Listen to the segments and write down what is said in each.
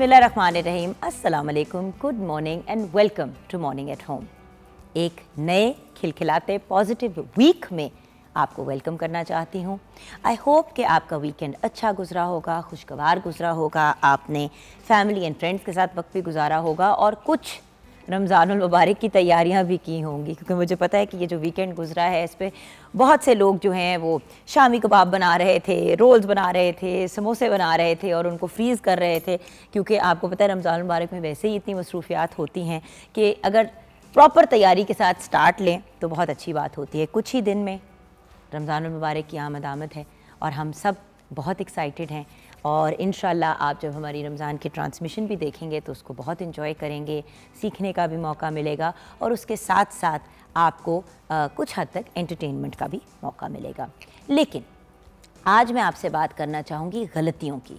बिस्मिल्लाहिर्रहमानिर्रहीम good morning and welcome to morning at home एक नए खिलखिलाते पॉजिटिव वीक में आपको वेलकम करना चाहती हूँ आई होप कि आपका वीकेंड अच्छा गुजरा होगा खुशगवार गुजरा होगा आपने फैमिली एंड फ्रेंड्स के साथ वक्त भी गुजारा होगा और कुछ रमज़ानमबारक की तैयारियाँ भी की होंगी क्योंकि मुझे पता है कि ये जो वीकेंड गुजरा है इस पर बहुत से लोग जो हैं वो शामी कबाब बना रहे थे रोल्स बना रहे थे समोसे बना रहे थे और उनको फ्रीज़ कर रहे थे क्योंकि आपको पता है रमज़ान मुबारक में वैसे ही इतनी मसरूफियात होती हैं कि अगर प्रॉपर तैयारी के साथ स्टार्ट लें तो बहुत अच्छी बात होती है कुछ ही दिन में रमज़ान मुबारक की आमद आमद है और हम सब बहुत एक्साइटेड हैं और इन आप जब हमारी रमज़ान की ट्रांसमिशन भी देखेंगे तो उसको बहुत इन्जॉय करेंगे सीखने का भी मौका मिलेगा और उसके साथ साथ आपको आ, कुछ हद तक एंटरटेनमेंट का भी मौका मिलेगा लेकिन आज मैं आपसे बात करना चाहूँगी गलतियों की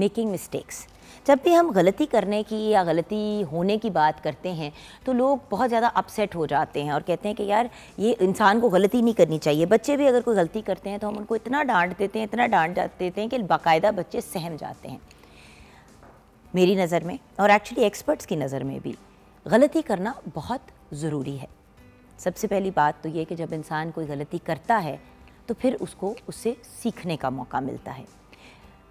मेकिंग मिस्टेक्स जब भी हम गलती करने की या गलती होने की बात करते हैं तो लोग बहुत ज़्यादा अपसेट हो जाते हैं और कहते हैं कि यार ये इंसान को गलती नहीं करनी चाहिए बच्चे भी अगर कोई गलती करते हैं तो हम उनको इतना डांट देते हैं इतना डांट देते हैं कि बाकायदा बच्चे सहम जाते हैं मेरी नज़र में और एक्चुअली एक्सपर्ट्स की नज़र में भी गलती करना बहुत ज़रूरी है सबसे पहली बात तो ये कि जब इंसान कोई गलती करता है तो फिर उसको उससे सीखने का मौका मिलता है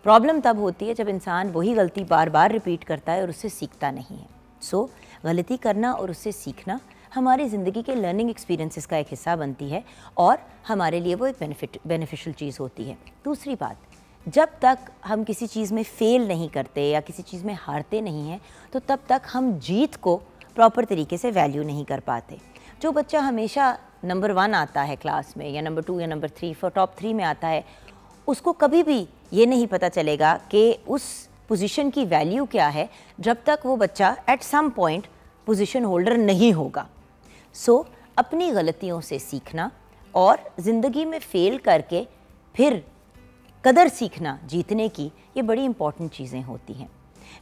प्रॉब्लम तब होती है जब इंसान वही गलती बार बार रिपीट करता है और उससे सीखता नहीं है सो so, गलती करना और उससे सीखना हमारी ज़िंदगी के लर्निंग एक्सपीरियंसेस का एक हिस्सा बनती है और हमारे लिए वो एक बेनिफिट बेनिफिशियल चीज़ होती है दूसरी बात जब तक हम किसी चीज़ में फ़ेल नहीं करते या किसी चीज़ में हारते नहीं हैं तो तब तक हम जीत को प्रॉपर तरीके से वैल्यू नहीं कर पाते जो बच्चा हमेशा नंबर वन आता है क्लास में या नंबर टू या number three for top three में आता है उसको कभी भी ये नहीं पता चलेगा कि उस पोजीशन की वैल्यू क्या है जब तक वो बच्चा at some point position holder नहीं होगा सो so, अपनी गलतियों से सीखना और ज़िंदगी में फेल करके फिर कदर सीखना जीतने की ये बड़ी इंपॉर्टेंट चीज़ें होती हैं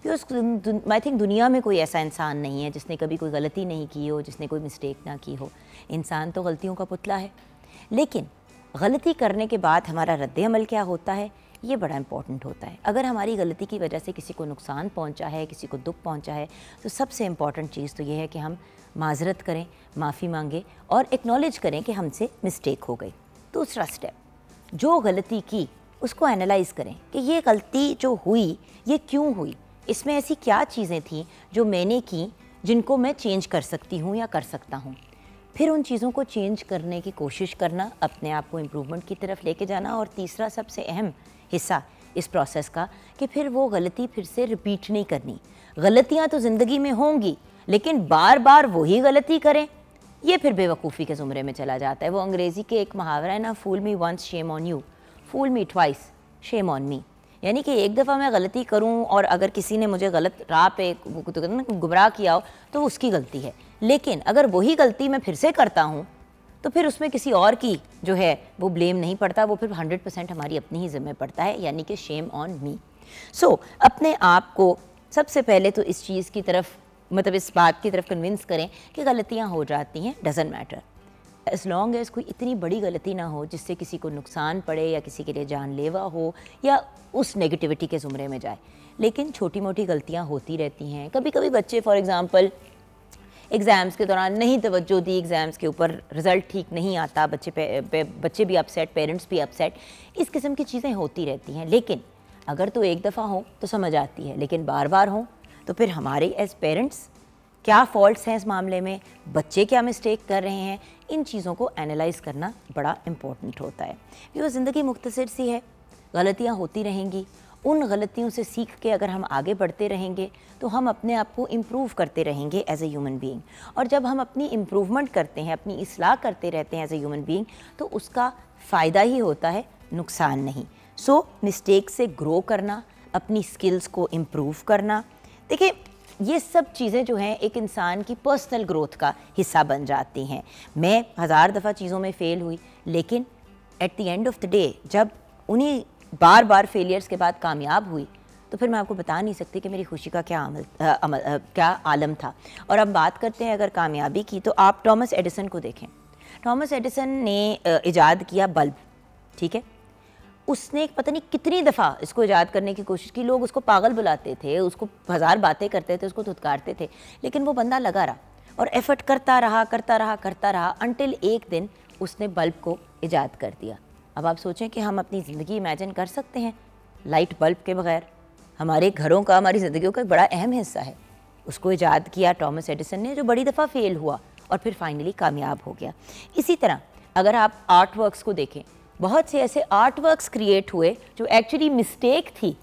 बिकॉज आई थिंक दुनिया में कोई ऐसा इंसान नहीं है जिसने कभी कोई गलती नहीं की हो जिसने कोई मिस्टेक ना की हो इंसान तो गलतियों का पुतला है लेकिन गलती करने के बाद हमारा रद्द अमल क्या होता है ये बड़ा इंपॉर्टेंट होता है अगर हमारी गलती की वजह से किसी को नुकसान पहुंचा है किसी को दुख पहुंचा है तो सबसे इम्पॉर्टेंट चीज़ तो ये है कि हम माजरत करें माफ़ी मांगें और एक्नॉलेज करें कि हमसे मिस्टेक हो गई दूसरा स्टेप जो गलती की उसको एनालाइज़ करें कि ये गलती जो हुई ये क्यों हुई इसमें ऐसी क्या चीज़ें थी जो मैंने की जिनको मैं चेंज कर सकती हूँ या कर सकता हूँ फिर उन चीज़ों को चेंज करने की कोशिश करना अपने आप को इम्प्रूवमेंट की तरफ लेके जाना और तीसरा सबसे अहम हिस्सा इस प्रोसेस का कि फिर वो गलती फिर से रिपीट नहीं करनी गलतियाँ तो ज़िंदगी में होंगी लेकिन बार बार वही गलती करें ये फिर बेवकूफ़ी के ज़ुमरे में चला जाता है वो अंग्रेज़ी के एक मुहावरा है ना fool me once shame on you fool me twice shame on me यानी कि एक दफ़ा मैं गलती करूं और अगर किसी ने मुझे गलत राह पे तो गुमराह किया हो तो उसकी गलती है लेकिन अगर वही गलती मैं फिर से करता हूं तो फिर उसमें किसी और की जो है वो ब्लेम नहीं पड़ता वो फिर हंड्रेड परसेंट हमारी अपनी ही ज़िम्मे पड़ता है यानी कि शेम ऑन मी सो अपने आप को सबसे पहले तो इस चीज़ की तरफ मतलब इस बात की तरफ कन्विंस करें कि गलतियाँ हो जाती हैं doesn't matter as long as कोई इतनी बड़ी गलती ना हो जिससे किसी को नुकसान पड़े या किसी के लिए जानलेवा हो या उस नेगेटिविटी के ज़ुमरे में जाए लेकिन छोटी मोटी गलतियाँ होती रहती हैं कभी कभी बच्चे फॉर एग्ज़ाम्पल एग्ज़ाम्स के दौरान नहीं तवज्जो दी एग्ज़ाम्स के ऊपर रिज़ल्ट ठीक नहीं आता बच्चे पे, पे, बच्चे भी अपसेट पेरेंट्स भी अपसेट इस किस्म की चीज़ें होती रहती हैं लेकिन अगर तो एक दफ़ा हो तो समझ आती है लेकिन बार बार हो तो फिर हमारे एज पेरेंट्स क्या फॉल्ट्स हैं इस मामले में बच्चे क्या मिस्टेक कर रहे हैं इन चीज़ों को एनालाइज करना बड़ा इम्पोर्टेंट होता है क्योंकि ज़िंदगी मुख्तर सी है गलतियाँ होती रहेंगी उन गलतियों से सीख के अगर हम आगे बढ़ते रहेंगे तो हम अपने आप को इम्प्रूव करते रहेंगे एज ए ह्यूमन बीइंग और जब हम अपनी इम्प्रूवमेंट करते हैं अपनी असलाह करते रहते हैं एज ए ह्यूमन बीइंग तो उसका फ़ायदा ही होता है नुकसान नहीं सो so, मिस्टेक से ग्रो करना अपनी स्किल्स को इम्प्रूव करना देखिए ये सब चीज़ें जो हैं एक इंसान की पर्सनल ग्रोथ का हिस्सा बन जाती हैं मैं हज़ार दफ़ा चीज़ों में फ़ेल हुई लेकिन at the end of the day जब उन्हीं बार बार फेलियर्स के बाद कामयाब हुई तो फिर मैं आपको बता नहीं सकती कि मेरी खुशी का क्या अमल आ, अमल आ, क्या आलम था और अब बात करते हैं अगर कामयाबी की तो आप टॉमस एडिसन को देखें टॉमस एडिसन ने ईजाद किया बल्ब ठीक है उसने पता नहीं कितनी दफ़ा इसको ईजाद करने की कोशिश की लोग उसको पागल बुलाते थे उसको हज़ार बातें करते थे उसको धुतकारते थे लेकिन वो बंदा लगा रहा और एफर्ट करता रहा करता रहा करता रहा अनटिल एक दिन उसने बल्ब को ईजाद कर दिया अब आप सोचें कि हम अपनी ज़िंदगी इमेजिन कर सकते हैं लाइट बल्ब के बगैर हमारे घरों का हमारी ज़िंदगी का एक बड़ा अहम हिस्सा है उसको ईजाद किया टॉमस एडिसन ने जो बड़ी दफ़ा फेल हुआ और फिर फाइनली कामयाब हो गया इसी तरह अगर आप आर्ट वर्क्स को देखें बहुत से ऐसे आर्ट वर्क्स क्रिएट हुए जो एक्चुअली मिस्टेक थी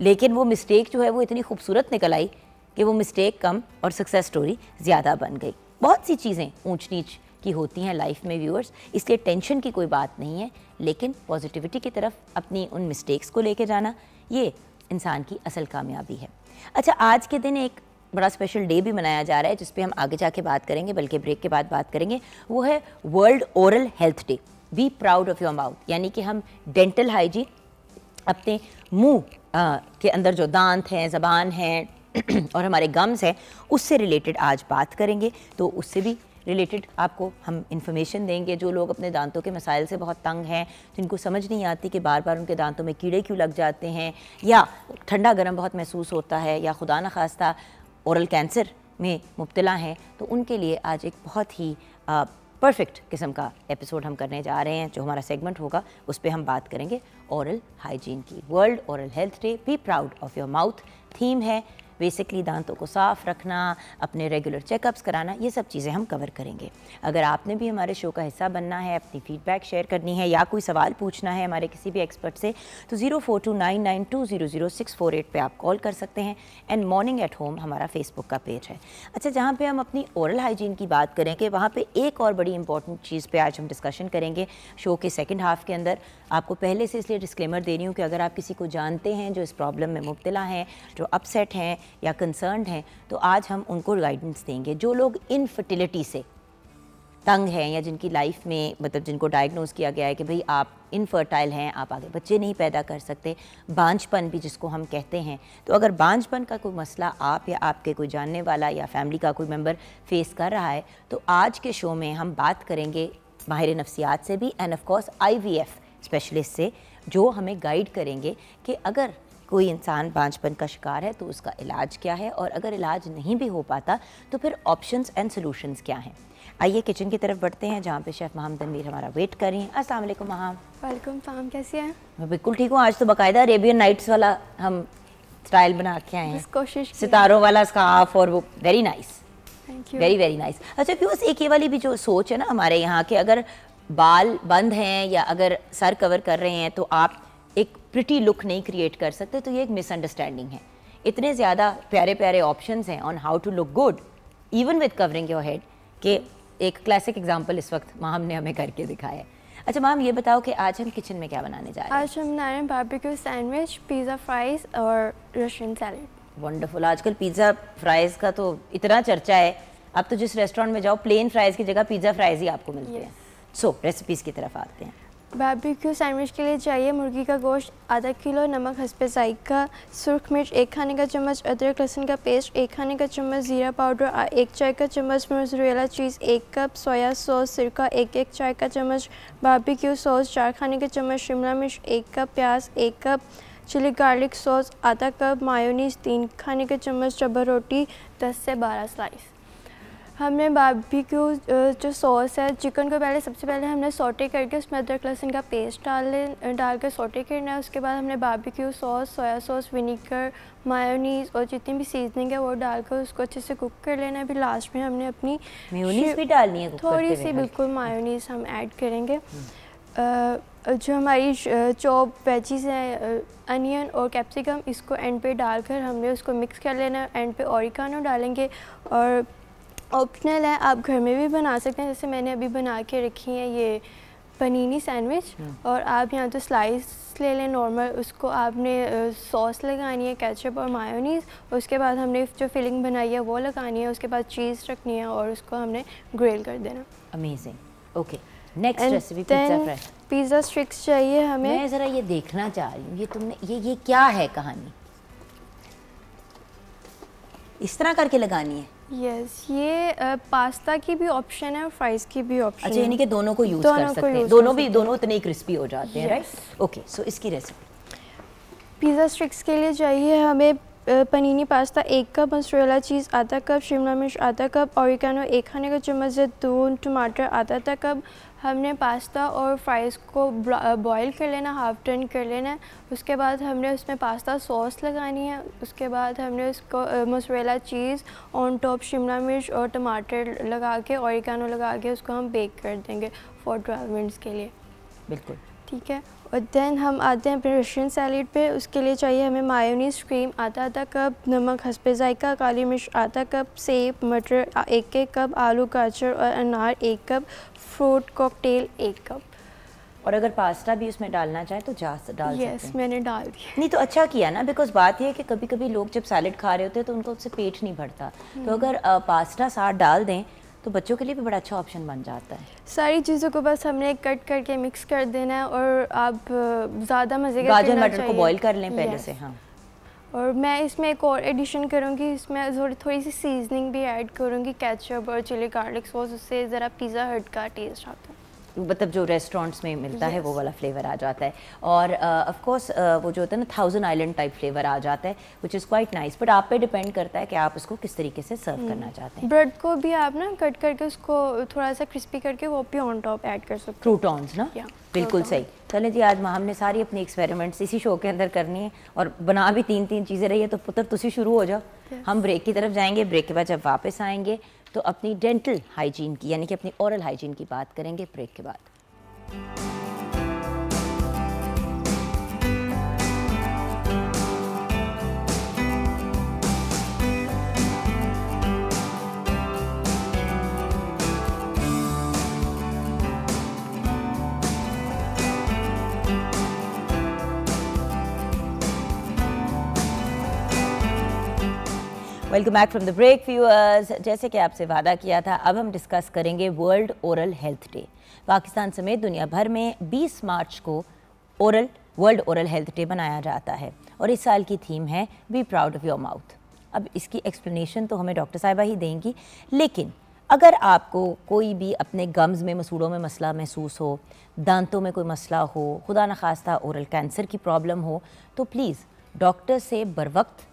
लेकिन वो मिस्टेक जो है वो इतनी खूबसूरत निकल आई कि वो मिस्टेक कम और सक्सेस स्टोरी ज़्यादा बन गई बहुत सी चीज़ें ऊंच नीच की होती हैं लाइफ में व्यूअर्स इसलिए टेंशन की कोई बात नहीं है लेकिन पॉजिटिविटी की तरफ अपनी उन मिस्टेक्स को लेके जाना ये इंसान की असल कामयाबी है अच्छा आज के दिन एक बड़ा स्पेशल डे भी मनाया जा रहा है जिसपे हम आगे जाके बात करेंगे बल्कि ब्रेक के बाद बात करेंगे वो है world oral health day be proud of your mouth यानी कि हम डेंटल हाइजीन अपने मुंह के अंदर जो दांत हैं ज़बान हैं और हमारे गम्स हैं उससे रिलेटेड आज बात करेंगे तो उससे भी रिलेटेड आपको हम इन्फॉर्मेशन देंगे जो लोग अपने दांतों के मसाइल से बहुत तंग हैं जिनको समझ नहीं आती कि बार बार उनके दांतों में कीड़े क्यों लग जाते हैं या ठंडा गर्म बहुत महसूस होता है या खुदा न खास्ता औरल कैंसर में मुबतला हैं तो उनके लिए आज एक बहुत ही परफेक्ट किस्म का एपिसोड हम करने जा रहे हैं जो हमारा सेगमेंट होगा उस पर हम बात करेंगे औरल हाइजीन की world oral health day be proud of your mouth theme है बेसिकली दांतों को साफ़ रखना अपने रेगुलर चेकअप्स कराना ये सब चीज़ें हम कवर करेंगे अगर आपने भी हमारे शो का हिस्सा बनना है अपनी फ़ीडबैक शेयर करनी है या कोई सवाल पूछना है हमारे किसी भी एक्सपर्ट से तो zero four two nine nine two zero zero six four eight पर आप कॉल कर सकते हैं एंड मॉर्निंग एट होम हमारा फेसबुक का पेज है अच्छा जहाँ पर हम अपनी औरल हाइजीन की बात करें कि वहाँ पर एक और बड़ी इंपॉर्टेंट चीज़ पर आज हम डिस्कशन करेंगे शो के सेकेंड हाफ के अंदर आपको पहले से इसलिए डिस्क्लेमर दे रही हूँ कि अगर आप किसी को जानते हैं जो इस प्रॉब्लम में मुबतला हैं जो अपसेट हैं या कंसर्नड हैं तो आज हम उनको गाइडेंस देंगे जो लोग इनफर्टिलिटी से तंग हैं या जिनकी लाइफ में मतलब जिनको डायग्नोज किया गया है कि भाई आप इनफर्टाइल हैं आप आगे बच्चे नहीं पैदा कर सकते बांझपन भी जिसको हम कहते हैं तो अगर बांझपन का कोई मसला आप या आपके कोई जानने वाला या फैमिली का कोई मेम्बर फेस कर रहा है तो आज के शो में हम बात करेंगे माहिर नफसियात से भी and of course F specialist से जो हमें गाइड करेंगे कि अगर कोई इंसान बांझपन का शिकार है तो उसका इलाज क्या है और अगर इलाज नहीं भी हो पाता तो फिर ऑप्शंस एंड सॉल्यूशंस क्या हैं आइए किचन की तरफ बढ़ते हैं जहाँ पे शेफ़ महाम तनवीर हमारा वेट कर रही हैं अस्सलाम वालेकुम महाम वालेकुम फाम कैसी हैं मैं बिल्कुल ठीक हूँ आज तो बाकायदा अरेबियन नाइट्स वाला हम स्टाइल बना के आए हैं कोशिश सितारों वाला स्काफ और वो very nice very very nice अच्छा क्यों एक ये वाली भी जो सोच है ना हमारे यहाँ के अगर बाल बंद हैं या अगर सर कवर कर रहे हैं तो आप प्रिटी लुक नहीं क्रिएट कर सकते तो ये एक मिसअंडरस्टैंडिंग है इतने ज़्यादा प्यारे प्यारे ऑप्शन हैं on how to look good even with covering your head के एक क्लासिक एग्जाम्पल इस वक्त माम ने हमें करके दिखाया है अच्छा मैम ये बताओ कि आज हम किचन में क्या बनाने जा रहे हैं आज हम बना रहे हैं बारबेक्यू सैंडविच पिज़्ज़ा फ्राइज और रशियन सैलड वंडरफुल आजकल पिज़्ज़ा फ्राइज का तो इतना चर्चा है आप तो जिस रेस्टोरेंट में जाओ प्लेन फ्राइज की जगह पिज़्ज़ा फ्राइज ही आपको मिलते yes. हैं सो so, रेसिपीज़ की तरफ आते हैं बारबेक्यू सैंडविच के लिए चाहिए मुर्गी का गोश्त आधा किलो नमक हंसपे जायका सुरख मिर्च एक खाने का चम्मच अदरक लहसुन का पेस्ट एक खाने का चम्मच ज़ीरा पाउडर एक चाय का चम्मच मोजरेला चीज़ एक कप सोया सॉस सिरका एक एक चाय का चम्मच बारबेक्यू सॉस चार खाने का चम्मच शिमला मिर्च एक कप प्याज एक कप चिली गार्लिक सॉस आधा कप मायोनीस तीन खाने का चम्मच चबर रोटी दस से बारह स्लाइस हमने बाबी क्यू जो सॉस है चिकन को पहले सबसे पहले हमने सोटे करके उसमें अदरक लहसुन का पेस्ट डाल डाल कर सोटे करना है उसके बाद हमने barbecue sauce soya sauce vinegar mayonnaise और जितनी भी सीजनिंग है वो डालकर उसको अच्छे से कुक कर लेना है अभी लास्ट में हमने अपनी मेयोनीज भी डालनी है थोड़ी सी हाँ बिल्कुल मायोनीज हम ऐड करेंगे हम्म। जो हमारी चॉप वेजीज हैं अनियन और कैप्सिकम इसको एंड पे डालकर हमने उसको मिक्स कर लेना एंड पे ऑरिकानो डालेंगे और ऑप्शनल है आप घर में भी बना सकते हैं जैसे मैंने अभी बना के रखी है ये पनीनी सैंडविच हम्म। और आप यहाँ तो स्लाइस ले लें नॉर्मल उसको आपने सॉस लगानी है केचप और मायोनीस उसके बाद हमने जो फिलिंग बनाई है वो लगानी है उसके बाद चीज़ रखनी है और उसको हमने ग्रिल कर देना amazing okay next pizza pizza strips चाहिए हमें मैं ज़रा ये देखना चाह रही हूँ ये तुमने ये ये क्या है कहानी इस तरह करके लगानी है यस ये पास्ता की भी ऑप्शन है और फ्राइज की भी ऑप्शन अच्छा यानी कि दोनों को यूज़ कर सकते हैं दोनों भी दोनों उतने ही क्रिस्पी हो जाते हैं राइट ओके सो इसकी रेसिपी पिज़्ज़ा स्ट्रिक्स के लिए चाहिए हमें पनीनी पास्ता एक कप मसरेला चीज़ आधा कप शिमला मिर्च आधा कप और एक खाने का चम्मच से दो टमाटर आधा था कप हमने पास्ता और फ्राइज़ को बॉईल कर लेना हाफ़ टर्न कर लेना उसके बाद हमने उसमें पास्ता सॉस लगानी है उसके बाद हमने उसको मसरेला चीज़ ऑन टॉप शिमला मिर्च और टमाटर लगा के और लगा के उसको हम बेक कर देंगे फॉर ट्वेल्व मिनट्स के लिए बिल्कुल ठीक है और देन हम आते हैं अपने रशियन सैलड पे उसके लिए चाहिए हमें मायोनीस क्रीम आधा आधा कप नमक हंसपे जायका काली मिर्च आधा कप सेब मटर एक एक कप आलू गाजर और अनार एक कप फ्रूट कॉकटेल एक कप और अगर पास्ता भी उसमें डालना चाहे तो जा डाल yes, सकते मैंने डाल दिया नहीं तो अच्छा किया ना बिकॉज बात यह है कि कभी कभी लोग जब सैलड खा रहे होते हैं तो उनको उससे पेट नहीं भरता तो हम्म। अगर पास्ता साथ डाल दें तो बच्चों के लिए भी बड़ा अच्छा ऑप्शन बन जाता है सारी चीज़ों को बस हमने कट करके मिक्स कर देना है और आप ज़्यादा मज़े गाजर मटर को बॉईल कर लें पहले से हाँ और मैं इसमें एक और एडिशन करूँगी इसमें थोड़ी थोड़ी सी सीजनिंग भी ऐड करूँगी कैचअप और चिली गार्लिक सॉस उससे ज़रा पिज़्ज़ा हट का टेस्ट आता है मतलब जो रेस्टोरेंट्स में मिलता yes. है वो वाला फ्लेवर आ जाता है और ऑफ uh, कोर्स uh, वो जो होता है ना थाउजेंड आइलैंड टाइप फ्लेवर आ जाता है which is quite nice but आप पे डिपेंड करता है कि आप उसको किस तरीके से सर्व hmm. करना चाहते हैं ब्रेड को भी आप ना कट करके उसको थोड़ा सा क्रिस्पी करके वो भी ऑन टॉप ऐड कर सकते क्रूटॉन्स ना yeah, बिल्कुल सही चले जी आज हमने सारी अपनी एक्सपेरिमेंट्स इसी शो के अंदर करनी है और बना भी तीन तीन चीज़ें रही है तो पुत्र तुम शुरू हो जाओ हम ब्रेक की तरफ जाएंगे ब्रेक के बाद जब वापस आएंगे तो अपनी डेंटल हाइजीन की यानी कि अपनी औरल हाइजीन की बात करेंगे ब्रेक के बाद welcome back from the break viewers जैसे कि आपसे वादा किया था अब हम डिस्कस करेंगे world oral health day Pakistan समेत दुनिया भर में 20 मार्च को oral world oral health day मनाया जाता है और इस साल की थीम है be proud of your mouth अब इसकी एक्सप्लेनेशन तो हमें डॉक्टर साहिबा ही देंगी लेकिन अगर आपको कोई भी अपने गम्स में मसूड़ों में मसला महसूस हो दांतों में कोई मसला हो खुदा न खास्ता ओरल कैंसर की प्रॉब्लम हो तो प्लीज़ डॉक्टर से बर वक्त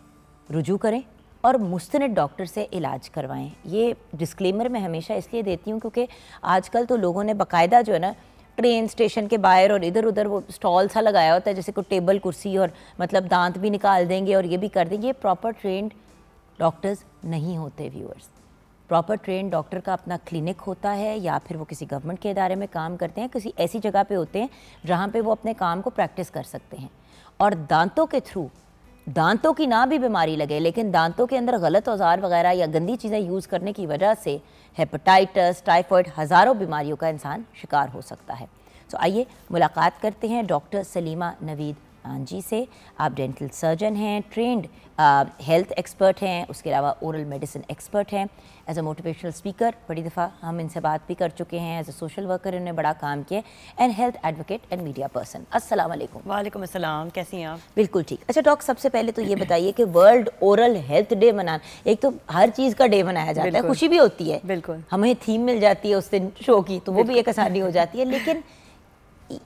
रुजू करें और मुस्तनद डॉक्टर से इलाज करवाएं ये डिस्क्लेमर मैं हमेशा इसलिए देती हूँ क्योंकि आजकल तो लोगों ने बाकायदा जो है ना ट्रेन स्टेशन के बाहर और इधर उधर वो स्टॉल सा लगाया होता है जैसे कोई टेबल कुर्सी और मतलब दांत भी निकाल देंगे और ये भी कर देंगे ये प्रॉपर ट्रेंड डॉक्टर्स नहीं होते व्यूअर्स प्रॉपर ट्रेन डॉक्टर का अपना क्लिनिक होता है या फिर वो किसी गवर्नमेंट के इदारे में काम करते हैं किसी ऐसी जगह पे होते हैं जहाँ पे वो अपने काम को प्रैक्टिस कर सकते हैं और दांतों के थ्रू दांतों की ना भी बीमारी लगे लेकिन दांतों के अंदर गलत औजार वगैरह या गंदी चीज़ें यूज़ करने की वजह से हेपेटाइटस टाइफॉइड हज़ारों बीमारियों का इंसान शिकार हो सकता है तो आइए मुलाकात करते हैं डॉक्टर सलीमा नवीद आंजी से आप डेंटल सर्जन हैं ट्रेंड हेल्थ एक्सपर्ट हैं उसके अलावा ओरल मेडिसिन एक्सपर्ट हैं एज अ मोटिवेशनल स्पीकर बड़ी दफ़ा हम इनसे बात भी कर चुके हैं एज अ सोशल वर्कर इन्होंने बड़ा काम किया and health advocate and media person असल वालेकुम अस्सलाम कैसी हैं आप बिल्कुल ठीक अच्छा डॉक्टर सबसे पहले तो ये बताइए कि वर्ल्ड ओरल हेल्थ डे मना एक तो हर चीज़ का डे मनाया जाता है खुशी भी होती है बिल्कुल हमें थीम मिल जाती है उस दिन शो की तो वो भी एक आसानी हो जाती है लेकिन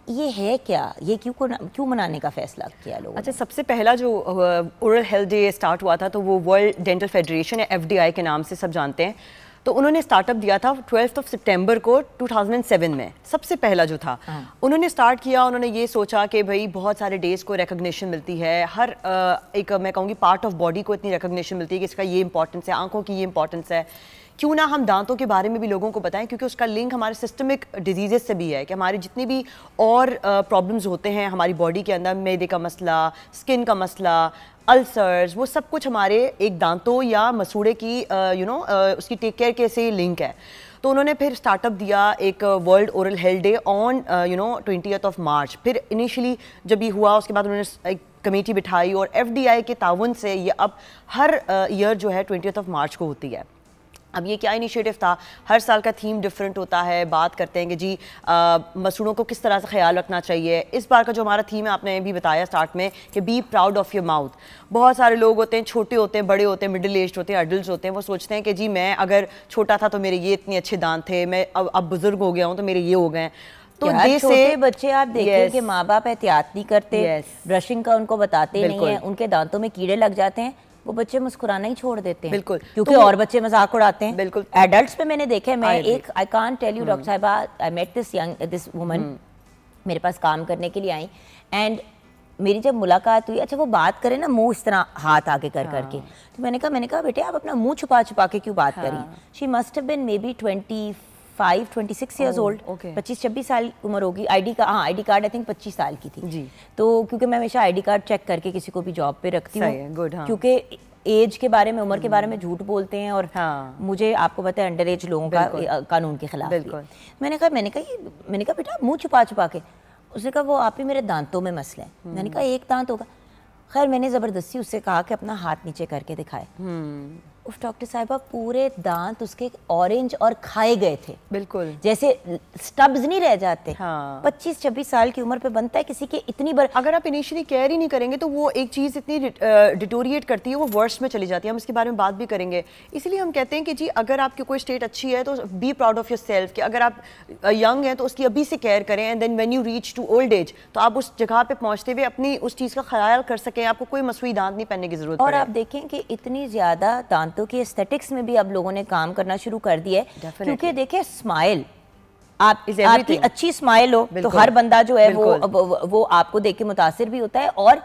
ये है क्या ये क्यों को क्यों मनाने का फैसला किया लोगों अच्छा सबसे पहला जो ओरल हेल्थ डे स्टार्ट हुआ था तो वो वर्ल्ड डेंटल फेडरेशन या एफ के नाम से सब जानते हैं तो उन्होंने स्टार्टअप दिया था ट्वेल्थ ऑफ सितंबर को 2007 में सबसे पहला जो था हाँ। उन्होंने स्टार्ट किया उन्होंने ये सोचा कि भाई बहुत सारे डेज को रिकोगनीशन मिलती है हर एक मैं कहूँगी पार्ट ऑफ बॉडी को इतनी रिकोगनीशन मिलती है कि इसका ये इंपॉर्टेंस है आंखों की ये इंपॉर्टेंस है क्यों ना हम दांतों के बारे में भी लोगों को बताएं क्योंकि उसका लिंक हमारे सिस्टमिक डिजीज़ से भी है कि हमारे जितने भी और प्रॉब्लम्स होते हैं हमारी बॉडी के अंदर मैदे का मसला स्किन का मसला अल्सर्स वो सब कुछ हमारे एक दांतों या मसूड़े की यू नो उसकी टेक केयर के से लिंक है तो उन्होंने फिर स्टार्टअप दिया एक world oral health day on you know twenty of March फिर इनिशियली जब ये हुआ उसके बाद उन्होंने एक कमेटी बिठाई और एफ के ताउन से ये अब हर ईयर uh, जो है ट्वेंटी ऑफ मार्च को होती है अब ये क्या इनिशिएटिव था हर साल का थीम डिफरेंट होता है बात करते हैं कि जी मसूड़ों को किस तरह से ख्याल रखना चाहिए इस बार का जो हमारा थीम है आपने भी बताया स्टार्ट में कि be proud of your mouth बहुत सारे लोग होते हैं छोटे होते हैं बड़े होते हैं मिडिल एज होते हैं अडल्ट होते हैं वो सोचते हैं कि जी मैं अगर छोटा था तो मेरे ये इतने अच्छे दांत थे मैं अब अब बुजुर्ग हो गया हूँ तो मेरे ये हो गए तो जैसे बच्चे आप देखिए yes. कि माँ बाप एहतियात नहीं करते yes. ब्रशिंग का उनको बताते नहीं है उनके दांतों में कीड़े लग जाते हैं वो बच्चे मुस्कुराना ही छोड़ देते हैं बिल्कुल क्योंकि तो और बच्चे मजाक उड़ाते हैं बिल्कुल एडल्ट पे मैंने देखे मैं एक I can tell you doctor साहब I met this young this woman मेरे पास काम करने के लिए आई एंड मेरी जब मुलाकात हुई अच्छा वो बात करे ना मुंह इस तरह हाथ आगे कर हाँ। करके तो मैंने कहा मैंने कहा बेटे आप अपना मुंह छुपा छुपा के क्यों बात हाँ। करी she must have been maybe twenty five twenty six years old पच्चीस छब्बीस साल उम्र होगी आई डी कार्ड हाँ डी कार्ड आई थिंक पच्चीस साल की थी जी तो क्योंकि मैं हमेशा आई डी कार्ड चेक करके किसी को भी जॉब पे रखती हूँ गुड हाँ। क्योंकि एज के बारे में उम्र के बारे में हम्म। झूठ बोलते हैं और हाँ। मुझे आपको पता है अंडर एज लोगों का कानून के खिलाफ मैंने कहा मैंने कहा मैंने कहा बेटा मुंह छुपा छुपा के उसने कहा वो आप ही मेरे दांतों में मसला है मैंने हम्म। कहा एक दांत होगा खैर मैंने ज़बरदस्ती उससे कहा कि अपना हाथ नीचे करके दिखाए हम्म। उस डॉक्टर साहिबा पूरे दांत उसके ऑरेंज और खाए गए थे बिल्कुल जैसे स्टब्स नहीं रह जाते पच्चीस हाँ छब्बीस साल की उम्र पे बनता है किसी के इतनी बार अगर आप इनिशियली केयर ही नहीं करेंगे तो वो एक चीज़ इतनी डिटोरिएट करती है वो वर्ष में चली जाती है हम इसके बारे में बात भी करेंगे इसलिए हम कहते हैं कि जी अगर आपकी कोई स्टेट अच्छी है तो be proud of yourself कि अगर आप यंग हैं तो उसकी अभी से केयर करें and then when you reach to old age तो आप उस जगह पे पहुंचते हुए अपनी उस चीज़ का ख्याल कर सकें आपको कोई मसूई दांत नहीं पहनने की जरूरत और आप देखें कि इतनी ज़्यादा दांत बातों की एस्थेटिक्स में भी अब लोगों ने काम करना शुरू कर दिया है क्योंकि देखिए स्माइल आप आपकी अच्छी स्माइल हो तो हर बंदा जो है वो, वो वो आपको देख के मुतासर भी होता है और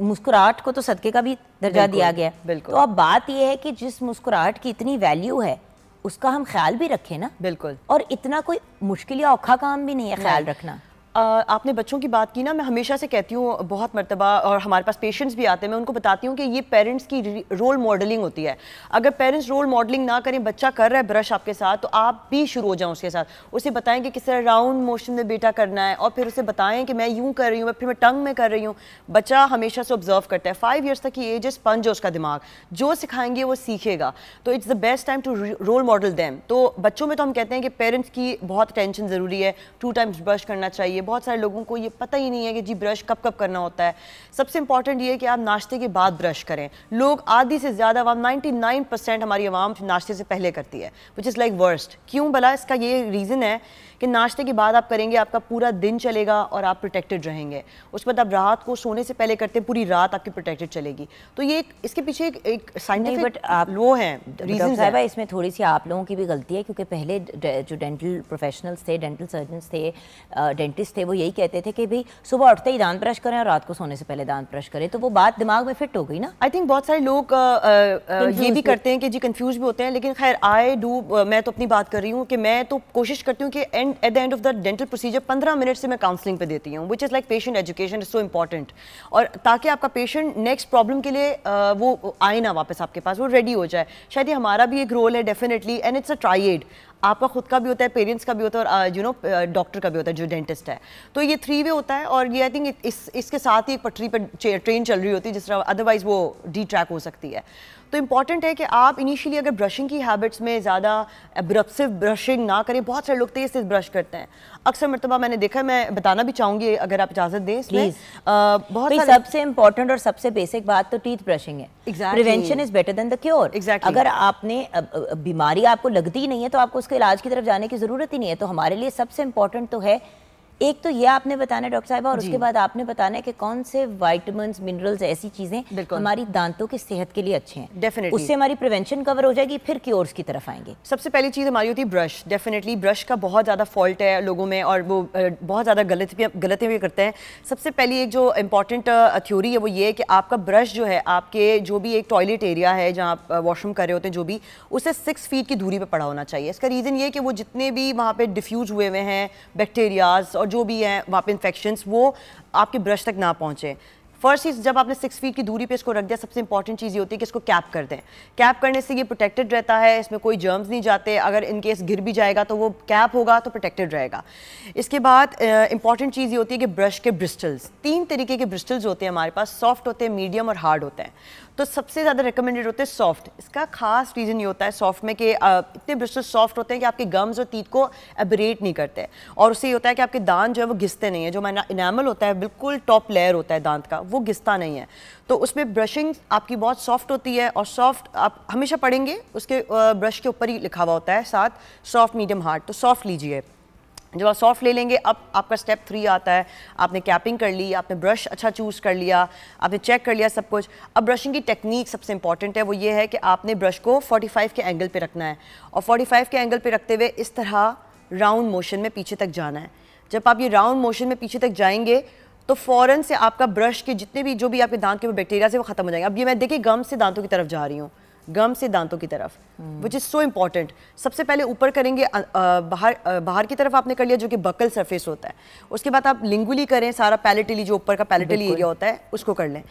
मुस्कुराहट को तो सदके का भी दर्जा दिया गया है तो अब बात यह है कि जिस मुस्कुराहट की इतनी वैल्यू है उसका हम ख्याल भी रखें ना बिल्कुल और इतना कोई मुश्किल या औखा काम भी नहीं है ख्याल रखना आपने बच्चों की बात की ना मैं हमेशा से कहती हूँ बहुत मरतबा और हमारे पास पेशेंट्स भी आते हैं मैं उनको बताती हूँ कि ये पेरेंट्स की रोल मॉडलिंग होती है अगर पेरेंट्स रोल मॉडलिंग ना करें बच्चा कर रहा है ब्रश आपके साथ तो आप भी शुरू हो जाओ उसके साथ उसे बताएं कि किस तरह राउंड मोशन में बेटा करना है और फिर उसे बताएं कि मैं यूँ कर रही हूँ फिर मैं टंग में कर रही हूँ बच्चा हमेशा से ऑब्जर्व करता है फाइव ईयर्स तक की एज एस पंज है उसका दिमाग जो सिखाएंगे वो सीखेगा तो it's the best time to role model them तो बच्चों में तो हम कहते हैं कि पेरेंट्स की बहुत टेंशन ज़रूरी है टू टाइम्स ब्रश करना चाहिए बहुत सारे लोगों को ये पता ही नहीं है कि जी ब्रश कब कब करना होता है सबसे इंपॉर्टेंट ये है कि आप नाश्ते के बाद ब्रश करें लोग आधी से ज़्यादा आवाम नाइन्टी नाइन परसेंट हमारी आवाम नाश्ते से पहले करती है विच इज़ लाइक वर्स्ट क्यों भला इसका ये रीज़न है कि नाश्ते के बाद आप करेंगे आपका पूरा दिन चलेगा और आप प्रोटेक्टेड रहेंगे उसके बाद आप रात को सोने से पहले करते हैं पूरी रात आपकी प्रोटेक्टेड चलेगी तो ये इसके पीछे एक, एक साइंटिफिक बट आप वो हैं इसमें थोड़ी सी आप लोगों की भी गलती है क्योंकि पहले जो डेंटल प्रोफेशनल्स थे डेंटल सर्जन थे डेंटिस्ट थे वो यही कहते थे कि भाई सुबह उठते ही दांत ब्रश करें और रात को सोने से पहले दांत ब्रश करें तो वो बात दिमाग में फिट हो गई ना आई थिंक बहुत सारे लोग ये भी करते हैं कि जी कन्फ्यूज भी होते हैं लेकिन खैर आई डू मैं तो अपनी बात कर रही हूँ कि मैं तो कोशिश करती हूँ कि and at the end of the dental procedure पंद्रह मिनट से मैं काउंसलिंग पे देती हूँ which is like patient education is so important और ताकि आपका पेशेंट नेक्स्ट प्रॉब्लम के लिए आ, वो आए ना वापस आपके पास वो रेडी हो जाए शायद ये हमारा भी एक रोल है definitely and it's a tried आपका खुद का भी होता है पेरेंट्स का भी होता है और यू नो डॉक्टर का भी होता है जो डेंटिस्ट है तो ये थ्री वे होता है और ये आई थिंक इस इसके साथ ही एक पटरी पर ट्रेन चल रही होती है जिस तरह अदरवाइज वो डी ट्रैक हो सकती है तो इंपॉर्टेंट है कि आप इनिशियली अगर ब्रशिंग की हैबिट्स में ज़्यादा एब्रप्सिव ब्रशिंग ना करें बहुत सारे लोग तेज़ तेज़ ब्रश करते हैं अक्सर मरतबा मैंने देखा मैं बताना भी चाहूँगी अगर आप इजाज़त दें इसमें बहुत सारे... सबसे इम्पॉर्टेंट और सबसे बेसिक बात तो टीथ ब्रशिंग है prevention is better than the cure exact अगर आपने बीमारी आपको लगती ही नहीं है तो आपको उसके इलाज की तरफ जाने की ज़रूरत ही नहीं है तो हमारे लिए सबसे इंपॉर्टेंट तो है एक तो ये आपने बताना डॉक्टर साहब और उसके बाद आपने बताना है कि कौन से वाइटमिन मिनरल्स ऐसी चीजें हमारी दांतों की सेहत के लिए अच्छे हैं डेफिनेटली उससे हमारी प्रिवेंशन कवर हो जाएगी फिर क्योर्स की तरफ आएंगे सबसे पहली चीज़ हमारी होती है ब्रश डेफिनेटली ब्रश का बहुत ज़्यादा फॉल्ट है लोगों में और वो बहुत ज़्यादा गलत भी गलतें भी करते हैं सबसे पहली एक जो इंपॉर्टेंट थ्योरी है वो ये है कि आपका ब्रश जो है आपके जो भी एक टॉयलेट एरिया है जहाँ आप वॉशरूम कर रहे होते हैं जो भी उसे सिक्स फीट की दूरी पर पड़ा होना चाहिए इसका रीज़न ये कि वो जितने भी वहाँ पर डिफ्यूज हुए हुए हैं बैक्टीरियाज और और जो भी है वहाँ पे इन्फेक्शन वो आपके ब्रश तक ना पहुँचे फर्स्ट चीज़ जब आपने सिक्स फीट की दूरी पे इसको रख दिया सबसे इंपॉर्टेंट चीज़ ये होती है कि इसको कैप कर दें कैप करने से ये प्रोटेक्टेड रहता है इसमें कोई जर्म्स नहीं जाते अगर इन केस गिर भी जाएगा तो वो कैप होगा तो प्रोटेक्टेड रहेगा इसके बाद इंपॉर्टेंट चीज़ ये होती है कि ब्रश के ब्रिस्टल्स तीन तरीके के ब्रिस्टल्स होते हैं हमारे पास सॉफ्ट होते हैं मीडियम और हार्ड होते हैं तो सबसे ज़्यादा रिकमेंडेड होते हैं सॉफ्ट इसका खास रीज़न ये होता है सॉफ्ट में कि इतने ब्रिस्टल्स सॉफ्ट तो होते हैं कि आपके गम्स और तीत को एबरेट नहीं करते और उससे ये होता है कि आपके दांत जो है वो घिसते नहीं है जो मैंने इनामल होता है बिल्कुल टॉप लेयर होता है दांत का वो घिसता नहीं है तो उसमें ब्रशिंग आपकी बहुत सॉफ्ट होती है और सॉफ्ट आप हमेशा पढ़ेंगे उसके ब्रश के ऊपर ही लिखा हुआ होता है साथ सॉफ्ट मीडियम हार्ड तो सॉफ्ट लीजिए जब आप सॉफ्ट ले लेंगे अब आपका स्टेप थ्री आता है आपने कैपिंग कर ली आपने ब्रश अच्छा चूज़ कर लिया आपने चेक अच्छा कर लिया सब कुछ अब ब्रशिंग की टेक्निक सबसे इंपॉर्टेंट है वो ये है कि आपने ब्रश को 45 के एंगल पे रखना है और 45 के एंगल पे रखते हुए इस तरह राउंड मोशन में पीछे तक जाना है जब आप ये राउंड मोशन में पीछे तक जाएंगे तो फ़ौरन से आपका ब्रश के जितने भी जो भी आपके दांत के बैक्टीरिया से वो ख़त्म हो जाएंगे अब ये मैं देखिए गम से दांतों की तरफ जा रही हूँ गम से दांतों की तरफ विच इज़ सो इम्पॉर्टेंट सबसे पहले ऊपर करेंगे आ, आ, बाहर आ, बाहर की तरफ आपने कर लिया जो कि बकल सरफेस होता है उसके बाद आप लिंगुली करें सारा पैलेटली जो ऊपर का पैलेटली एरिया होता है उसको कर लें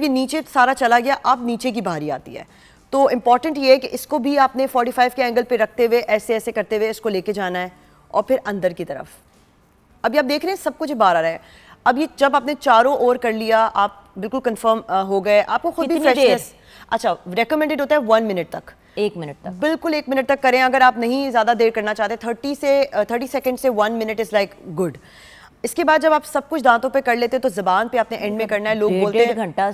ये नीचे सारा चला गया आप नीचे की बाहरी आती है तो इम्पॉर्टेंट ये है कि इसको भी आपने 45 के एंगल पे रखते हुए ऐसे ऐसे करते हुए इसको लेके जाना है और फिर अंदर की तरफ अभी आप देख रहे हैं सब कुछ बाहर आ रहा है अब ये जब आपने चारों ओर कर लिया आप बिल्कुल कंफर्म हो गए आपको खुद भी फ्रेशनेस अच्छा रिकमेंडेड होता है वन मिनट तक एक मिनट तक बिल्कुल एक मिनट तक करें अगर आप नहीं ज़्यादा देर करना चाहते थर्टी से थर्टी सेकेंड से one minute is like good इसके बाद जब आप सब कुछ दांतों पे कर लेते हैं तो जबान पे आपने एंड में करना है लोग बोलते हैं घंटा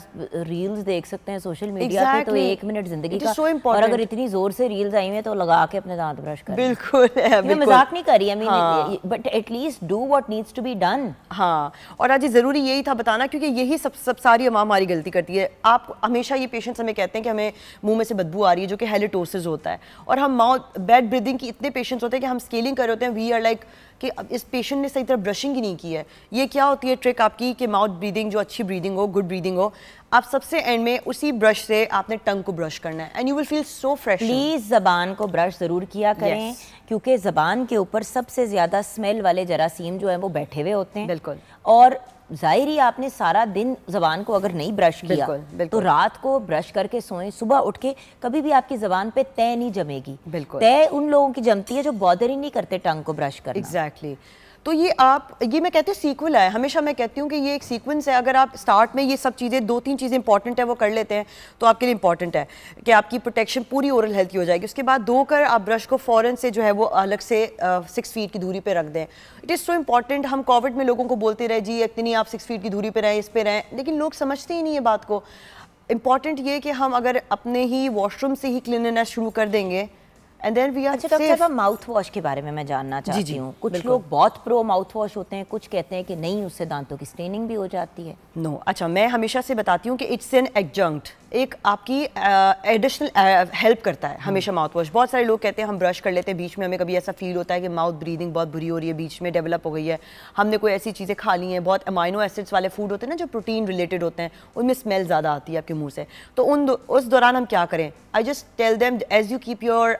रील्स देख सकते हैं सोशल मीडिया exactly. पे तो एक मिनट जिंदगी का so और अगर इतनी जोर से रील्स आई हुई है तो लगा के अपने दांत ब्रश कर बिल्कुल मैं मजाक नहीं कर रही I mean but at least do what needs to be done हाँ और आज जरूरी यही था बताना क्योंकि यही सब सब सारी अमाम हमारी गलती करती है आप हमेशा ये पेशेंट्स हमें कहते हैं कि हमें मुंह में से बदबू आ रही है जो कि हेलिटोसिस होता है और हम माउथ बैड ब्रीदिंग की इतने पेशेंट्स होते हैं कि हम स्केलिंग कर रहे होते हैं वी आर लाइक कि इस पेशेंट ने सही तरह ब्रशिंग ही नहीं की है ये क्या होती है ट्रिक आपकी कि माउथ ब्रीदिंग जो अच्छी ब्रीदिंग हो गुड ब्रीदिंग हो आप सबसे एंड में उसी ब्रश से आपने टंग को ब्रश करना है and you will feel so fresh please जबान को ब्रश ज़रूर किया करें yes. क्योंकि ज़बान के ऊपर सबसे ज़्यादा स्मेल वाले जरासीम जो है वो बैठे हुए होते हैं बिल्कुल और जाहिर ही आपने सारा दिन जबान को अगर नहीं ब्रश किया बिल्कुल, तो बिल्कुल। तो रात को ब्रश करके सोए सुबह उठ के कभी भी आपकी जबान पे तय नहीं जमेगी बिल्कुल तय उन लोगों की जमती है जो बॉदर ही नहीं करते टंग को ब्रश करना एग्जैक्टली exactly. तो ये आप ये मैं कहती हूँ सीक्वल है हमेशा मैं कहती हूँ कि ये एक सीक्वेंस है अगर आप स्टार्ट में ये सब चीज़ें दो तीन चीज़ें इंपॉर्टेंट है वो कर लेते हैं तो आपके लिए इंपॉर्टेंट है कि आपकी प्रोटेक्शन पूरी ओरल हेल्थ की हो जाएगी उसके बाद दो कर आप ब्रश को फ़ौरन से जो है वो अलग से सिक्स फीट की दूरी पर रख दें इट इज़ सो इंपॉर्टेंट हम कोविड में लोगों को बोलते रहे जी इतनी आप सिक्स फीट की दूरी पर रहें इस पर रहें लेकिन लोग समझते ही नहीं है बात को इम्पॉर्टेंट ये कि हम अगर अपने ही वॉशरूम से ही क्लिननेस शुरू कर देंगे एंड देन वी आर अच्छा डॉक्टर साहब माउथ वॉश के बारे में मैं जानना चाहती हूँ कुछ लोग बहुत प्रो माउथ वॉश होते हैं कुछ कहते हैं कि नहीं उससे दांतों की स्टेनिंग भी हो जाती है नो no, अच्छा मैं हमेशा से बताती हूँ कि इट्स एन एडजंक्ट एक आपकी एडिशनल uh, हेल्प uh, करता है हमेशा माउथ हम्म। वॉश बहुत सारे लोग कहते हैं हम ब्रश कर लेते हैं बीच में हमें कभी ऐसा फील होता है कि माउथ ब्रीदिंग बहुत बुरी हो रही है बीच में डेवलप हो गई है हमने कोई ऐसी चीज़ें खा ली हैं बहुत अमाइनो एसिड्स वाले फूड होते हैं ना जो प्रोटीन रिलेटेड होते हैं उनमें स्मेल ज़्यादा आती है आपके मुँह से तो उन उस दौरान हम क्या करें I just tell them as you keep your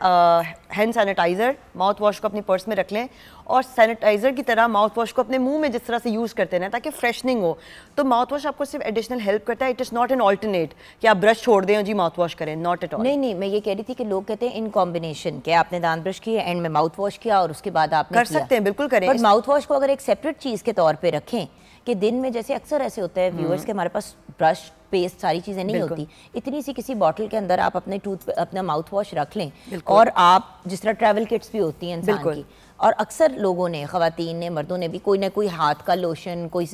hand sanitizer mouthwash को अपनी पर्स में रख लें और सैनिटाइज़र की तरह माउथ वॉश को अपने मुंह में जिस तरह से यूज़ करते हैं ताकि फ्रेशनिंग हो तो माउथ वॉश आपको सिर्फ एडिशनल हेल्प करता है it is not an alternate कि आप ब्रश छोड़ दें जी माउथ वॉश करें नॉट एट ऑल नहीं नहीं मैं ये कह रही थी कि लोग कहते हैं इन कॉम्बिनेशन के आपने दांत ब्रश किया एंड में माउथ वॉश किया और उसके बाद आप कर सकते हैं बिल्कुल करें माउथ वॉश को अगर एक सेपरेट चीज़ के तौर पर रखें कि दिन में जैसे अक्सर ऐसे होते हैं व्यूअर्स के हमारे पास ब्रश पेस्ट सारी चीज़ें नहीं होती इतनी सी किसी बॉटल के अंदर आप अपने टूथ अपना माउथ वॉश रख लें और आप जिस तरह ट्रैवल किट्स भी होती हैं इंसान की और अक्सर लोगों ने खातन ने मर्दों ने भी कोई ना कोई हाथ का लोशन कोई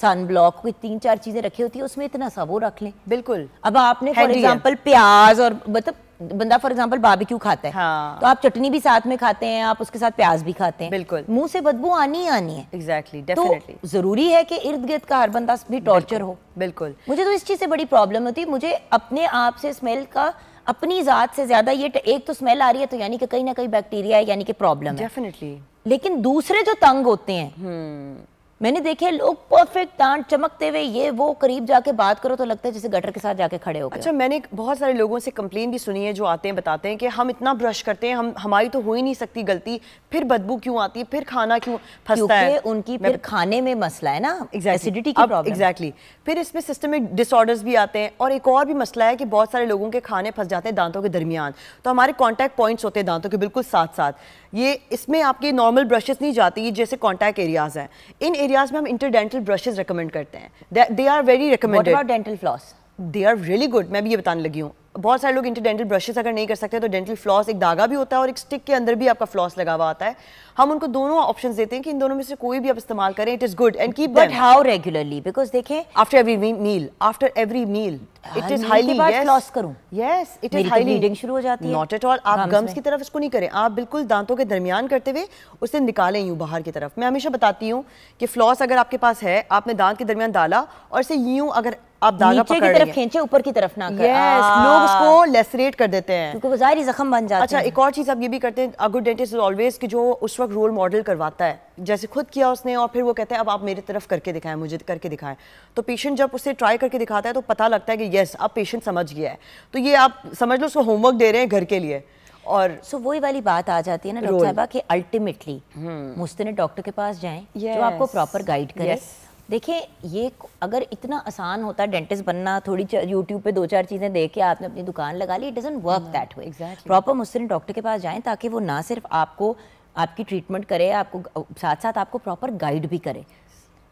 सन ब्लॉक कोई तीन चार चीज़ें रखी होती है उसमें इतना सा वो रख लें बिल्कुल अब आपने फॉर एग्जाम्पल प्याज और मतलब बंदा फॉर एग्जाम्पल क्यू खाता है हाँ। तो आप चटनी भी साथ में खाते हैं आप उसके साथ प्याज भी खाते हैं बिल्कुल मुंह से बदबू आनी ही आनी है एग्जैक्टली exactly, डेफिनेटली तो जरूरी है कि इर्द गिर्द का हर बंदा भी टॉर्चर हो बिल्कुल मुझे तो इस चीज से बड़ी प्रॉब्लम होती है मुझे अपने आप से स्मेल का अपनी जात से ज्यादा ये एक तो स्मेल आ रही है तो यानी कि कहीं ना कहीं बैक्टीरिया है यानी कि प्रॉब्लम है डेफिनेटली लेकिन दूसरे जो तंग होते हैं हम्म। मैंने देखे लोग परफेक्ट दांत चमकते हुए ये वो करीब जाके बात करो तो लगता है जैसे गटर के साथ जाके खड़े हो गए अच्छा मैंने बहुत सारे लोगों से कंप्लेन भी सुनी है जो आते हैं बताते हैं कि हम इतना ब्रश करते हैं हम हमारी तो हो ही नहीं सकती गलती फिर बदबू क्यों आती है फिर खाना क्यों फंसता है उनकी फिर खाने में मसला है ना एसिडिटी की प्रॉब्लम एग्जैक्टली फिर इसमें सिस्टमिक डिसऑर्डर्स भी आते हैं और एक और भी मसला है कि बहुत सारे लोगों के खाने फंस जाते हैं दांतों के दरमियान तो हमारे कॉन्टैक्ट पॉइंट्स होते हैं दांतों के बिल्कुल साथ साथ ये इसमें आपके नॉर्मल ब्रशेस नहीं जाती जैसे कॉन्टैक्ट एरियाज हैं इन एरियाज में हम इंटरडेंटल ब्रशेस रिकमेंड करते हैं they are very recommended dental floss they are really good मैं भी ये बताने लगी हूँ बहुत सारे लोग इंटरडेंटल ब्रशेस अगर नहीं कर सकते तो डेंटल फ्लॉस एक धागा भी होता है और एक स्टिक के अंदर भी आपका फ्लॉस लगा हुआ आता है हम उनको दोनों ऑप्शन देते हैं कि इन दोनों में से कोई भी आप इस्तेमाल करें it is good and keep but how regularly because देखें after every meal after every meal it is highly floss करूं yes it is highly bleeding शुरू हो जाती है नॉट एट ऑल आप गम्स हाँ, की तरफ इसको नहीं करें आप बिल्कुल दांतों के दरमियान करते हुए उसे निकालें यूं बाहर की तरफ मैं हमेशा बताती हूँ कि फ्लॉस अगर आपके पास है आपने दांत के दरमियान डाला और इसे यूं अगर आप धागा नीचे की तरफ खींचे ऊपर की तरफ ना कर yes, हाँ। लोग उसको लेसरेट कर देते हैं क्योंकि वो जाहिर जख्म बन जाता है अच्छा एक और चीज़ आप ये भी करते हैं a good dentist is always कि जो उस वक्त रोल मॉडल करवाता है जैसे खुद किया उसने और फिर वो कहते हैं अब आप मेरी तरफ करके दिखाएं मुझे करके दिखाएं तो पेशेंट जब उसे ट्राई करके दिखाता है तो पता लगता है कि यस अब पेशेंट समझ गया है तो ये आप समझ लो उसको होमवर्क दे रहे हैं घर के लिए और सो so, वही वाली बात आ जाती है ना डॉक्टर साहबा कि अल्टीमेटली हम्म। मुस्तने डॉक्टर के पास जाएं yes. जो आपको प्रॉपर गाइड करे yes. देखिए ये अगर इतना आसान होता डेंटिस्ट बनना थोड़ी यूट्यूब पे दो चार चीज़ें देख के आपने अपनी दुकान लगा ली it doesn't work that way proper Muslim doctor के पास जाएं ताकि वो ना सिर्फ आपको आपकी ट्रीटमेंट करे आपको साथ साथ आपको प्रॉपर गाइड भी करे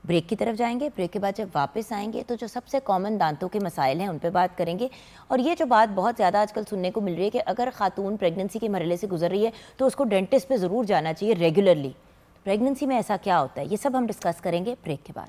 ब्रेक की तरफ जाएंगे ब्रेक के बाद जब वापस आएंगे तो जो सबसे कॉमन दांतों के मसाइल हैं उन पर बात करेंगे और ये जो बात बहुत ज़्यादा आजकल सुनने को मिल रही है कि अगर खातून प्रेगनेंसी के मरले से गुजर रही है तो उसको डेंटिस्ट पे ज़रूर जाना चाहिए रेगुलरली प्रेगनेंसी में ऐसा क्या होता है ये सब हम डिस्कस करेंगे ब्रेक के बाद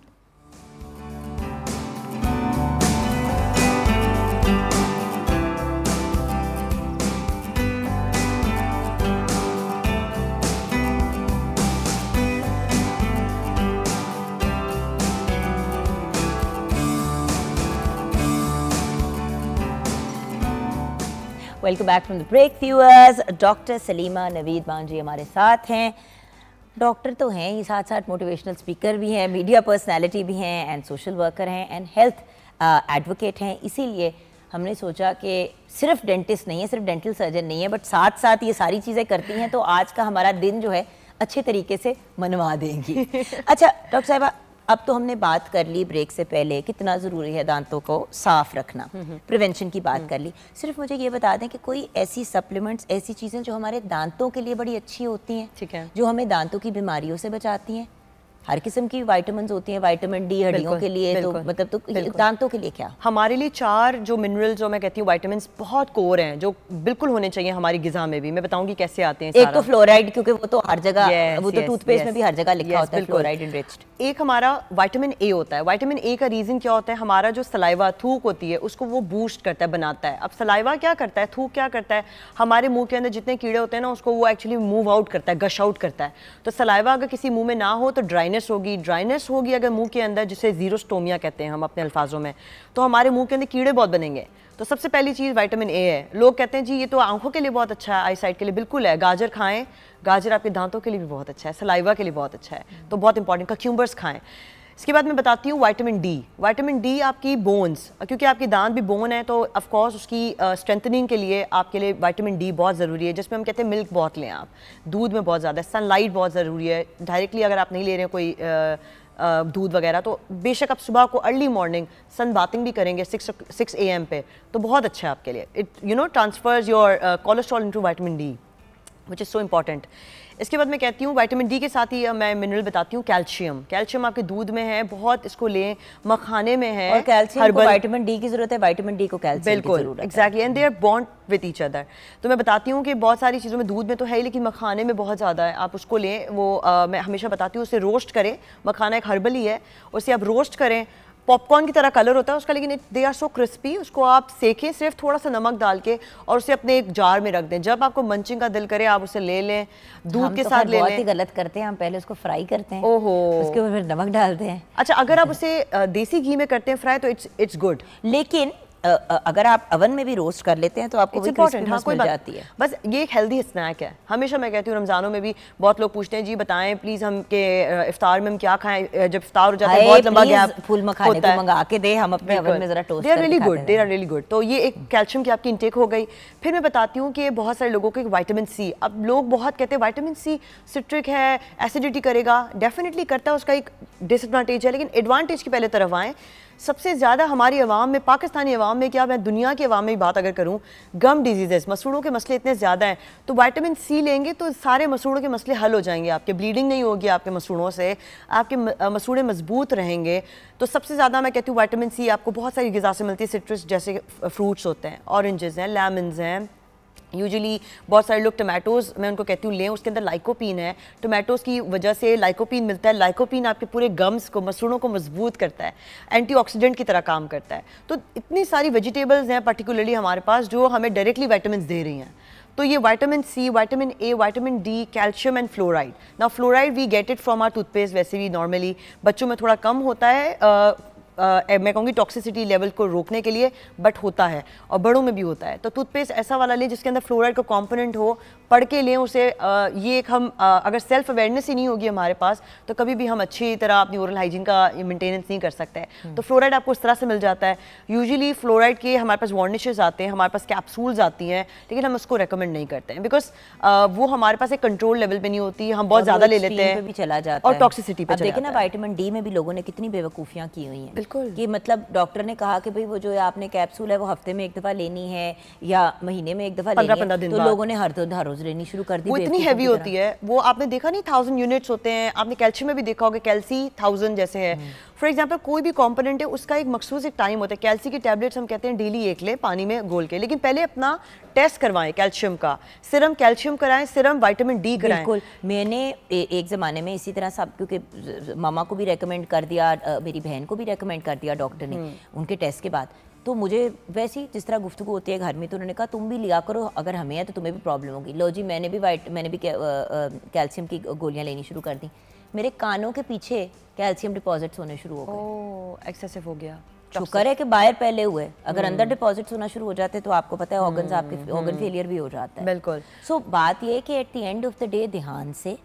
welcome back from the break viewers doctor Salima Naveed Manjhi हमारे साथ हैं डॉक्टर तो हैं ही साथ साथ मोटिवेशनल स्पीकर भी हैं मीडिया पर्सनालिटी भी हैं एंड सोशल वर्कर हैं एंड हेल्थ एडवोकेट हैं इसीलिए हमने सोचा कि सिर्फ डेंटिस्ट नहीं है सिर्फ डेंटल सर्जन नहीं है बट साथ साथ ये सारी चीज़ें करती हैं तो आज का हमारा दिन जो है अच्छे तरीके से मनवा देंगी अच्छा डॉक्टर साहबा अब तो हमने बात कर ली ब्रेक से पहले कितना ज़रूरी है दांतों को साफ रखना प्रिवेंशन हम्म, हम्म। की बात हम्म। कर ली सिर्फ मुझे ये बता दें कि कोई ऐसी सप्लीमेंट्स ऐसी चीज़ें जो हमारे दांतों के लिए बड़ी अच्छी होती हैं ठीक है जो हमें दांतों की बीमारियों से बचाती हैं हर किस्म की वाइटमिन होती है वाइटामिन डी हड्डियों के लिए तो मतलब तो दांतों के लिए क्या हमारे लिए चार जो मिनरल्स जो मैं कहती हूँ वाइटामिन बहुत कोर हैं जो बिल्कुल होने चाहिए हमारी गिजा में भी मैं बताऊंगी कैसे आते हैं एक तो फ्लोराइड क्योंकि वो तो हर जगह वो तो टूथपेस्ट में भी हर जगह लिखा होता है फ्लोराइड इनरिच्ड एक हमारा वाइटामिन ए होता है वाइटामिन ए का रीज़न क्या होता है हमारा जो सलाइवा थूक होती है उसको वो बूस्ट करता है बनाता है अब सलाइवा क्या करता है थूक क्या करता है हमारे मुंह के अंदर जितने कीड़े होते हैं ना उसको वो एक्चुअली मूव आउट करता है गश आउट करता है तो सलाइवा अगर किसी मुंह में ना हो तो ड्राइन ड्राइनेस होगी ड्राइनेस होगी अगर मुंह के अंदर जिसे स्टोमिया कहते हैं हम अपने अल्फाजों में तो हमारे मुंह के अंदर कीड़े बहुत बनेंगे तो सबसे पहली चीज़ विटामिन ए है लोग कहते हैं जी ये तो आंखों के लिए बहुत अच्छा है आई साइड के लिए बिल्कुल है गाजर खाएं गाजर आपके दांतों के लिए भी बहुत अच्छा है सलाइवा के लिए बहुत अच्छा है तो बहुत इंपॉर्टेंट कक्यूम्बर्स खाएं इसके बाद मैं बताती हूँ वाइटामिन डी वाइटामिन डी आपकी बोन्स क्योंकि आपकी दांत भी बोन है तो ऑफकोर्स उसकी स्ट्रेंथनिंग uh, के लिए आपके लिए वाइटामिन डी बहुत ज़रूरी है जिसमें हम कहते हैं मिल्क बहुत लें आप दूध में बहुत ज़्यादा है सनलाइट बहुत ज़रूरी है डायरेक्टली अगर आप नहीं ले रहे हैं कोई uh, uh दूध वगैरह तो बेशक आप सुबह को अर्ली मॉर्निंग सन बाथिंग भी करेंगे सिक्स सिक्स ए एम पे तो बहुत अच्छा है आपके लिए it you know transfers your cholesterol into vitamin D which is so important इसके बाद मैं कहती हूँ वाइटामिन डी के साथ ही मैं मिनरल बताती हूँ कैल्शियम कैल्शियम आपके दूध में है बहुत इसको लें मखाने में है और डी की जरूरत है विटामिन डी को कैल्शियम बिल्कुल exactly and they are bond with each other तो मैं बताती हूँ कि बहुत सारी चीज़ों में दूध में तो है ही लेकिन मखाने में बहुत ज़्यादा है आप उसको लें वो आ, मैं हमेशा बताती हूँ उसे रोस्ट करें मखाना एक हर्बल ही है उसे आप रोस्ट करें पॉपकॉर्न की तरह कलर होता है उसका लेकिन दे आर सो क्रिस्पी उसको आप सेकें सिर्फ थोड़ा सा नमक डाल के और उसे अपने एक जार में रख दें जब आपको मंचिंग का दिल करे आप उसे ले लें दूध के तो साथ ले लें ही गलत करते हैं हम पहले उसको फ्राई करते हैं ओहो उसके ऊपर फिर नमक डालते हैं अच्छा अगर आप उसे देसी घी में करते हैं फ्राई तो इट्स इट्स गुड लेकिन अगर आप अवन में भी रोस्ट कर लेते हैं तो आपको भी हाँ, कोई जाती है बस ये एक हेल्दी स्नैक है हमेशा मैं कहती हूँ रमज़ानों में भी बहुत लोग पूछते हैं जी बताएं प्लीज़ हम के इफ्तार में हम क्या खाएं जब इफ्तार हो जाता है बहुत लंबा गैप फूल मखाने तो मंगा के दे हम अपने अवन में ज़रा toast they really good there are really good तो ये एक कैल्शियम की आपकी इंटेक हो गई फिर मैं बताती हूँ कि बहुत सारे लोगों को एक वाइटामिन सी अब लोग बहुत कहते हैं वाइटामिन सी सिट्रिक है एसिडिटी करेगा डेफिनेटली करता है उसका एक डिसएडवांटेज है लेकिन एडवांटेज की पहले तरफ आएँ सबसे ज़्यादा हमारी आवाम में पाकिस्तानी आवाम में क्या मैं दुनिया की आवाम में बात अगर करूँ गम डिजीज़ मसूड़ों के मसले इतने ज़्यादा हैं तो वाइटामिन सी लेंगे तो सारे मसूड़ों के मसले हल हो जाएंगे आपके ब्लीडिंग नहीं होगी आपके मसूड़ों से आपके मसूड़े मजबूत रहेंगे तो सबसे ज़्यादा मैं कहती हूँ वाइटामिन सी आपको बहुत सारी गज़ा से मिलती है सिट्रस जैसे फ्रूट्स होते हैं औरेंजेस हैं लेमन्स हैं यूजली बहुत सारे लोग टोमेटोज मैं उनको कहती हूँ लें उसके अंदर लाइकोपिन है टोमेटोज़ की वजह से लाइकोपिन मिलता है लाइकोपिन आपके पूरे गम्स को मसरूड़ों को मजबूत करता है एंटीऑक्सीडेंट की तरह काम करता है तो इतनी सारी वेजिटेबल्स हैं पर्टिकुलरली हमारे पास जो हमें डायरेक्टली वाइटामिन दे रही हैं तो ये vitamin C vitamin A vitamin D calcium and fluoride ना fluoride we get it from our toothpaste वैसे भी नॉर्मली बच्चों में थोड़ा कम होता है आ, मैं कहूँगी टॉक्सिसिटी लेवल को रोकने के लिए बट होता है और बड़ों में भी होता है तो टूथपेस्ट ऐसा वाला लें जिसके अंदर फ्लोराइड का कॉम्पोनेंट हो पढ़ के लें उसे आ, ये एक हम आ, अगर सेल्फ अवेयरनेस ही नहीं होगी हमारे पास तो कभी भी हम अच्छी तरह अपनी ओरल हाइजीन का मेंटेनेंस नहीं कर सकते हैं हम्म। तो फ्लोराइड आपको इस तरह से मिल जाता है यूजली फ्लोराइड के हमारे पास वार्निशेज आते हैं हमारे पास कैप्सूल्स आती हैं लेकिन हम उसको रिकमेंड नहीं करते हैं बिकॉज वो हमारे पास एक कंट्रोल लेवल पर नहीं होती हम बहुत ज़्यादा ले लेते हैं और टॉक्सिसिटी पर देखें ना वाइटामिन डी में भी लोगों ने कितनी बेवकूफ़ियाँ की हुई हैं बिल्कुल कि मतलब डॉक्टर ने कहा कि भाई वो जो आपने कैप्सूल है वो हफ्ते में एक दफा लेनी है या महीने में एक दफा पंद्रह पंद्रह दिन तो लोगों ने हर दो हर रोज लेनी शुरू कर दी वो इतनी हैवी होती है वो आपने देखा नहीं थाउजेंड यूनिट्स होते हैं आपने कैल्शियम में भी देखा होगा कैल्सी थाउजेंड जैसे है हम्म। फॉर एग्जाम्पल कोई भी कॉम्पोनेंट है उसका एक मखसूस एक टाइम होता है कैल्सी की टैबलेट्स हम कहते हैं डेली एक ले पानी में घोल के लेकिन पहले अपना टेस्ट करवाएं कैल्शियम का सिरम कैल्शियम कराएं सिरम विटामिन डी कराएं बिल्कुल मैंने ए, एक ज़माने में इसी तरह सब क्योंकि मामा को भी रेकमेंड कर दिया मेरी बहन को भी रेकमेंड कर दिया डॉक्टर ने हम्म। उनके टेस्ट के बाद तो मुझे वैसे ही जिस तरह गुफ्तु होती है घर में तो उन्होंने कहा तुम भी लिया करो अगर हमें है तो तुम्हें भी प्रॉब्लम होगी लो जी मैंने भी वाइट मैंने भी कैल्शियम की गोलियाँ लेनी शुरू कर दी मेरे कानों के पीछे कैल्शियम डिपॉजिट्स होने शुरू हो गए एक्सेसिव हो गया शुक्र है कि बाहर पहले हुए अगर अंदर डिपॉजिट हम्म। होना शुरू हो जाते तो आपको पता है ऑर्गन हम्म, आपके ऑर्गन हम्म, फेलियर भी हो जाता है बिल्कुल सो बात यह है कि at the end of the day ध्यान से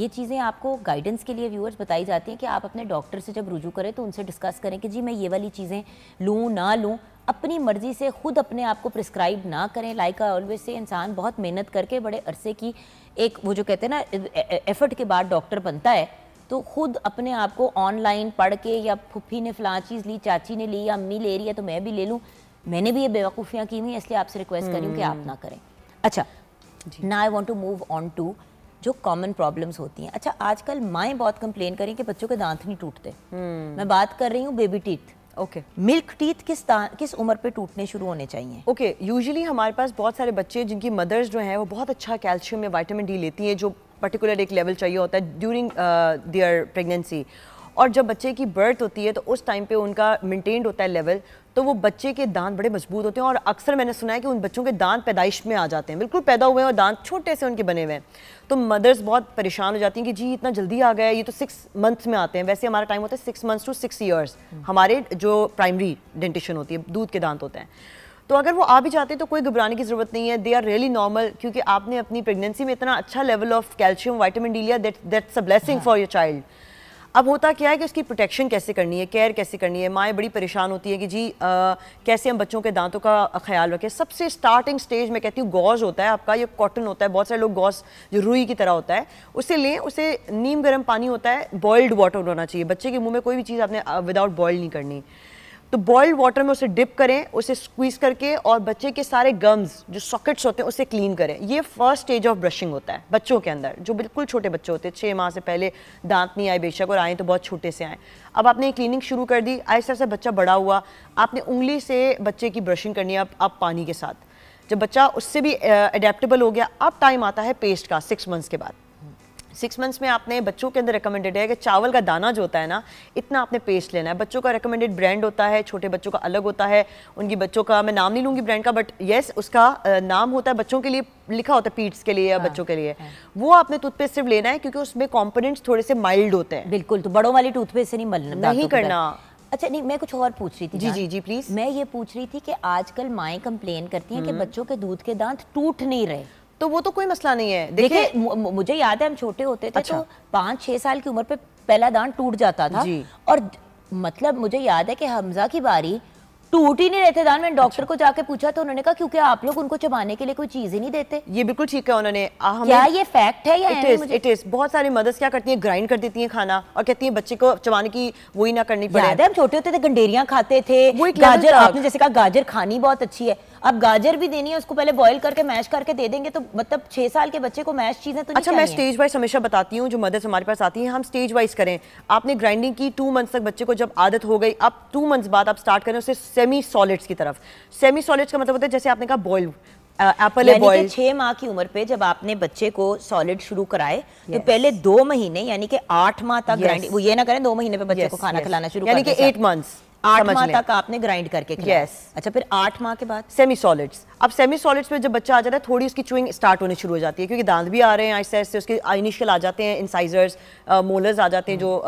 ये चीज़ें आपको गाइडेंस के लिए व्यूअर्स बताई जाती हैं कि आप अपने डॉक्टर से जब रुजू करें तो उनसे डिस्कस करें कि जी मैं ये वाली चीज़ें लूँ ना लूँ अपनी मर्ज़ी से खुद अपने आप को प्रिस्क्राइब ना करें लाइक आई ऑलवेज से इंसान बहुत मेहनत करके बड़े अरसे की एक वो जो कहते हैं ना एफर्ट के बाद डॉक्टर बनता है तो खुद अपने आप को ऑनलाइन पढ़ के या फुफी ने फला चीज़ ली चाची ने ली या अम्मी ले रही है तो मैं भी ले लूँ मैंने भी ये बेवकूफ़ियाँ की हुई इसलिए आपसे रिक्वेस्ट करी हूँ कि आप ना करें अच्छा ना I want to move on to जो कॉमन प्रॉब्लम्स होती हैं अच्छा आजकल माएँ बहुत कंप्लेन करें कि बच्चों के दांत नहीं टूटते हम्म। मैं बात कर रही हूँ baby teeth okay milk teeth किस किस उम्र पे टूटने शुरू होने चाहिए ओके okay, यूजुअली हमारे पास बहुत सारे बच्चे जिनकी मदर्स जो हैं वो बहुत अच्छा कैल्शियम या विटामिन डी लेती हैं जो पर्टिकुलर एक लेवल चाहिए होता है ड्यूरिंग देयर प्रेगनेंसी और जब बच्चे की बर्थ होती है तो उस टाइम पे उनका मेंटेन्ड होता है लेवल तो वो बच्चे के दांत बड़े मजबूत होते हैं और अक्सर मैंने सुना है कि उन बच्चों के दांत पैदाइश में आ जाते हैं बिल्कुल पैदा हुए हैं और दांत छोटे से उनके बने हुए हैं तो मदर्स बहुत परेशान हो जाती हैं कि जी इतना जल्दी आ गया ये तो सिक्स मंथ्स में आते हैं वैसे हमारा टाइम होता है six months to six years हमारे जो प्राइमरी डेंटिशन होती है दूध के दांत होते हैं तो अगर वो आ भी जाते हैं तो कोई घबराने की ज़रूरत नहीं है दे आर रियली नॉर्मल क्योंकि आपने अपनी प्रेगनेंसी में इतना अच्छा level of calcium vitamin D लिया that's a blessing for your child अब होता क्या है कि उसकी प्रोटेक्शन कैसे करनी है केयर कैसे करनी है माएँ बड़ी परेशान होती है कि जी आ, कैसे हम बच्चों के दांतों का ख्याल रखें सबसे स्टार्टिंग स्टेज में कहती हूँ गौज होता है आपका ये कॉटन होता है बहुत सारे लोग गौज जो रुई की तरह होता है उसे लें उसे नीम गर्म पानी होता है बॉयल्ड वाटर होना चाहिए बच्चे के मुँह में कोई भी चीज़ आपने विदाउट बॉयल नहीं करनी तो बॉइल्ड वाटर में उसे डिप करें उसे स्क्वीज करके और बच्चे के सारे गम्स जो सॉकेट्स होते हैं उसे क्लीन करें ये फर्स्ट स्टेज ऑफ ब्रशिंग होता है बच्चों के अंदर जो बिल्कुल छोटे बच्चे होते हैं छः माह से पहले दांत नहीं आए बेशक और आए तो बहुत छोटे से आए अब आपने क्लीनिंग शुरू कर दी आहिस्ता आहिस्ता बच्चा बड़ा हुआ आपने उंगली से बच्चे की ब्रशिंग करनी है आप पानी के साथ जब बच्चा उससे भी अडेप्टेबल हो गया अब टाइम आता है पेस्ट का सिक्स मंथ्स के बाद सिक्स मंथ्स में आपने बच्चों के अंदर रिकमेंडेड है कि चावल का दाना जो होता है ना इतना आपने पेस्ट लेना है बच्चों का रिकमेंडेड ब्रांड होता है छोटे बच्चों का अलग होता है उनकी बच्चों का मैं नाम नहीं लूँगी ब्रांड का बट येस उसका नाम होता है बच्चों के लिए लिखा होता है पीट्स के लिए या हाँ, बच्चों के लिए हाँ, वो आपने टूथपेस्ट सिर्फ लेना है क्योंकि उसमें कॉम्पोनेंट्स थोड़े से माइल्ड होते हैं बिल्कुल तो बड़ों वाली टूथपेस्ट से नहीं मलना नहीं करना अच्छा नहीं मैं कुछ और पूछ रही थी जी जी जी प्लीज मैं ये पूछ रही थी कि आजकल माएँ कंप्लेन करती हैं कि हम्म। बच्चों के दूध के दांत टूट नहीं रहे तो वो तो कोई मसला नहीं है देखिए मुझे याद है हम छोटे होते थे अच्छा। तो पांच छह साल की उम्र पे पहला दांत टूट जाता था और मतलब मुझे याद है कि हमजा की बारी टूट ही नहीं रहते दान मैंने डॉक्टर अच्छा। को जाके पूछा तो उन्होंने कहा क्योंकि आप लोग उनको चबाने के लिए कोई चीज ही नहीं देते ये बिल्कुल ठीक है उन्होंने क्या ये फैक्ट है या इट इज इट इज बहुत सारी मदर्स क्या करती हैं ग्राइंड कर देती हैं खाना और कहती हैं बच्चे को चबाने की वही ना करनी पड़े हम छोटे होते थे गंडेरिया खाते थे गाजर आपने जैसे कहा गाजर खानी बहुत अच्छी है अब गाजर भी देनी है उसको पहले बॉईल करके मैश करके दे देंगे तो मतलब छह साल के बच्चे को मैश चीजें तो अच्छा मैं स्टेज वाइज हमेशा बताती हूँ जो मदर्स हमारे पास आती हैं हम स्टेज वाइज करें आपने ग्राइंडिंग की टू मंथ्स तक बच्चे को जब आदत हो गई अब टू मंथ्स बाद आप स्टार्ट करें उसे सेमी सॉलिड्स की तरफ सेमी सॉलिड्स का मतलब होता है जैसे आपने कहा बॉयल एप्पल बॉयल छह माह की उम्र पे जब आपने बच्चे को सॉलिड शुरू कराए तो yes. तो पहले दो महीने यानी कि आठ माह तक yes. वो ये ना करें दो महीने पे बच्चे yes, को खाना yes. खिलाना शुरू यानी कि एट मंथ्स आठ माह तक आपने ग्राइंड करके yes. अच्छा फिर आठ माह के बाद सेमी सॉलिड्स अब सेमी सॉलिड्स में जब बच्चा आ जाता है थोड़ी उसकी चूइंग स्टार्ट होने शुरू हो जाती है क्योंकि दांत भी आ रहे हैं आहिस्ते आहिस्ते उसके इनिशियल आ जाते हैं इंसाइजर्स मोलर्स uh, आ जाते हैं जो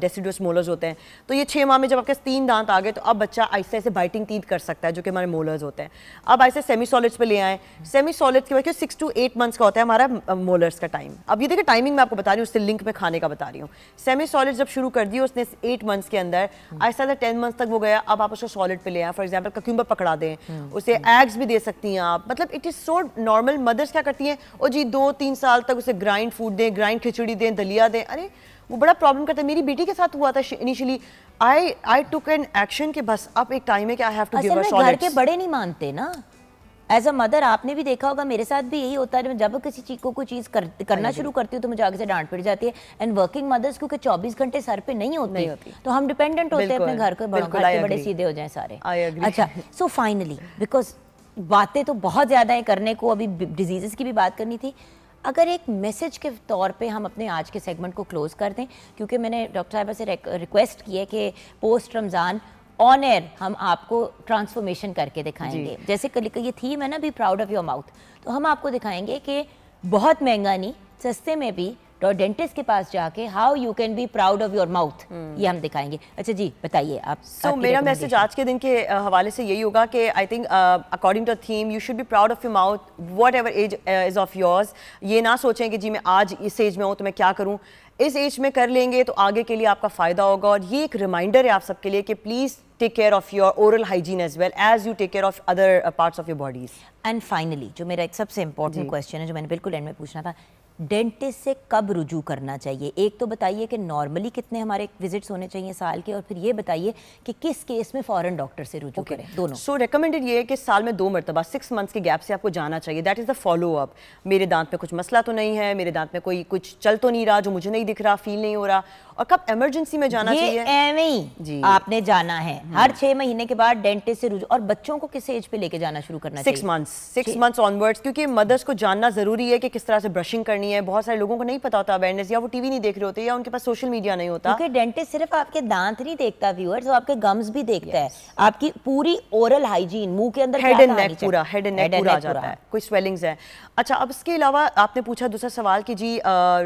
डेसिडस uh, मोलर्स होते हैं तो ये छः माह में जब आपके तीन दांत आ गए तो अब बच्चा आहिस्ते ऐसे बाइटिंग तीत कर सकता है जो कि हमारे मोलर्स होते हैं अब ऐसे सेमी सॉलिड्स पर ले आए सेमी सॉलिड्स के बाद सिक्स टू एट मंथ्स का होता है हमारा मोलर्स uh, का टाइम अब ये देखिए टाइमिंग मैं आपको बता रही हूँ उससे लिंक में खाने का बता रही हूँ सेमी सॉलिड जब शुरू कर दिया उसने एट मंथ्स के अंदर आहिस्ता टेन मंथ तक वो गया अब आप उसको सॉलिड पे ले आए फॉर एग्जाम्पल कक्यूम्बर पकड़ा दें हम्म। उसे एग्स भी दे सकती हैं आप मतलब it is so normal mothers क्या करती हैं और जी दो तीन साल तक उसे ग्राइंड फूड दें ग्राइंड खिचड़ी दें दलिया दें अरे वो बड़ा प्रॉब्लम करता है मेरी बेटी के साथ हुआ था initially I I took an action के बस अब एक टाइम है कि I have to give her solids घर के बड़े नहीं मानते ना एज अ मदर आपने भी देखा होगा मेरे साथ भी यही होता है जब किसी चीज को कोई चीज़ कर, करना हाँ शुरू करती हूँ तो मुझे आगे से डांट पड़ जाती है एंड वर्किंग मदर्स क्योंकि चौबीस घंटे सर पे नहीं होती, नहीं होती। तो हम डिपेंडेंट होते हैं अपने घर के बड़े सीधे हो जाए सारे अच्छा सो फाइनली बिकॉज बातें तो बहुत ज़्यादा है करने को अभी डिजीजे की भी बात करनी थी अगर एक मैसेज के तौर पे हम अपने आज के सेगमेंट को क्लोज़ कर दें क्योंकि मैंने डॉक्टर साहबा से रिक्वेस्ट की है कि पोस्ट रमज़ान ऑन एयर हम आपको ट्रांसफॉर्मेशन करके दिखाएंगे जैसे कल ये थीम है ना भी प्राउड ऑफ योर माउथ तो हम आपको दिखाएंगे कि बहुत महंगा नहीं सस्ते में भी डेंटिस्ट के पास जाके how you can be proud of your mouth ये हम दिखाएंगे अच्छा जी बताइए आप सो so, मेरा मैसेज आज के दिन के हवाले से यही होगा कि I think according to theme you should be proud of your mouth whatever age is of yours ये ना सोचें कि जी मैं आज इस एज में हूँ तो मैं क्या करूँ इस एज में कर लेंगे तो आगे के लिए आपका फ़ायदा होगा और ये एक रिमाइंडर है आप सबके लिए कि please take care of your oral hygiene as well as you take care of other uh, parts of your bodies and finally जो मेरा एक सबसे important क्वेश्चन है जो मैंने बिल्कुल एंड में पूछना था डेंटिस्ट से कब रुजू करना चाहिए एक तो बताइए कि नॉर्मली कितने हमारे विजिट्स होने चाहिए साल के और फिर ये बताइए कि किस केस में फॉरेन डॉक्टर से रुजू okay. करें दोनों सो so, रिकमेंडेड ये है कि साल में दो मरतबा सिक्स मंथ्स के गैप से आपको जाना चाहिए that is the follow up मेरे दांत में कुछ मसला तो नहीं है मेरे दांत में कोई कुछ चल तो नहीं रहा जो मुझे नहीं दिख रहा फील नहीं हो रहा और कब इमरजेंसी में जाना चाहिए एवं ही आपने जाना है हाँ। हर छह महीने के बाद डेंटिस्ट से रुझ और बच्चों को किस एज पे लेके जाना शुरू करना six months six months onwards क्योंकि मदर्स को जानना जरूरी है कि किस तरह से ब्रशिंग करनी है बहुत सारे लोगों को नहीं पता होता अवेयरनेस या वो टीवी नहीं देख रहे होते या उनके पास सोशल मीडिया नहीं होता क्योंकि डेंटिस्ट सिर्फ आपके दांत नहीं देखता व्यूअर्स वो आपके गम्स भी देखता है आपकी पूरी ओरल हाइजीन मुंह के अंदर हेड एंड नेक पूरा हेड एंड नेक पूरा जाता है कोई स्वेलिंग्स है अच्छा अब इसके अलावा आपने पूछा दूसरा सवाल कि जी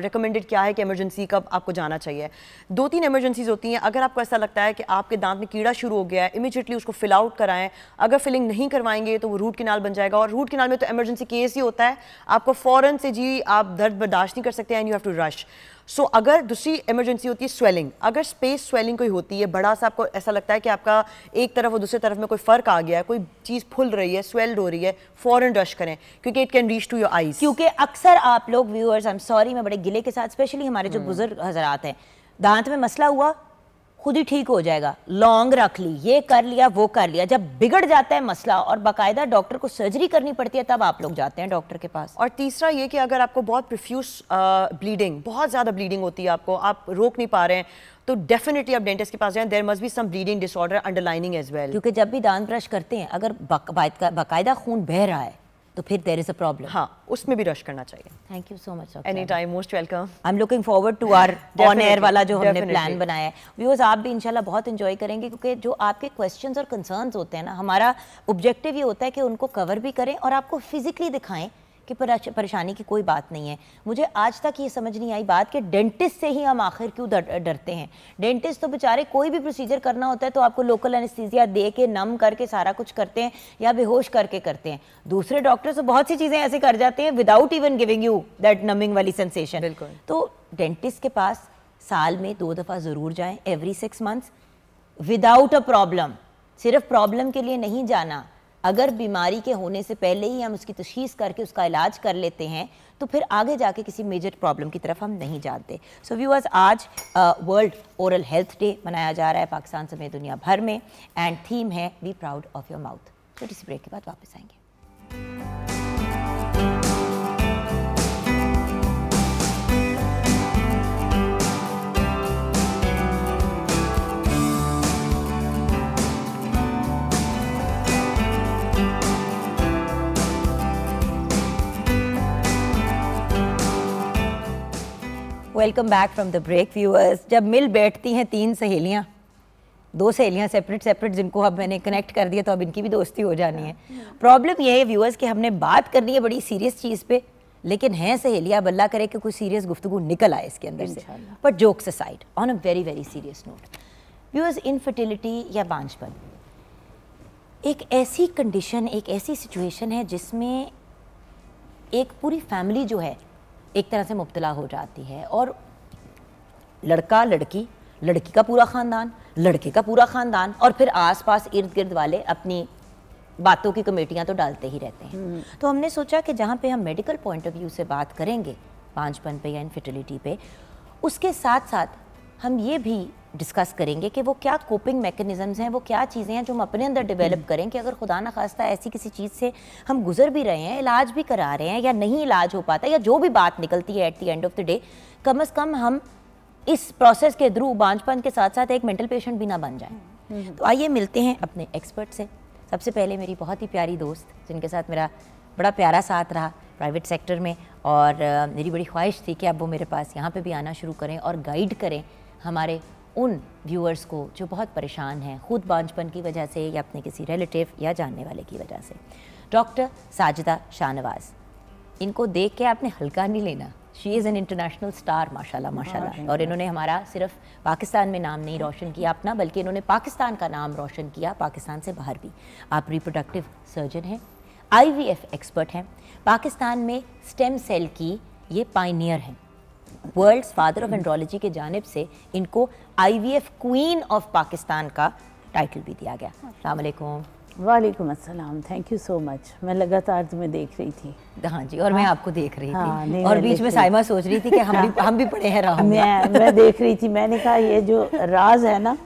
रिकमेंडेड क्या है कि इमरजेंसी कब आपको जाना चाहिए दो तीन इमरजेंसीज होती हैं अगर आपको ऐसा लगता है कि आपके दांत में कीड़ा शुरू हो गया है इमीजिएटली उसको फिल आउट कराएं अगर फिलिंग नहीं करवाएंगे तो वो रूट किनाल बन जाएगा और रूट किनाल में तो एमरजेंसी केस ही होता है आपको फ़ौरन से जी आप दर्द बर्दाश्त नहीं कर सकते and you have to rush so so, अगर दूसरी इमरजेंसी होती है स्वेलिंग अगर स्पेस स्वेलिंग कोई होती है बड़ा सा आपको ऐसा लगता है कि आपका एक तरफ और दूसरी तरफ में कोई फ़र्क आ गया है कोई चीज़ फुल रही है स्वेल्ड हो रही है फ़ॉरन रश करें क्योंकि it can reach to your eyes क्योंकि अक्सर आप लोग व्यूअर्स आई एम सॉरी मैं बड़े गिले के साथ स्पेशली हमारे जो हम्म। बुजुर्ग हजरात हैं दांत में मसला हुआ खुद ही ठीक हो जाएगा लॉन्ग रख ली ये कर लिया वो कर लिया जब बिगड़ जाता है मसला और बाकायदा डॉक्टर को सर्जरी करनी पड़ती है तब आप लोग जाते हैं डॉक्टर के पास और तीसरा ये कि अगर आपको बहुत प्रिफ्यूज ब्लीडिंग बहुत ज़्यादा ब्लीडिंग होती है आपको आप रोक नहीं पा रहे हैं तो डेफिनेटली आप डेंटिस्ट के पास जाएं देर मज भी some bleeding disorder underlining as well क्योंकि जब भी दांत ब्रश करते हैं अगर बाकायदा खून बह रहा है तो फिर देर इज़ अ प्रॉब्लम हाँ उसमें भी रश करना चाहिए thank you so much any time most welcome I am looking forward to our on air वाला जो हमने प्लान बनाया है व्यूअर्स आप भी इंशाल्लाह बहुत इंजॉय करेंगे क्योंकि जो आपके क्वेश्चन और कंसर्न होते हैं ना हमारा ऑब्जेक्टिव ये होता है कि उनको कवर भी करें और आपको फिजिकली दिखाएं कि अच्छा, परेशानी की कोई बात नहीं है मुझे आज तक ये समझ नहीं आई बात कि डेंटिस्ट से ही हम आखिर क्यों डरते हैं डेंटिस्ट तो बेचारे कोई भी प्रोसीजर करना होता है तो आपको लोकल एनेस्थीजिया दे के नम करके सारा कुछ करते हैं या बेहोश करके करते हैं दूसरे डॉक्टर तो बहुत सी चीज़ें ऐसे कर जाते हैं without even giving you that numbing वाली सेंसेशन तो डेंटिस्ट के पास साल में दो दफ़ा ज़रूर जाएं every six months without a problem सिर्फ प्रॉब्लम के लिए नहीं जाना अगर बीमारी के होने से पहले ही हम उसकी तशीस करके उसका इलाज कर लेते हैं तो फिर आगे जाके किसी मेजर प्रॉब्लम की तरफ हम नहीं जाते सो so, व्यूअर्स आज वर्ल्ड ओरल हेल्थ डे मनाया जा रहा है पाकिस्तान समेत दुनिया भर में एंड थीम है be proud of your mouth छोटी सी ब्रेक के बाद वापस आएंगे welcome back from the break viewers जब मिल बैठती हैं तीन सहेलियाँ दो सहेलियाँ सेपरेट सेपरेट जिनको अब मैंने कनेक्ट कर दिया तो अब इनकी भी दोस्ती हो जानी है प्रॉब्लम यह है व्यूअर्स कि हमने बात करनी है बड़ी सीरियस चीज़ पे लेकिन हैं सहेलियाँ अब अल्लाह करे कि कोई सीरियस गुफ्तु निकल आए इसके अंदर से but jokes aside on a very very serious note viewers infertility या बांझपन एक ऐसी कंडीशन एक ऐसी सिचुएशन है जिसमें एक पूरी फैमिली जो है एक तरह से मुबतला हो जाती है और लड़का लड़की लड़की का पूरा ख़ानदान लड़के का पूरा ख़ानदान और फिर आसपास इर्द गिर्द वाले अपनी बातों की कमेटियाँ तो डालते ही रहते हैं हम्म। तो हमने सोचा कि जहाँ पे हम मेडिकल पॉइंट ऑफ व्यू से बात करेंगे पाँचपन पे या फर्टिलिटी पे उसके साथ साथ हम ये भी डिस्कस करेंगे कि वो क्या कोपिंग मेकनिज़म्स हैं वो क्या चीज़ें हैं जो हम अपने अंदर डेवलप हम्म। करें कि अगर खुदा न खास्ता ऐसी किसी चीज़ से हम गुजर भी रहे हैं इलाज भी करा रहे हैं या नहीं इलाज हो पाता या जो भी बात निकलती है at the end of the day कम अज़ कम हम इस प्रोसेस के थ्रू बांझपन के साथ साथ एक मेंटल पेशेंट भी ना बन जाए हम्म। तो आइए मिलते हैं अपने एक्सपर्ट से सबसे पहले मेरी बहुत ही प्यारी दोस्त जिनके साथ मेरा बड़ा प्यारा साथ रहा प्राइवेट सेक्टर में और मेरी बड़ी ख्वाहिश थी कि अब वो मेरे पास यहाँ पे भी आना शुरू करें और गाइड करें हमारे उन व्यूअर्स को जो बहुत परेशान हैं खुद बांझपन की वजह से या अपने किसी रिलेटिव या जानने वाले की वजह से डॉक्टर साजिदा शाहनवाज इनको देख के आपने हल्का नहीं लेना she is an international star माशाल्लाह माशाल्लाह और इन्होंने हमारा सिर्फ पाकिस्तान में नाम नहीं रोशन किया अपना बल्कि इन्होंने पाकिस्तान का नाम रोशन किया पाकिस्तान से बाहर भी आप रिप्रोडक्टिव सर्जन हैं आईवीएफ एक्सपर्ट हैं पाकिस्तान में स्टेम सेल की ये पाइनियर हैं वर्ल्ड्स फादर ऑफ एंड्रोलॉजी के जानब से इनको आईवीएफ क्वीन ऑफ पाकिस्तान का टाइटल भी दिया गया अलैक्म अच्छा। वालेकुम अस्सलाम थैंक यू सो मच मैं लगातार तुम्हें देख रही थी हाँ जी और हाँ, मैं आपको देख रही हाँ, थी और बीच में साइमा सोच रही थी कि हम भी हम भी पढ़े हैं राह मैं मैं देख रही थी मैंने कहा ये जो राज है ना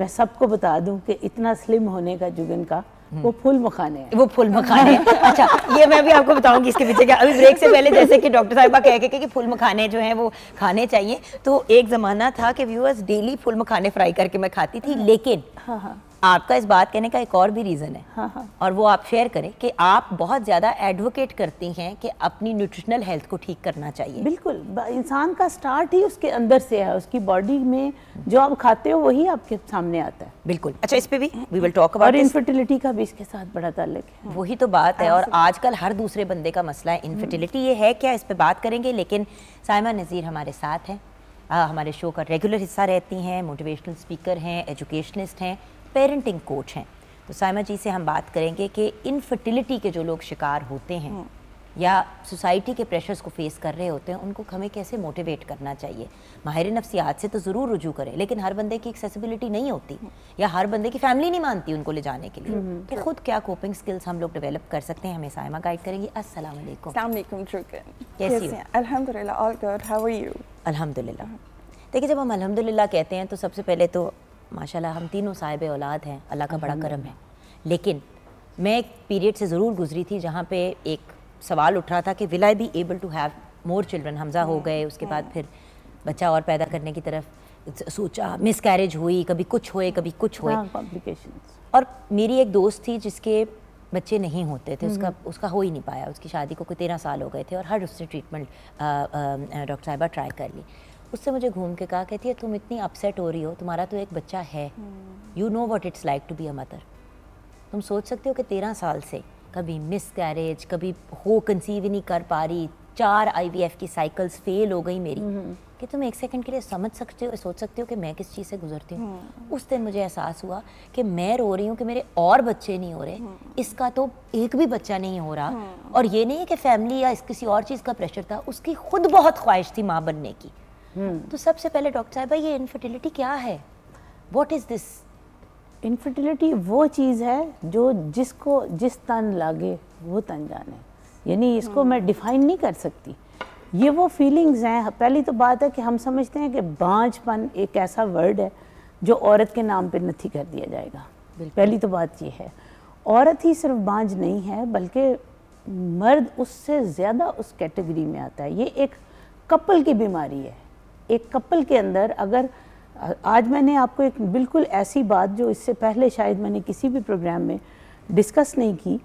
मैं सबको बता दूं कि इतना स्लिम होने का जुगन का वो फूल मखाने वो फूल मखाने अच्छा ये मैं भी आपको बताऊंगी इसके पीछे क्या अभी ब्रेक से पहले जैसे कि डॉक्टर साहिबा कह के कि फूल मखाने जो है वो खाने चाहिए तो एक ज़माना था कि व्यूअर्स डेली फूल मखाने फ्राई करके मैं खाती थी हाँ। लेकिन हाँ हाँ आपका इस बात कहने का एक और भी रीज़न है हाँ हाँ और वो आप शेयर करें कि आप बहुत ज़्यादा एडवोकेट करती हैं कि अपनी न्यूट्रिशनल हेल्थ को ठीक करना चाहिए बिल्कुल इंसान का स्टार्ट ही उसके अंदर से है उसकी बॉडी में जो आप खाते हो वही आपके सामने आता है बिल्कुल अच्छा इस पे भी we will talk about infertility का भी इसके साथ बड़ा ताल्लुक है वही तो बात है और आजकल हर दूसरे बंदे का मसला है इनफर्टिलिटी ये है क्या इस पर बात करेंगे लेकिन साइमा नज़ीर हमारे साथ हैं हमारे शो का रेगुलर हिस्सा रहती हैं मोटिवेशनल स्पीकर हैं एजुकेशनिस्ट हैं पेरेंटिंग कोच हैं तो साइमा जी से हम बात करेंगे कि इनफर्टिलिटी के जो लोग शिकार होते हैं हम्म। या सोसाइटी के प्रेशर्स को फेस कर रहे होते हैं उनको हमें कैसे मोटिवेट करना चाहिए माहिर नफ्सियात से तो ज़रूर रुजू करें लेकिन हर बंदे की एक्सेसिबिलिटी नहीं होती हम्म। या हर बंदे की फैमिली नहीं मानती उनको ले जाने के लिए हम्म, तो खुद क्या कोपिंग स्किल्स हम लोग डेवलप कर सकते हैं हमें सायमा गाइड करेंगी असल अलहमदिल्ला देखिए जब हम अलहमदिल्ला कहते हैं तो सबसे पहले तो माशाल्लाह हम तीनों साहिब औलाद हैं अल्लाह का बड़ा करम है लेकिन मैं एक पीरियड से ज़रूर गुजरी थी जहाँ पे एक सवाल उठ रहा था कि will I be able to have more children Hamza हो गए उसके बाद हम्म। फिर बच्चा और पैदा करने की तरफ सोचा मिस कैरेज हुई कभी कुछ होए कभी कुछ होए कॉम्प्लिकेशंस हाँ, और मेरी एक दोस्त थी जिसके बच्चे नहीं होते थे उसका हम्म। उसका हो ही नहीं पाया उसकी शादी को कोई तेरह साल हो गए थे और हर उसने ट्रीटमेंट डॉक्टर साहिबा ट्राई कर ली उससे मुझे घूम के कहा कहती है तुम इतनी अपसेट हो रही हो तुम्हारा तो एक बच्चा है you know what it's like to be a mother तुम सोच सकते हो कि तेरह साल से कभी मिस कैरेज कभी हो कंसीव ही नहीं कर पा रही चार आई वी एफ की साइकिल्स फेल हो गई मेरी हम्म। कि तुम एक सेकंड के लिए समझ सकते हो सोच सकते हो कि मैं किस चीज़ से गुजरती हूँ हम्म। उस दिन मुझे एहसास हुआ कि मैं रो रही हूँ कि मेरे और बच्चे नहीं हो रहे हम्म। इसका तो एक भी बच्चा नहीं हो रहा और ये नहीं है कि फैमिली या इस किसी और चीज़ का प्रेशर था उसकी खुद बहुत ख्वाहिश थी माँ बनने की हम्म। तो सबसे पहले डॉक्टर साहब ये इनफर्टिलिटी क्या है वॉट इज़ दिस इनफर्टिलिटी वो चीज़ है जो जिसको जिस तन लागे वो तन जाने यानी इसको मैं डिफाइन हम्म। नहीं कर सकती ये वो फीलिंग्स हैं पहली तो बात है कि हम समझते हैं कि बाँझपन एक ऐसा वर्ड है जो औरत के नाम पे नथी कर दिया जाएगा पहली तो बात ये है औरत ही सिर्फ बाँझ नहीं है बल्कि मर्द उससे ज़्यादा उस कैटेगरी में आता है ये एक कपल की बीमारी है एक कपल के अंदर अगर आज मैंने आपको एक बिल्कुल ऐसी बात जो इससे पहले शायद मैंने किसी भी प्रोग्राम में डिस्कस नहीं की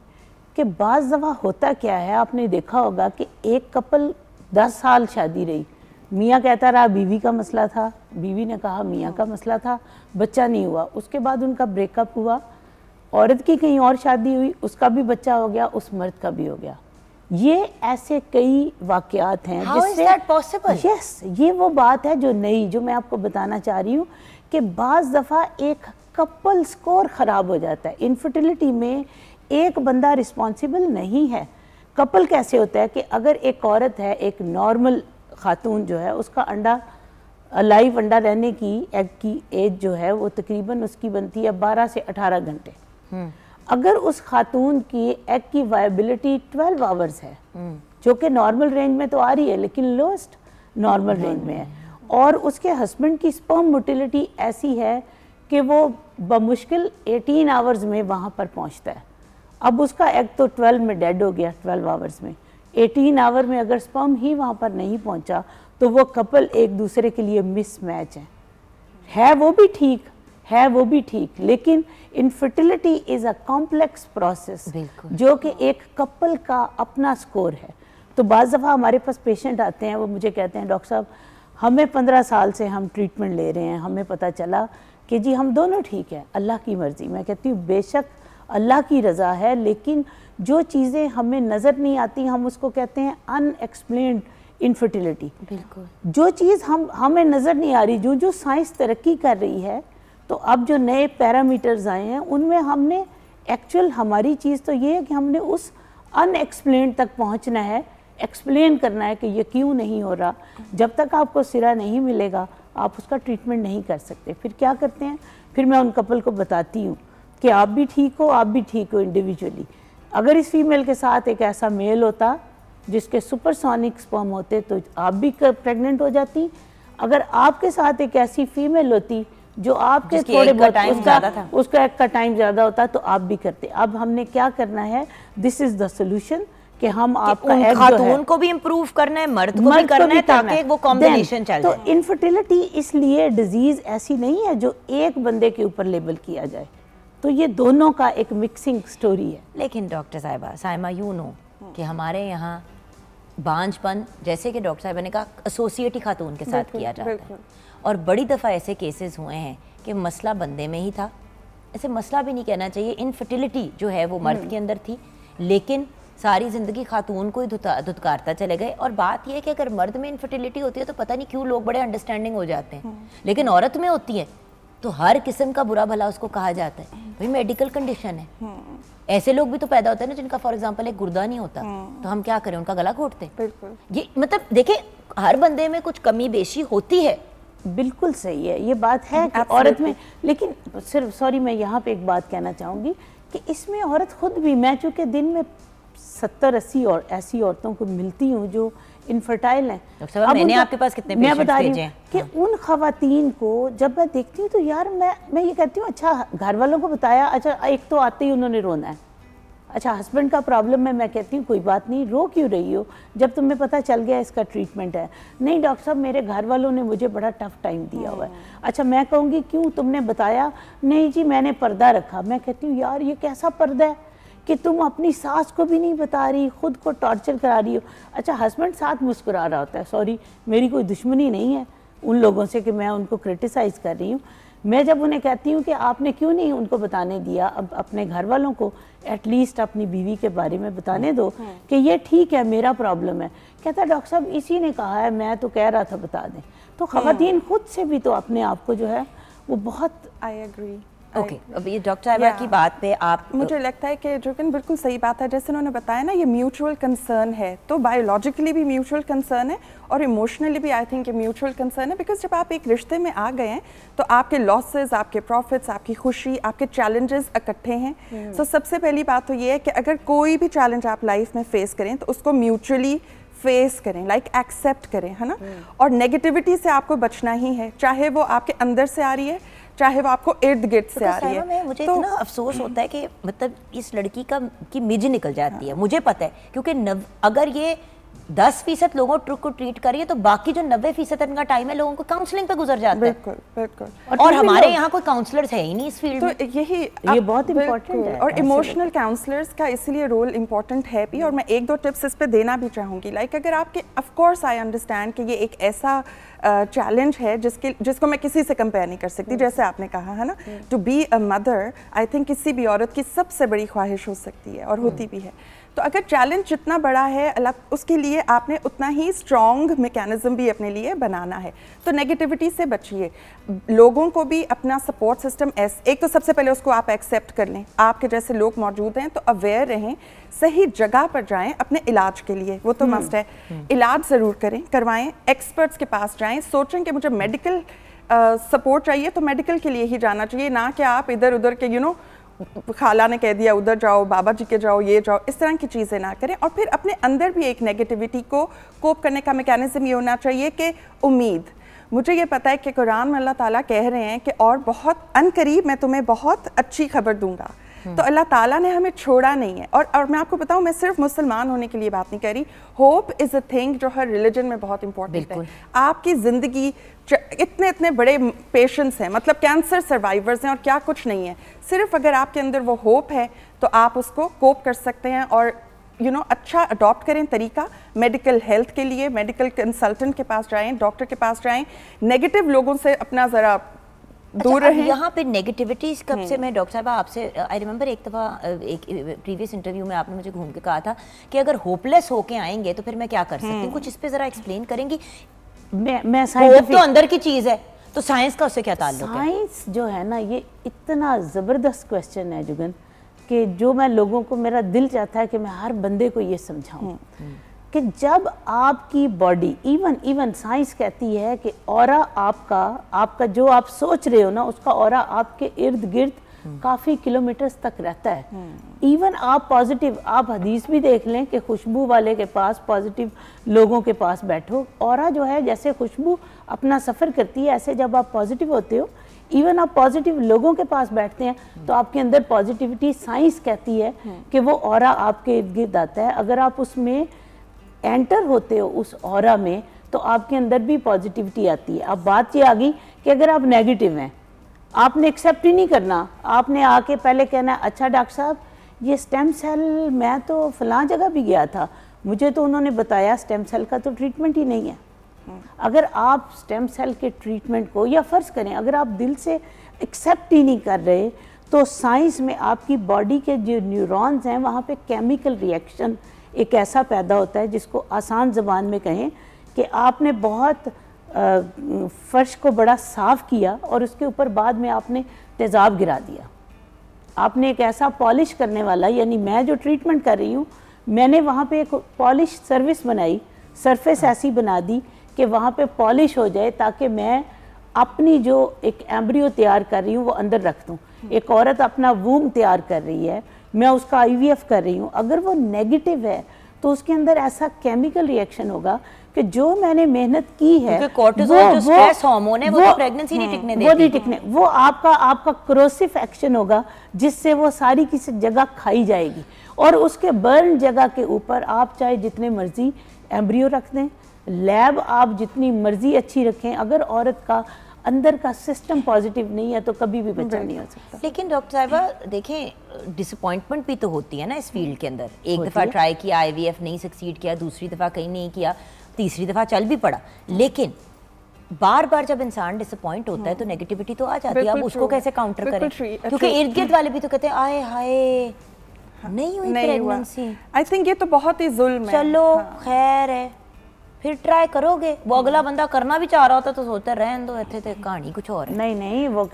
कि बाज़ दफ़ा होता क्या है आपने देखा होगा कि एक कपल दस साल शादी रही मियाँ कहता रहा बीवी का मसला था बीवी ने कहा मियाँ का मसला था बच्चा नहीं हुआ उसके बाद उनका ब्रेकअप हुआ औरत की कहीं और शादी हुई उसका भी बच्चा हो गया उस मर्द का भी हो गया ये ऐसे कई वाकयात हैं जिससे यस ये वो बात है जो नई जो मैं आपको बताना चाह रही हूँ कि बाज़ दफ़ा एक कपल स्कोर ख़राब हो जाता है इनफर्टिलिटी में एक बंदा रिस्पॉन्सिबल नहीं है कपल कैसे होता है कि अगर एक औरत है एक नॉर्मल खातून जो है उसका अंडा लाइव अंडा रहने की एग की एज जो है वो तकरीबन उसकी बनती है 12 से 18 घंटे हम्म। अगर उस खातून की एग की वायबिलिटी 12 आवर्स है जो कि नॉर्मल रेंज में तो आ रही है लेकिन लोएस्ट नॉर्मल रेंज में है और उसके हस्बैंड की स्पर्म मोटिलिटी ऐसी है कि वो बमुश्किल 18 आवर्स में वहाँ पर पहुँचता है अब उसका एग तो 12 में डेड हो गया 12 आवर्स में 18 आवर में अगर स्पर्म ही वहाँ पर नहीं पहुँचा तो वो कपल एक दूसरे के लिए मिस मैच है है वो भी ठीक है वो भी ठीक लेकिन infertility is a complex process जो कि एक कपल का अपना स्कोर है तो बज़ दफ़ा हमारे पास पेशेंट आते हैं वो मुझे कहते हैं डॉक्टर साहब हमें पंद्रह साल से हम ट्रीटमेंट ले रहे हैं हमें पता चला कि जी हम दोनों ठीक है अल्लाह की मर्ज़ी मैं कहती हूँ बेशक अल्लाह की रज़ा है लेकिन जो चीज़ें हमें नज़र नहीं आती हम उसको कहते हैं अनएक्सप्लेन्ड इनफर्टिलिटी बिल्कुल जो चीज़ हम हमें नज़र नहीं आ रही जो जो साइंस तरक्की कर रही है तो अब जो नए पैरामीटर्स आए हैं उनमें हमने एक्चुअल हमारी चीज़ तो ये है कि हमने उस अनएक्सप्लेन तक पहुंचना है एक्सप्लेन करना है कि ये क्यों नहीं हो रहा जब तक आपको सिरा नहीं मिलेगा आप उसका ट्रीटमेंट नहीं कर सकते फिर क्या करते हैं फिर मैं उन कपल को बताती हूँ कि आप भी ठीक हो आप भी ठीक हो इंडिविजुअली अगर इस फीमेल के साथ एक ऐसा मेल होता जिसके सुपरसोनिक स्पर्म होते तो आप भी प्रेग्नेंट हो जाती अगर आपके साथ एक ऐसी फीमेल होती जो आपके थोड़े बहुत उसका उसका एक का टाइम ज़्यादा होता तो आप भी करते अब हमने क्या करना है दिस इज द सोल्यूशन कि हम आपका खातून को भी इम्प्रूव करना है मर्द को मर्द भी करना है ताकि वो कॉम्बिनेशन चल तो इनफर्टिलिटी इसलिए डिजीज ऐसी नहीं है जो एक बंदे के ऊपर लेबल किया जाए तो ये दोनों का एक मिक्सिंग स्टोरी है लेकिन डॉक्टर साहिबा साइमा यू नो कि हमारे यहाँ बांझपन जैसे कि डॉक्टर साहिबा ने कहा एसोसिएट ही खातून के साथ किया जाता है और बड़ी दफ़ा ऐसे केसेस हुए हैं कि मसला बंदे में ही था ऐसे मसला भी नहीं कहना चाहिए इनफर्टिलिटी जो है वो मर्द हम्म। के अंदर थी लेकिन सारी ज़िंदगी खातून को ही धुतकारता चले गए और बात यह है कि अगर मर्द में इनफर्टिलिटी होती है तो पता नहीं क्यों लोग बड़े अंडरस्टैंडिंग हो जाते हैं हम्म। लेकिन औरत में होती है तो हर किस्म का बुरा भला उसको कहा जाता है हम्म। भाई मेडिकल कंडीशन है ऐसे लोग भी तो पैदा होते हैं ना जिनका फॉर एग्जाम्पल एक गुर्दा नहीं होता तो हम क्या करें उनका गला घोटते हैं ये मतलब देखें हर बंदे में कुछ कमी बेशी होती है बिल्कुल सही है ये बात है कि औरत में लेकिन सिर्फ सॉरी मैं यहाँ पे एक बात कहना चाहूँगी कि इसमें औरत खुद भी मैं चूँकि दिन में सत्तर अस्सी और ऐसी औरतों को मिलती हूँ जो इनफर्टाइल हैं मैंने आपके पास कितने मैं बता रही हूँ कि हाँ। उन खातन को जब मैं देखती हूँ तो यार मैं मैं ये कहती हूँ अच्छा घर वालों को बताया अच्छा एक तो आते ही उन्होंने रोना है अच्छा हस्बैंड का प्रॉब्लम है मैं कहती हूँ कोई बात नहीं रो क्यों रही हो जब तुम्हें पता चल गया इसका ट्रीटमेंट है नहीं डॉक्टर साहब मेरे घर वालों ने मुझे बड़ा टफ टाइम दिया हुआ है हम्म। अच्छा मैं कहूँगी क्यों तुमने बताया नहीं जी मैंने पर्दा रखा मैं कहती हूँ यार ये कैसा पर्दा है कि तुम अपनी सास को भी नहीं बता रही खुद को टॉर्चर करा रही हो अच्छा हस्बैंड साथ मुस्कुरा रहा होता है सॉरी मेरी कोई दुश्मनी नहीं है उन लोगों से कि मैं उनको क्रिटिसाइज़ कर रही हूँ मैं जब उन्हें कहती हूँ कि आपने क्यों नहीं उनको बताने दिया अब अपने घर वालों को एटलीस्ट अपनी बीवी के बारे में बताने हाँ, दो हाँ। कि ये ठीक है मेरा प्रॉब्लम है कहता है डॉक्टर साहब इसी ने कहा है मैं तो कह रहा था बता दें तो हाँ। खातिन खुद से भी तो अपने आप को जो है वो बहुत आई एग्री ओके अब ये डॉक्टर साहबा की बात पे आप मुझे लगता है कि जोकिन बिल्कुल सही बात है जैसे उन्होंने बताया ना ये म्यूचुअल कंसर्न है तो बायोलॉजिकली भी म्यूचुअल कंसर्न है और इमोशनली भी आई थिंक ये म्यूचुअल कंसर्न है बिकॉज जब आप एक रिश्ते में आ गए हैं तो आपके लॉसेज आपके प्रॉफिट्स आपकी खुशी आपके चैलेंजेस इकट्ठे हैं सो hmm. सबसे पहली बात तो ये है कि अगर कोई भी चैलेंज आप लाइफ में फेस करें तो उसको म्यूचुअली फेस करें लाइक एक्सेप्ट करें है ना hmm. और नेगेटिविटी से आपको बचना ही है चाहे वो आपके अंदर से आ रही है चाहे वो आपको इर्द गिर्द से तो आ रही है मुझे तो, इतना अफसोस होता है कि मतलब इस लड़की का की मिज निकल जाती है मुझे पता है क्योंकि नव, अगर ये दस फीसद लोगों ट्रुक को ट्रीट करिए तो बाकी जो नब्बे फीसद इनका टाइम है लोगों को काउंसलिंग पे गुजर जाता है बिल्कुल बिल्कुल और, और हमारे यहाँ कोई काउंसलर्स है ही नहीं इस फील्ड तो में यही ये बहुत इम्पोर्टेंट है और इमोशनल काउंसलर्स का इसलिए रोल इम्पोर्टेंट है भी और मैं एक दो टिप्स इस पर देना भी चाहूँगी लाइक अगर आपके ऑफकोर्स आई अंडरस्टैंड कि ये एक ऐसा चैलेंज uh, है जिसके जिसको मैं किसी से कंपेयर नहीं कर सकती जैसे आपने कहा है ना to be a mother I think किसी भी औरत की सबसे बड़ी ख्वाहिश हो सकती है और होती हम्म। भी है तो अगर चैलेंज जितना बड़ा है अलग उसके लिए आपने उतना ही स्ट्रॉन्ग मेकेनिज़्म भी अपने लिए बनाना है तो नेगेटिविटी से बचिए लोगों को भी अपना सपोर्ट सिस्टम एस एक तो सबसे पहले उसको आप एक्सेप्ट कर लें आपके जैसे लोग मौजूद हैं तो अवेयर रहें सही जगह पर जाएं अपने इलाज के लिए वो तो मस्ट हम्म, है हम्म। इलाज ज़रूर करें करवाएं एक्सपर्ट्स के पास जाएं सोचें कि मुझे मेडिकल सपोर्ट चाहिए तो मेडिकल के लिए ही जाना चाहिए ना कि आप इधर उधर के यू you नो know, खाला ने कह दिया उधर जाओ बाबा जी के जाओ ये जाओ इस तरह की चीज़ें ना करें और फिर अपने अंदर भी एक नेगेटिविटी को कोप करने का मेकेनिज़म ये होना चाहिए कि उम्मीद मुझे ये पता है कि कुरान में अल्लाह ताला कह रहे हैं कि और बहुत अनकरीब मैं तुम्हें बहुत अच्छी खबर दूंगा तो हम्म। अल्लाह ताला ने हमें छोड़ा नहीं है और और मैं आपको बताऊँ मैं सिर्फ मुसलमान होने के लिए बात नहीं कर रही होप इज़ अ थिंग जो हर रिलीजन में बहुत इंपॉर्टेंट है आपकी ज़िंदगी इतने इतने बड़े पेशेंट्स हैं मतलब कैंसर सर्वाइवर्स हैं और क्या कुछ नहीं है सिर्फ अगर आपके अंदर वो होप है तो आप उसको कोप कर सकते हैं और यू you नो know, अच्छा अडॉप्ट करें तरीका मेडिकल हेल्थ के लिए मेडिकल कंसल्टेंट के पास जाएं डॉक्टर के पास जाएं नेगेटिव लोगों से अपना ज़रा अच्छा, दूर रहे यहाँ पे नेगेटिविटीज कब से हम्म। मैं डॉक्टर साहब आपसे आई रिमेम्बर एक दफ़ा एक प्रीवियस इंटरव्यू में आपने मुझे घूम के कहा था कि अगर होपलेस होके आएंगे तो फिर मैं क्या कर सकती हूँ कुछ इस पर ज़रा एक्सप्लेन करेंगी मैं मैं तो अंदर की चीज़ है तो साइंस का उससे क्या ताल्लुक है साइंस जो है ना ये इतना ज़बरदस्त क्वेश्चन है जुगन कि जो मैं लोगों को मेरा दिल चाहता है कि मैं हर बंदे को ये समझाऊँ हम्म, हम्म। कि जब आपकी बॉडी इवन इवन साइंस कहती है कि और आपका आपका जो आप सोच रहे हो ना उसका और आपके इर्द गिर्द हम्म। काफ़ी किलोमीटर्स तक रहता है इवन हम्म। आप पॉजिटिव आप हदीस भी देख लें कि खुशबू वाले के पास पॉजिटिव लोगों के पास बैठो और जो है जैसे खुशबू अपना सफ़र करती है ऐसे जब आप पॉजिटिव होते हो इवन आप पॉजिटिव लोगों के पास बैठते हैं तो हम्म। आपके अंदर पॉजिटिविटी साइंस कहती है कि वो और आपके इर्द गिर्द आता है अगर आप उसमें एंटर होते हो उस और में तो आपके अंदर भी पॉजिटिविटी आती है अब बात ये आ गई कि अगर आप नेगेटिव हैं आपने एक्सेप्ट ही नहीं करना आपने आके पहले कहना अच्छा डॉक्टर साहब ये स्टेम सेल मैं तो फलां जगह भी गया था मुझे तो उन्होंने बताया स्टेम सेल का तो ट्रीटमेंट ही नहीं है अगर आप स्टेम सेल के ट्रीटमेंट को या फ़र्ज़ करें अगर आप दिल से एक्सेप्ट ही नहीं कर रहे तो साइंस में आपकी बॉडी के जो न्यूरॉन्स हैं वहाँ पे केमिकल रिएक्शन एक ऐसा पैदा होता है जिसको आसान ज़बान में कहें कि आपने बहुत फ़र्श को बड़ा साफ़ किया और उसके ऊपर बाद में आपने तेज़ाब गिरा दिया आपने एक ऐसा पॉलिश करने वाला यानी मैं जो ट्रीटमेंट कर रही हूँ मैंने वहाँ पे एक पॉलिश सर्विस बनाई सरफेस ऐसी बना दी कि वहाँ पे पॉलिश हो जाए ताकि मैं अपनी जो एक एम्ब्रियो तैयार कर रही हूँ वो अंदर रख दूँ एक औरत अपना वूम तैयार कर रही है मैं उसका आई कर रही हूँ अगर वो नेगेटिव है तो उसके अंदर ऐसा केमिकल रिएक्शन होगा कि जो मैंने मेहनत की है वो वो वो स्ट्रेस हार्मोन है वो, तो वो तो प्रेगनेंसी नहीं हाँ, टिकने वो नहीं टिकने वो आपका आपका क्रोसिव एक्शन होगा जिससे वो सारी किसी जगह खाई जाएगी और उसके बर्न जगह के ऊपर आप चाहे जितने मर्जी एम्ब्रियो रख दें लैब आप जितनी मर्जी अच्छी रखें अगर औरत का अंदर का सिस्टम पॉजिटिव नहीं है तो कभी भी बच्चा नहीं हो सकता लेकिन डॉक्टर साहबा देखें डिसअपॉइंटमेंट भी तो होती है ना इस फील्ड के अंदर एक दफ़ा ट्राई किया आईवीएफ नहीं सक्सीड किया दूसरी दफ़ा कहीं नहीं किया तीसरी दफ़ा चल भी पड़ा हाँ। लेकिन बार बार जब इंसान डिसअपॉइंट होता है तो नेगेटिविटी हाँ। तो आ जाती है आप उसको कैसे काउंटर करें क्योंकि अच्छा, इर्द गिर्द वाले भी तो कहते हैं आए हाय हाँ। नहीं हुई प्रेगनेंसी आई थिंक ये तो बहुत ही जुल्म है चलो खैर है फिर ट्राई करोगे वो अगला बंदा करना भी चाह रहा होता तो सोचते रहन दो इतने तो कहानी कुछ और है। नहीं नहीं वो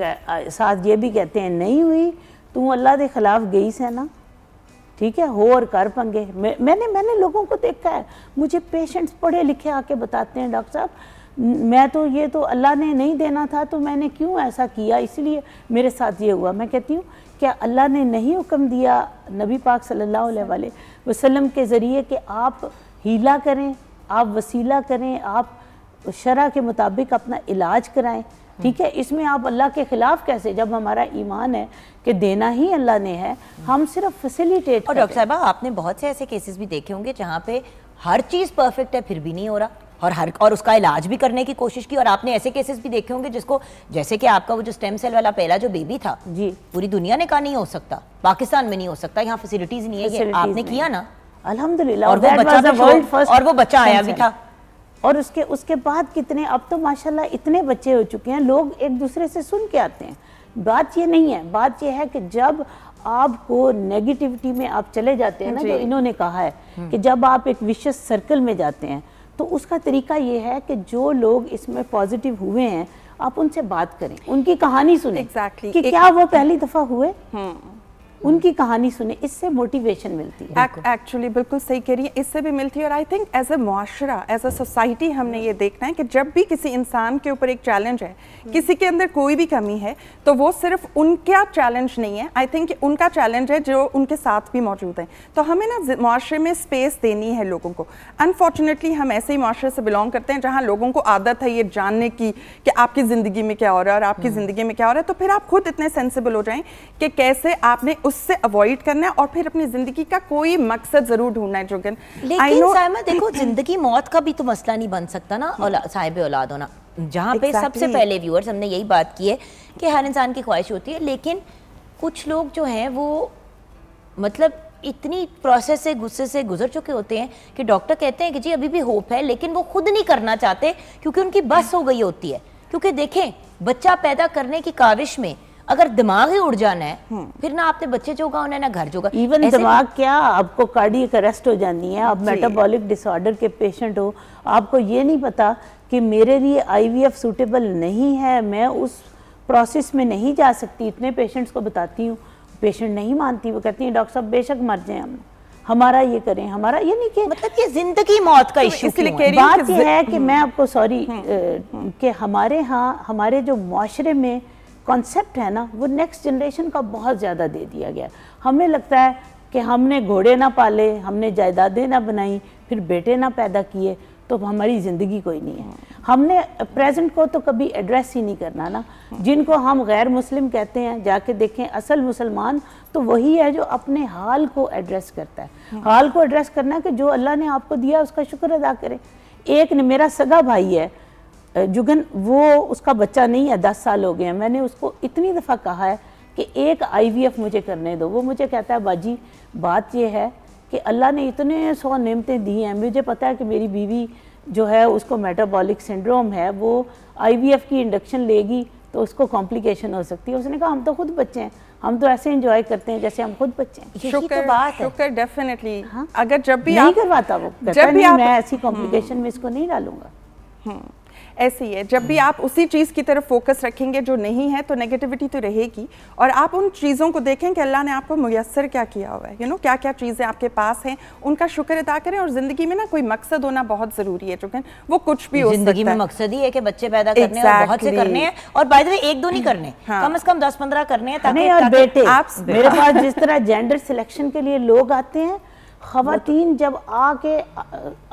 साथ ये भी कहते हैं नहीं हुई तू अल्लाह के खिलाफ गई से ना ठीक है हो और कर पंगे मैं, मैंने मैंने लोगों को देखा है मुझे पेशेंट्स पढ़े लिखे आके बताते हैं डॉक्टर साहब मैं तो ये तो अल्लाह ने नहीं देना था तो मैंने क्यों ऐसा किया इसलिए मेरे साथ ये हुआ मैं कहती हूँ क्या अल्लाह ने नहीं हुक्म दिया नबी पाक सल्लल्लाहु अलैहि वसल्लम के ज़रिए कि आप हीला करें आप वसीला करें आप शरा के मुताबिक अपना इलाज कराएं ठीक है इसमें आप अल्लाह के ख़िलाफ़ कैसे जब हमारा ईमान है कि देना ही अल्लाह ने है हम सिर्फ फैसिलिटेट और डॉक्टर साहबा आपने बहुत से ऐसे केसेस भी देखे होंगे जहाँ पे हर चीज़ परफेक्ट है फिर भी नहीं हो रहा और हर और उसका इलाज भी करने की कोशिश की और आपने ऐसे केसेस भी देखे होंगे जिसको जैसे कि आपका वो जो स्टेम सेल वाला पहला जो बेबी था जी पूरी दुनिया ने कहा नहीं हो सकता पाकिस्तान में नहीं हो सकता यहाँ फैसिलिटीज़ नहीं है आपने किया ना और, और उसके उसके बाद कितने अब तो माशाल्लाह इतने बच्चे हो चुके हैं लोग एक दूसरे से सुन के आते हैं बात ये नहीं है बात ये है कि जब आपको नेगेटिविटी में आप चले जाते हैं ना जो इन्होंने कहा है हम्म। कि जब आप एक विशेष सर्कल में जाते हैं तो उसका तरीका ये है कि जो लोग इसमें पॉजिटिव हुए हैं आप उनसे बात करें उनकी कहानी सुने exactly. कि क्या वो पहली दफा हुए हम्म। उनकी कहानी सुने इससे मोटिवेशन मिलती है एक्चुअली बिल्कुल सही कह रही है इससे भी मिलती है और आई थिंक एज अ माशरा एज अ सोसाइटी हमने ये देखना है कि जब भी किसी इंसान के ऊपर एक चैलेंज है हम्म। किसी के अंदर कोई भी कमी है तो वो सिर्फ उनका चैलेंज नहीं है आई थिंक उनका चैलेंज है जो उनके साथ भी मौजूद है तो हमें ना माशरे में स्पेस देनी है लोगों को अनफॉर्चुनेटली हम ऐसे ही माशरे से बिलोंग करते हैं जहाँ लोगों को आदत है ये जानने की कि आपकी ज़िंदगी में क्या हो रहा है और आपकी हम्म। ज़िंदगी में क्या हो रहा है तो फिर आप खुद इतने सेंसिबल हो जाएं कि कैसे आपने उससे अवॉइड करना है और फिर अपनी जिंदगी का कोई मकसद जरूर ढूंढना है जोगन लेकिन साहिबा देखो जिंदगी मौत का भी तो मसला नहीं बन सकता ना औला, hmm. साहिब औलाद होना जहाँ पे सबसे पहले व्यूअर्स हमने यही बात की है कि हर इंसान की ख्वाहिश होती है लेकिन कुछ लोग जो हैं वो मतलब इतनी प्रोसेस से गुस्से से गुजर चुके होते हैं कि डॉक्टर कहते हैं कि जी अभी भी होप है लेकिन वो खुद नहीं करना चाहते क्योंकि उनकी बस हो गई होती है क्योंकि देखें बच्चा पैदा करने की काविश में अगर दिमाग ही उड़ जाना है हम्म। फिर ना आपने बच्चे जो होगा है ना घर चौका इवन दिमाग क्या आपको कार्डियक अरेस्ट हो जानी है आप मेटाबॉलिक डिसऑर्डर के पेशेंट हो आपको ये नहीं पता कि मेरे लिए आईवीएफ सूटेबल नहीं है मैं उस प्रोसेस में नहीं जा सकती इतने पेशेंट्स को बताती हूँ पेशेंट नहीं मानती वो कहती हैं डॉक्टर साहब बेशक मर जाए हम हमारा ये करें हमारा ये नहीं कि मतलब ये जिंदगी मौत का इशू तो है बात ये है कि हम्म। मैं आपको सॉरी हम्म। कि हमारे यहाँ हमारे जो माशरे में कॉन्सेप्ट है ना वो नेक्स्ट जनरेशन का बहुत ज़्यादा दे दिया गया हमें लगता है कि हमने घोड़े ना पाले हमने जायदादें ना बनाई फिर बेटे ना पैदा किए तो हमारी ज़िंदगी कोई नहीं है हमने प्रेजेंट को तो कभी एड्रेस ही नहीं करना ना जिनको हम गैर मुस्लिम कहते हैं जाके देखें असल मुसलमान तो वही है जो अपने हाल को एड्रेस करता है हाल को एड्रेस करना कि जो अल्लाह ने आपको दिया उसका शुक्र अदा करें एक ने मेरा सगा भाई है जुगन वो उसका बच्चा नहीं है दस साल हो गए हैं मैंने उसको इतनी दफ़ा कहा है कि एक आईवीएफ मुझे करने दो वो मुझे कहता है बाजी बात ये है कि अल्लाह ने इतने सौ नियमतें दी हैं मुझे पता है कि मेरी बीवी जो है उसको मेटाबॉलिक सिंड्रोम है वो आईवीएफ की इंडक्शन लेगी तो उसको कॉम्प्लिकेशन हो सकती है उसने कहा हम तो खुद बच्चे हैं हम तो ऐसे इंजॉय करते हैं जैसे हम खुद बच्चे हैं तो हाँ। अगर जब भी नहीं आप, करवाता वो जब भी आप, मैं ऐसी कॉम्प्लिकेशन हम्म। में इसको नहीं डालूंगा हम्म। ऐसे ही है जब भी आप उसी चीज़ की तरफ फोकस रखेंगे जो नहीं है तो नेगेटिविटी तो रहेगी और आप उन चीज़ों को देखें कि अल्लाह ने आपको मुयसर क्या किया हुआ है यू नो क्या क्या चीज़ें आपके पास हैं उनका शुक्र अदा करें और ज़िंदगी में ना कोई मकसद होना बहुत ज़रूरी है चूँकि वो कुछ भी हो जिंदगी में मकसद ही है कि बच्चे पैदा करने exactly. बहुत से करने हैं और बाय द वे एक दो नहीं करने हाँ। कम से कम दस पंद्रह करने हैं ताकि बेटे आप मेरे पास जिस तरह जेंडर सिलेक्शन के लिए लोग आते हैं खातन जब आके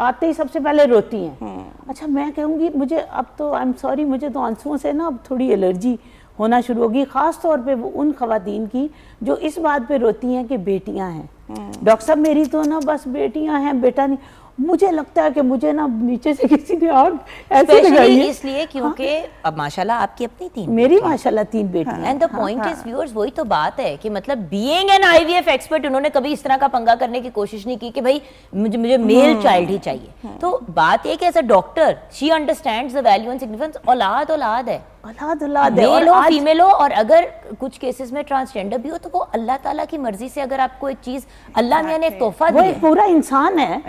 आते ही सबसे पहले रोती हैं हम्म। अच्छा मैं कहूँगी मुझे अब तो आई एम सॉरी मुझे तो आंसुओं से ना अब थोड़ी एलर्जी होना शुरू होगी ख़ास तौर पे वो उन खातन की जो इस बात पे रोती हैं कि बेटियां हैं हम्म। डॉक्टर साहब मेरी तो ना बस बेटियां हैं बेटा नहीं मुझे लगता है कि मुझे ना नीचे से किसी ने आग ऐसे लगाई है इसलिए हाँ। क्योंकि अब माशाल्लाह आपकी अपनी तीन मेरी माशाल्लाह तीन बेटी and the point is viewers वही तो बात है कि मतलब बीइंग एन आईवीएफ एक्सपर्ट उन्होंने कभी इस तरह का पंगा करने की कोशिश नहीं की कि भाई मुझे मुझे मेल हम्म। चाइल्ड ही चाहिए हम्म। तो बात यह कि as a doctor she understands the value and significance औलाद औलाद है मेल हो फीमेल हो और अगर कुछ केसेस में ट्रांसजेंडर भी हो तो वो अल्लाह ताला की मर्जी से अगर आपको एक चीज अल्लाह ने एक तोहफा वो एक पूरा इंसान है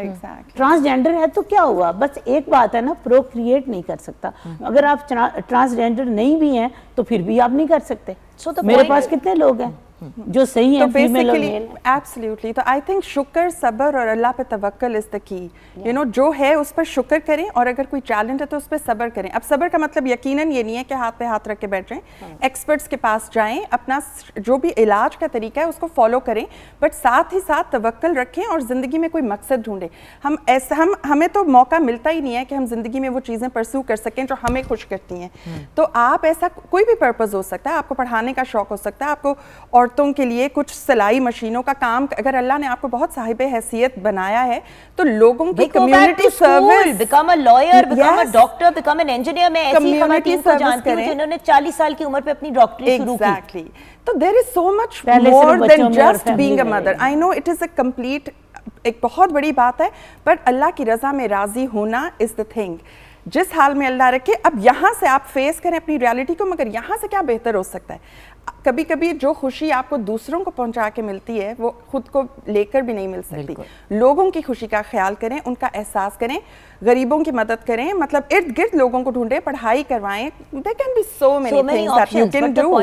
ट्रांसजेंडर है तो क्या हुआ बस एक बात है ना प्रोक्रिएट नहीं कर सकता हम्म। अगर आप ट्रांसजेंडर नहीं भी हैं तो फिर भी आप नहीं कर सकते तो मेरे पास कितने लोग हैं हम्म। जो सही तो है बेसिकली एब्सोल्युटली तो आई थिंक शुक्र सब्र और अल्लाह पे तवक्ल is the key you know जो है उस पर शुक्र करें और अगर कोई चैलेंज है तो उस पर सब्र करें अब सब्र का मतलब यकीनन ये नहीं है कि हाथ पे हाथ रख के बैठ जाएं एक्सपर्ट्स हाँ। के पास जाएं अपना जो भी इलाज का तरीका है उसको फॉलो करें बट साथ ही साथ तवक्ल रखें और ज़िंदगी में कोई मकसद ढूंढें हम ऐसा हम हमें तो मौका मिलता ही नहीं है कि हम ज़िंदगी में वो चीज़ें परसू कर सकें जो हमें खुश करती हैं हम्म। तो आप ऐसा कोई भी पर्पज़ हो सकता है आपको पढ़ाने का शौक़ हो सकता है आपको और औरतों के लिए कुछ सिलाई मशीनों का काम अगर अल्लाह ने आपको बहुत साहिब हैसियत बनाया है तो लोगों की community service become a lawyer become a doctor become an engineer मैं ऐसी कम्युनिटी को जानती हूं जिन्होंने 40 साल की उम्र पे अपनी डॉक्टरी शुरू की एग्जैक्टली तो there is so much more than just being a mother I know it is a complete एक बहुत बड़ी बात है बट अल्लाह की रजा में राजी होना इज द थिंग जिस हाल में अल्लाह रखे अब यहाँ से आप फेस करें अपनी रियलिटी को मगर यहाँ से क्या बेहतर हो सकता है कभी कभी जो खुशी आपको दूसरों को पहुंचा के मिलती है वो खुद को लेकर भी नहीं मिल सकती लोगों की खुशी का ख्याल करें उनका एहसास करें गरीबों की मदद करें मतलब इर्द गिर्द लोगों को ढूंढें पढ़ाई करवाएं they can be so many things that you can do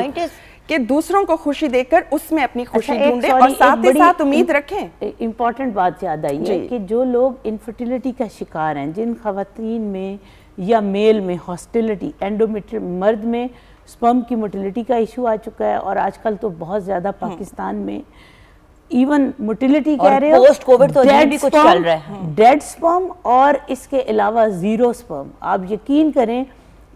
कि दूसरों को खुशी देकर उसमें अपनी अच्छा, खुशी अच्छा, ढूंढें और साथ ही साथ उम्मीद रखें इम्पॉर्टेंट बात याद आई है कि जो लोग इनफर्टिलिटी का शिकार हैं जिन खातन में या मेल में हॉस्टिलिटी एंडोमेट्र मर्द में स्पर्म की मोटिलिटी का इशू आ चुका है और आजकल तो बहुत ज़्यादा हम्म। पाकिस्तान में इवन मोटिलिटी कह रहे हो पोस्ट कोविड तो भी कुछ चल रहा है डेड स्पर्म और इसके अलावा ज़ीरो स्पर्म आप यकीन करें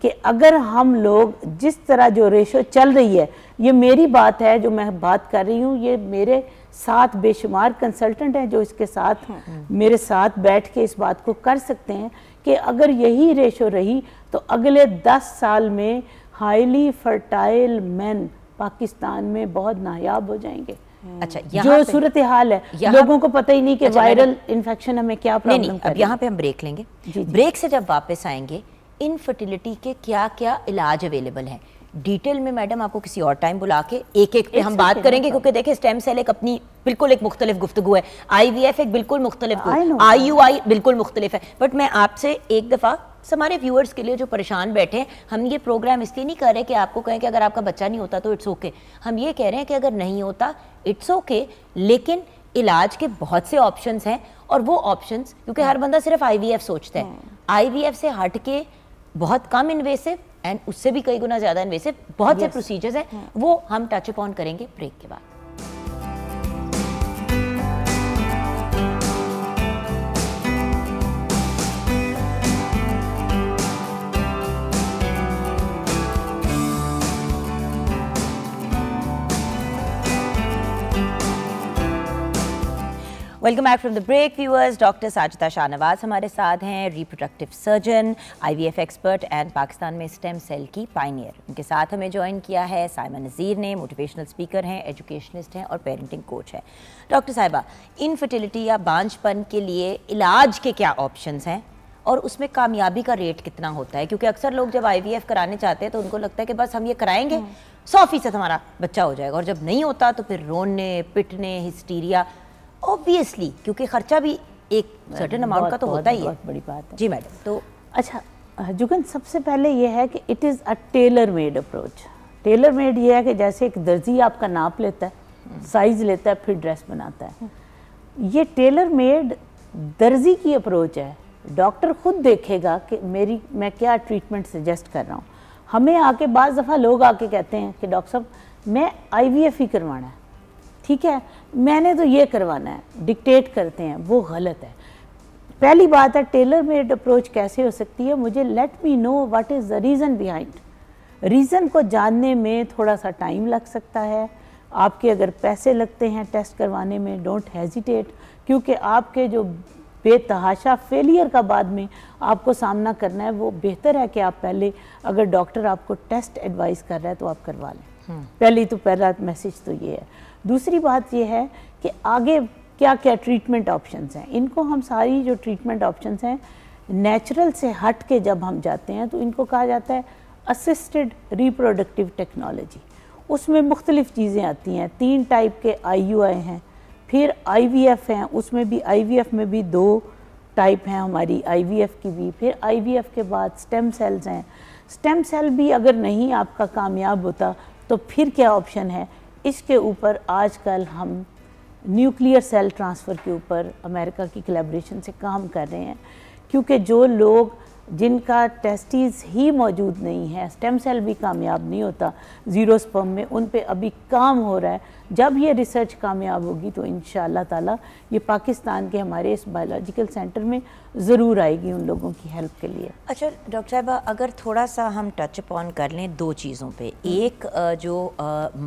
कि अगर हम लोग जिस तरह जो रेशो चल रही है ये मेरी बात है जो मैं बात कर रही हूँ ये मेरे साथ बेशुमार कंसल्टेंट हैं जो इसके साथ हम्म, हम्म। मेरे साथ बैठ के इस बात को कर सकते हैं कि अगर यही रेशो रही तो अगले दस साल में हाईली फर्टाइल मैन पाकिस्तान में बहुत नायाब हो जाएंगे हम्म। अच्छा जो सूरत हाल है लोगों को पता ही नहीं कि अच्छा, वायरल इन्फेक्शन हमें क्या प्रॉब्लम नहीं, नहीं अब यहाँ पे हम ब्रेक लेंगे जी, जी, ब्रेक से जब वापस आएंगे इनफर्टिलिटी के क्या क्या इलाज अवेलेबल हैं डिटेल में मैडम आपको किसी और टाइम बुला के एक एक पे हम बात करेंगे क्योंकि देखिए स्टेम सेल एक अपनी बिल्कुल एक मुख्तलिफ गुफ्तु है आई वी एफ एक बिल्कुल मुख्तलिफ आई यू आई बिल्कुल मुख्तलिफ है बट मैं आपसे एक दफ़ा हमारे व्यूअर्स के लिए जो परेशान बैठे हैं हम ये प्रोग्राम इसलिए नहीं कर रहे कि आपको कहें कि अगर आपका बच्चा नहीं होता तो इट्स ओके हम ये कह रहे हैं कि अगर नहीं होता इट्स ओके लेकिन इलाज के बहुत से ऑप्शन हैं और वो ऑप्शन क्योंकि हर hmm. बंदा सिर्फ आई सोचता है आई hmm. से हट के बहुत कम इन्वेसिव एंड उससे भी कई गुना ज़्यादा इन्वेसिव बहुत yes. से प्रोसीजर्स हैं हाँ। वो हम टच अपॉन करेंगे ब्रेक के बाद welcome back from the break viewers doctor Sajida Shahnawaz हमारे साथ हैं reproductive surgeon IVF expert and Pakistan में स्टेम सेल की पाइनियर उनके साथ हमें ज्वाइन किया है साइमा नज़ीर ने मोटिवेशनल स्पीकर हैं एजुकेशनिस्ट हैं और पेरेंटिंग कोच हैं डॉक्टर साहिबा इनफर्टिलिटी या बांझपन के लिए इलाज के क्या ऑप्शन हैं और उसमें कामयाबी का रेट कितना होता है क्योंकि अक्सर लोग जब आई कराने चाहते हैं तो उनको लगता है कि बस हम ये कराएंगे हम्म। सौ फीसद हमारा बच्चा हो जाएगा और जब नहीं होता तो फिर रोने पिटने हिस्टीरिया ऑब्वियसली क्योंकि खर्चा भी एक सर्टन अमाउंट का तो होता ही है बड़ी बात है जी मैडम तो अच्छा जुगन सबसे पहले ये है कि it is a tailor made approach tailor made ये है कि जैसे एक दर्जी आपका नाप लेता है साइज लेता है फिर ड्रेस बनाता है ये टेलर मेड दर्जी की अप्रोच है डॉक्टर खुद देखेगा कि मेरी मैं क्या ट्रीटमेंट सजेस्ट कर रहा हूँ हमें आके बाद दफ़ा लोग आके कहते हैं कि डॉक्टर साहब मैं आई ही करवाना है ठीक है मैंने तो ये करवाना है डिक्टेट करते हैं वो गलत है पहली बात है टेलर मेड अप्रोच कैसे हो सकती है मुझे let me know what is the reason behind reason को जानने में थोड़ा सा टाइम लग सकता है आपके अगर पैसे लगते हैं टेस्ट करवाने में डोंट हेजिटेट क्योंकि आपके जो बेतहाशा फेलियर का बाद में आपको सामना करना है वो बेहतर है कि आप पहले अगर डॉक्टर आपको टेस्ट एडवाइस कर रहा है तो आप करवा लें हम्म। पहली तो पहला मैसेज तो ये है दूसरी बात यह है कि आगे क्या क्या ट्रीटमेंट ऑप्शंस हैं इनको हम सारी जो ट्रीटमेंट ऑप्शंस हैं नेचुरल से हट के जब हम जाते हैं तो इनको कहा जाता है असिस्टेड रिप्रोडक्टिव टेक्नोलॉजी उसमें मुख्तलिफ चीज़ें आती हैं तीन टाइप के आई हैं फिर आई हैं उसमें भी आई में भी दो टाइप हैं हमारी आई की भी फिर आई के बाद स्टेम सेल्स हैं स्टेम सेल भी अगर नहीं आपका कामयाब होता तो फिर क्या ऑप्शन है इसके ऊपर आजकल हम न्यूक्लियर सेल ट्रांसफ़र के ऊपर अमेरिका की कलेब्रेशन से काम कर रहे हैं क्योंकि जो लोग जिनका टेस्टीज़ ही मौजूद नहीं है स्टेम सेल भी कामयाब नहीं होता ज़ीरो स्पर्म में उन पे अभी काम हो रहा है जब ये रिसर्च कामयाब होगी तो इन ताला ये पाकिस्तान के हमारे इस बायोलॉजिकल सेंटर में ज़रूर आएगी उन लोगों की हेल्प के लिए अच्छा डॉक्टर साहबा अगर थोड़ा सा हम टच अपॉन कर लें दो चीज़ों पे एक जो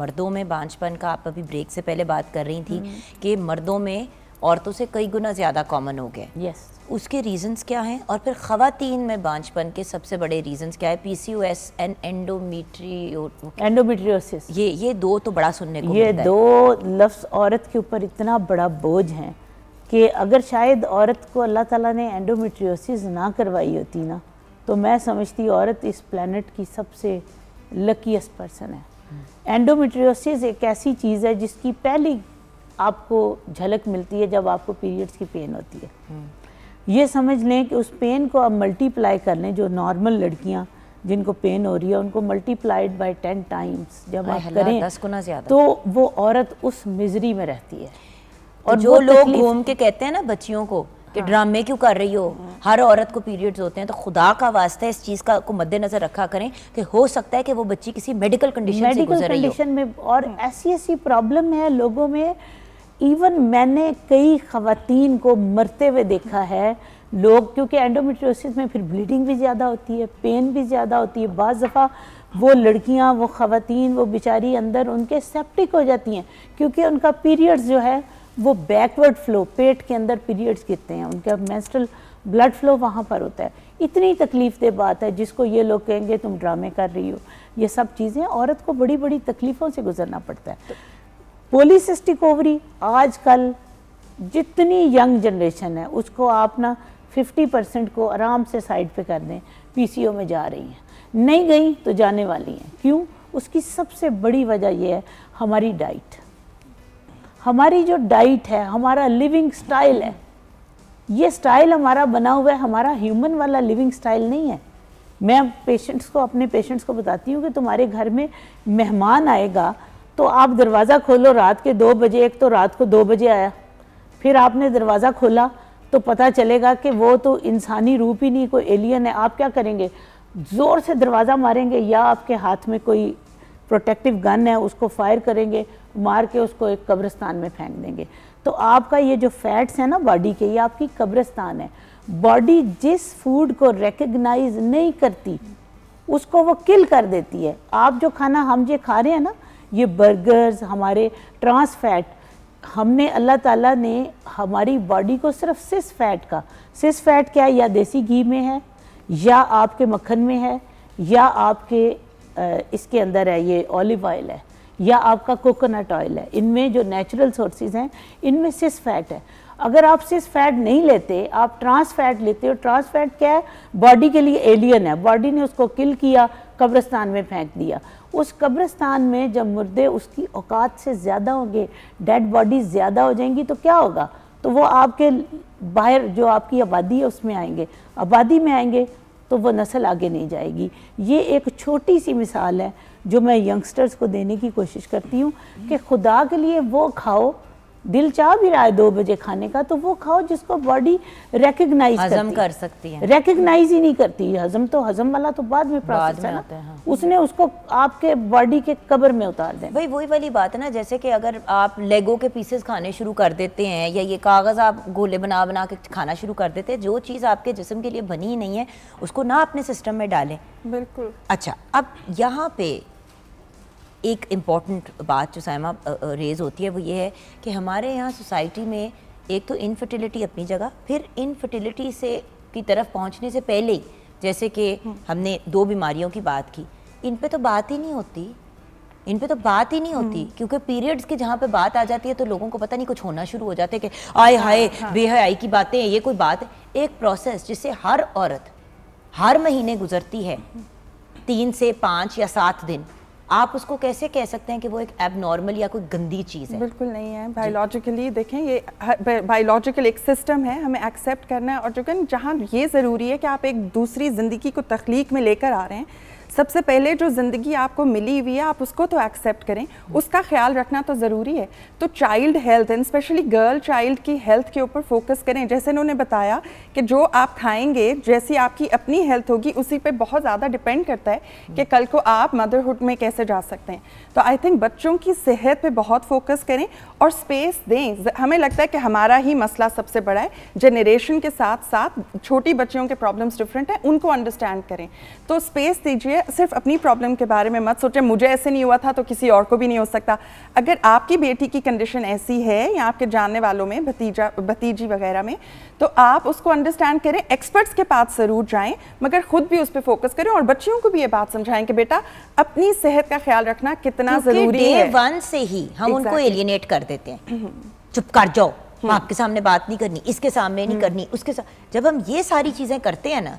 मर्दों में बांझपन का आप अभी ब्रेक से पहले बात कर रही थी हम्म। कि मर्दों में औरतों से कई गुना ज़्यादा कॉमन हो गया यस उसके रीज़न्स क्या हैं और फिर खातन में बांझपन के सबसे बड़े रीज़न्स क्या है P C S and endometrio endometriosis ये ये दो तो बड़ा सुनने को ये दो लफ्स औरत के ऊपर इतना बड़ा बोझ है कि अगर शायद औरत को अल्लाह ताला ने एंडोमेट्रियोसिस ना करवाई होती ना तो मैं समझती औरत इस प्लानट की सबसे लकीस्ट पर्सन है एंडोमेट्रियोसिस एक ऐसी चीज़ है जिसकी पहली आपको झलक मिलती है जब आपको पीरियड्स की पेन होती है हम्म। ये समझ लें कि उस पेन को आप मल्टीप्लाई कर लें जो नॉर्मल लड़कियाँ जिनको पेन हो रही है उनको मल्टीप्लाइड बाय टेन टाइम्स जब आप करें दस गुना ज़्यादा तो वो औरत उस मिजरी में रहती है तो और जो लोग घूम के कहते हैं ना बच्चियों को कि हाँ। ड्रामे क्यों कर रही हो हाँ। हर औरत को पीरियड्स होते हैं तो खुदा का वास्ता इस चीज़ का को मद्देनजर रखा करें कि हो सकता है कि वो बच्ची किसी मेडिकल कंडीशन से गुजर रही हो मेडिकल कंडीशन में और ऐसी ऐसी प्रॉब्लम है लोगों में इवन मैंने कई खातन को मरते हुए देखा है लोग क्योंकि एंडोमेट्रोसिस में फिर ब्लीडिंग भी ज़्यादा होती है पेन भी ज़्यादा होती है बज़ दफ़ा वो लड़कियाँ वो ख़वातीन वो बेचारी अंदर उनके सेप्टिक हो जाती हैं क्योंकि उनका पीरियड्स जो है वो बैकवर्ड फ्लो पेट के अंदर पीरियड्स गिरते हैं उनका मेंस्ट्रुअल ब्लड फ्लो वहाँ पर होता है इतनी तकलीफ दे बात है जिसको ये लोग कहेंगे तुम ड्रामे कर रही हो ये सब चीज़ें औरत को बड़ी बड़ी तकलीफ़ों से गुजरना पड़ता है पोलिसिस्टिक ओवरी आजकल जितनी यंग जनरेशन है उसको आप ना 50 परसेंट को आराम से साइड पे कर दें पीसीओ में जा रही हैं नहीं गई तो जाने वाली हैं क्यों उसकी सबसे बड़ी वजह यह है हमारी डाइट हमारी जो डाइट है हमारा लिविंग स्टाइल है ये स्टाइल हमारा बना हुआ है हमारा ह्यूमन वाला लिविंग स्टाइल नहीं है मैं पेशेंट्स को अपने पेशेंट्स को बताती हूँ कि तुम्हारे घर में मेहमान आएगा तो आप दरवाज़ा खोलो रात के दो बजे एक तो रात को दो बजे आया फिर आपने दरवाज़ा खोला तो पता चलेगा कि वो तो इंसानी रूप ही नहीं कोई एलियन है आप क्या करेंगे ज़ोर से दरवाज़ा मारेंगे या आपके हाथ में कोई प्रोटेक्टिव गन है उसको फायर करेंगे मार के उसको एक कब्रस्तान में फेंक देंगे तो आपका ये जो फैट्स है ना बॉडी के ये आपकी कब्रस्तान है बॉडी जिस फूड को रिकग्नाइज नहीं करती उसको वो किल कर देती है आप जो खाना हम ये खा रहे हैं ना ये बर्गर्स हमारे ट्रांस फैट हमने अल्लाह ताला ने हमारी बॉडी को सिर्फ सिस फैट का सिस फैट क्या है या देसी घी में है या आपके मक्खन में है या आपके इसके अंदर है ये ऑलिव ऑयल है या आपका कोकोनट ऑयल है इनमें जो नेचुरल सोर्सेज हैं इनमें सिस फैट है अगर आप सिस फैट नहीं लेते आप ट्रांस फैट लेते हो ट्रांस फैट क्या है बॉडी के लिए एलियन है बॉडी ने उसको किल किया कब्रस्तान में फेंक दिया उस कब्रिस्तान में जब मुर्दे उसकी औकात से ज़्यादा होंगे डेड बॉडीज़ ज़्यादा हो जाएंगी तो क्या होगा तो वो आपके बाहर जो आपकी आबादी है उसमें आएंगे आबादी में आएंगे तो वो नस्ल आगे नहीं जाएगी ये एक छोटी सी मिसाल है जो मैं यंगस्टर्स को देने की कोशिश करती हूँ कि खुदा के लिए वो खाओ दिल चाह भी रहा है दो बजे खाने का तो वो खाओ जिसको बॉडी रेकग्नाइज कर सकती है रेकग्नाइज ही नहीं करती हजम तो हजम वाला तो बाद में प्रोसेस बाद में है, ना हाँ। है उसने उसको आपके बॉडी के कबर में उतार दे भाई वही वाली बात है ना जैसे कि अगर आप लेगो के पीसेस खाने शुरू कर देते हैं या ये कागज़ आप गोले बना बना के खाना शुरू कर देते हैं जो चीज़ आपके जिसम के लिए बनी ही नहीं है उसको ना अपने सिस्टम में डालें बिल्कुल अच्छा अब यहाँ पे एक इम्पॉर्टेंट बात जो सैमा रेज़ होती है वो ये है कि हमारे यहाँ सोसाइटी में एक तो इनफर्टिलिटी अपनी जगह फिर इनफर्टिलिटी से की तरफ पहुँचने से पहले ही जैसे कि हम्म। हमने दो बीमारियों की बात की इन पर तो बात ही नहीं होती इन पे तो बात ही नहीं होती हम्म। क्योंकि पीरियड्स की जहाँ पे बात आ जाती है तो लोगों को पता नहीं कुछ होना शुरू हो जाता है कि आए हाय हाँ, हाँ। बेहयाई की बातें ये कोई बात है एक प्रोसेस जिससे हर औरत हर महीने गुजरती है हम्म। तीन से पाँच या सात दिन आप उसको कैसे कह सकते हैं कि वो एक एबनॉर्मल या कोई गंदी चीज़ है बिल्कुल नहीं है बायोलॉजिकली देखें ये बायोलॉजिकल एक सिस्टम है हमें एक्सेप्ट करना है और जो जहाँ ये ज़रूरी है कि आप एक दूसरी ज़िंदगी को तख्लीक में लेकर आ रहे हैं सबसे पहले जो ज़िंदगी आपको मिली हुई है आप उसको तो एक्सेप्ट करें उसका ख्याल रखना तो ज़रूरी है तो child health and specially girl child की हेल्थ के ऊपर फोकस करें जैसे इन्होंने बताया कि जो आप खाएंगे जैसी आपकी अपनी हेल्थ होगी उसी पे बहुत ज़्यादा डिपेंड करता है कि कल को आप मदरहुड में कैसे जा सकते हैं तो आई थिंक बच्चों की सेहत पर बहुत फोकस करें और स्पेस दें हमें लगता है कि हमारा ही मसला सबसे बड़ा है जनरेशन के साथ साथ छोटी बच्चियों के प्रॉब्लम्स डिफरेंट हैं उनको अंडरस्टैंड करें तो स्पेस दीजिए लिए सिर्फ अपनी प्रॉब्लम के बारे में मत सोचें मुझे ऐसे नहीं हुआ था तो किसी और को भी नहीं हो सकता अगर आपकी बेटी की कंडीशन ऐसी है या आपके जानने वालों में भतीजा भतीजी वगैरह में तो आप उसको अंडरस्टैंड करें एक्सपर्ट्स के पास ज़रूर जाएं मगर ख़ुद भी उस पर फोकस करें और बच्चियों को भी ये बात समझाएं कि बेटा अपनी सेहत का ख्याल रखना कितना ज़रूरी है वन से ही हम उनको एलिनेट कर देते हैं हम्म। चुप कर जाओ हम्म। आपके सामने बात नहीं करनी इसके सामने नहीं हम्म। करनी उसके साथ जब हम ये सारी चीज़ें करते हैं ना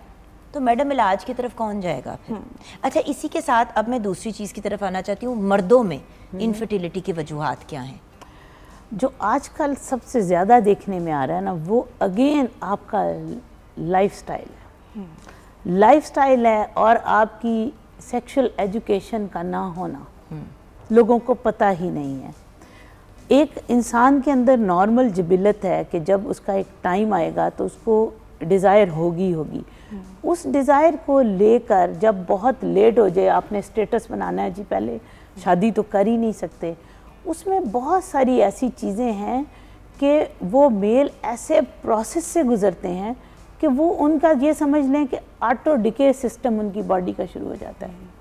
तो मैडम इलाज की तरफ कौन जाएगा फिर हम्म। अच्छा इसी के साथ अब मैं दूसरी चीज़ की तरफ आना चाहती हूँ मर्दों में इनफर्टिलिटी हम्म। की वजूहत क्या हैं जो आजकल सबसे ज़्यादा देखने में आ रहा है ना वो अगेन आपका लाइफ स्टाइल है लाइफ हम्म। स्टाइल है और आपकी सेक्शुअल एजुकेशन का ना होना लोगों को पता ही नहीं है एक इंसान के अंदर नॉर्मल जबिलत है कि जब उसका एक टाइम आएगा तो उसको डिज़ायर होगी होगी उस डिज़ायर को लेकर जब बहुत लेट हो जाए आपने स्टेटस बनाना है जी पहले शादी तो कर ही नहीं सकते उसमें बहुत सारी ऐसी चीज़ें हैं कि वो मेल ऐसे प्रोसेस से गुज़रते हैं कि वो उनका ये समझ लें कि ऑटो डिके सिस्टम उनकी बॉडी का शुरू हो जाता है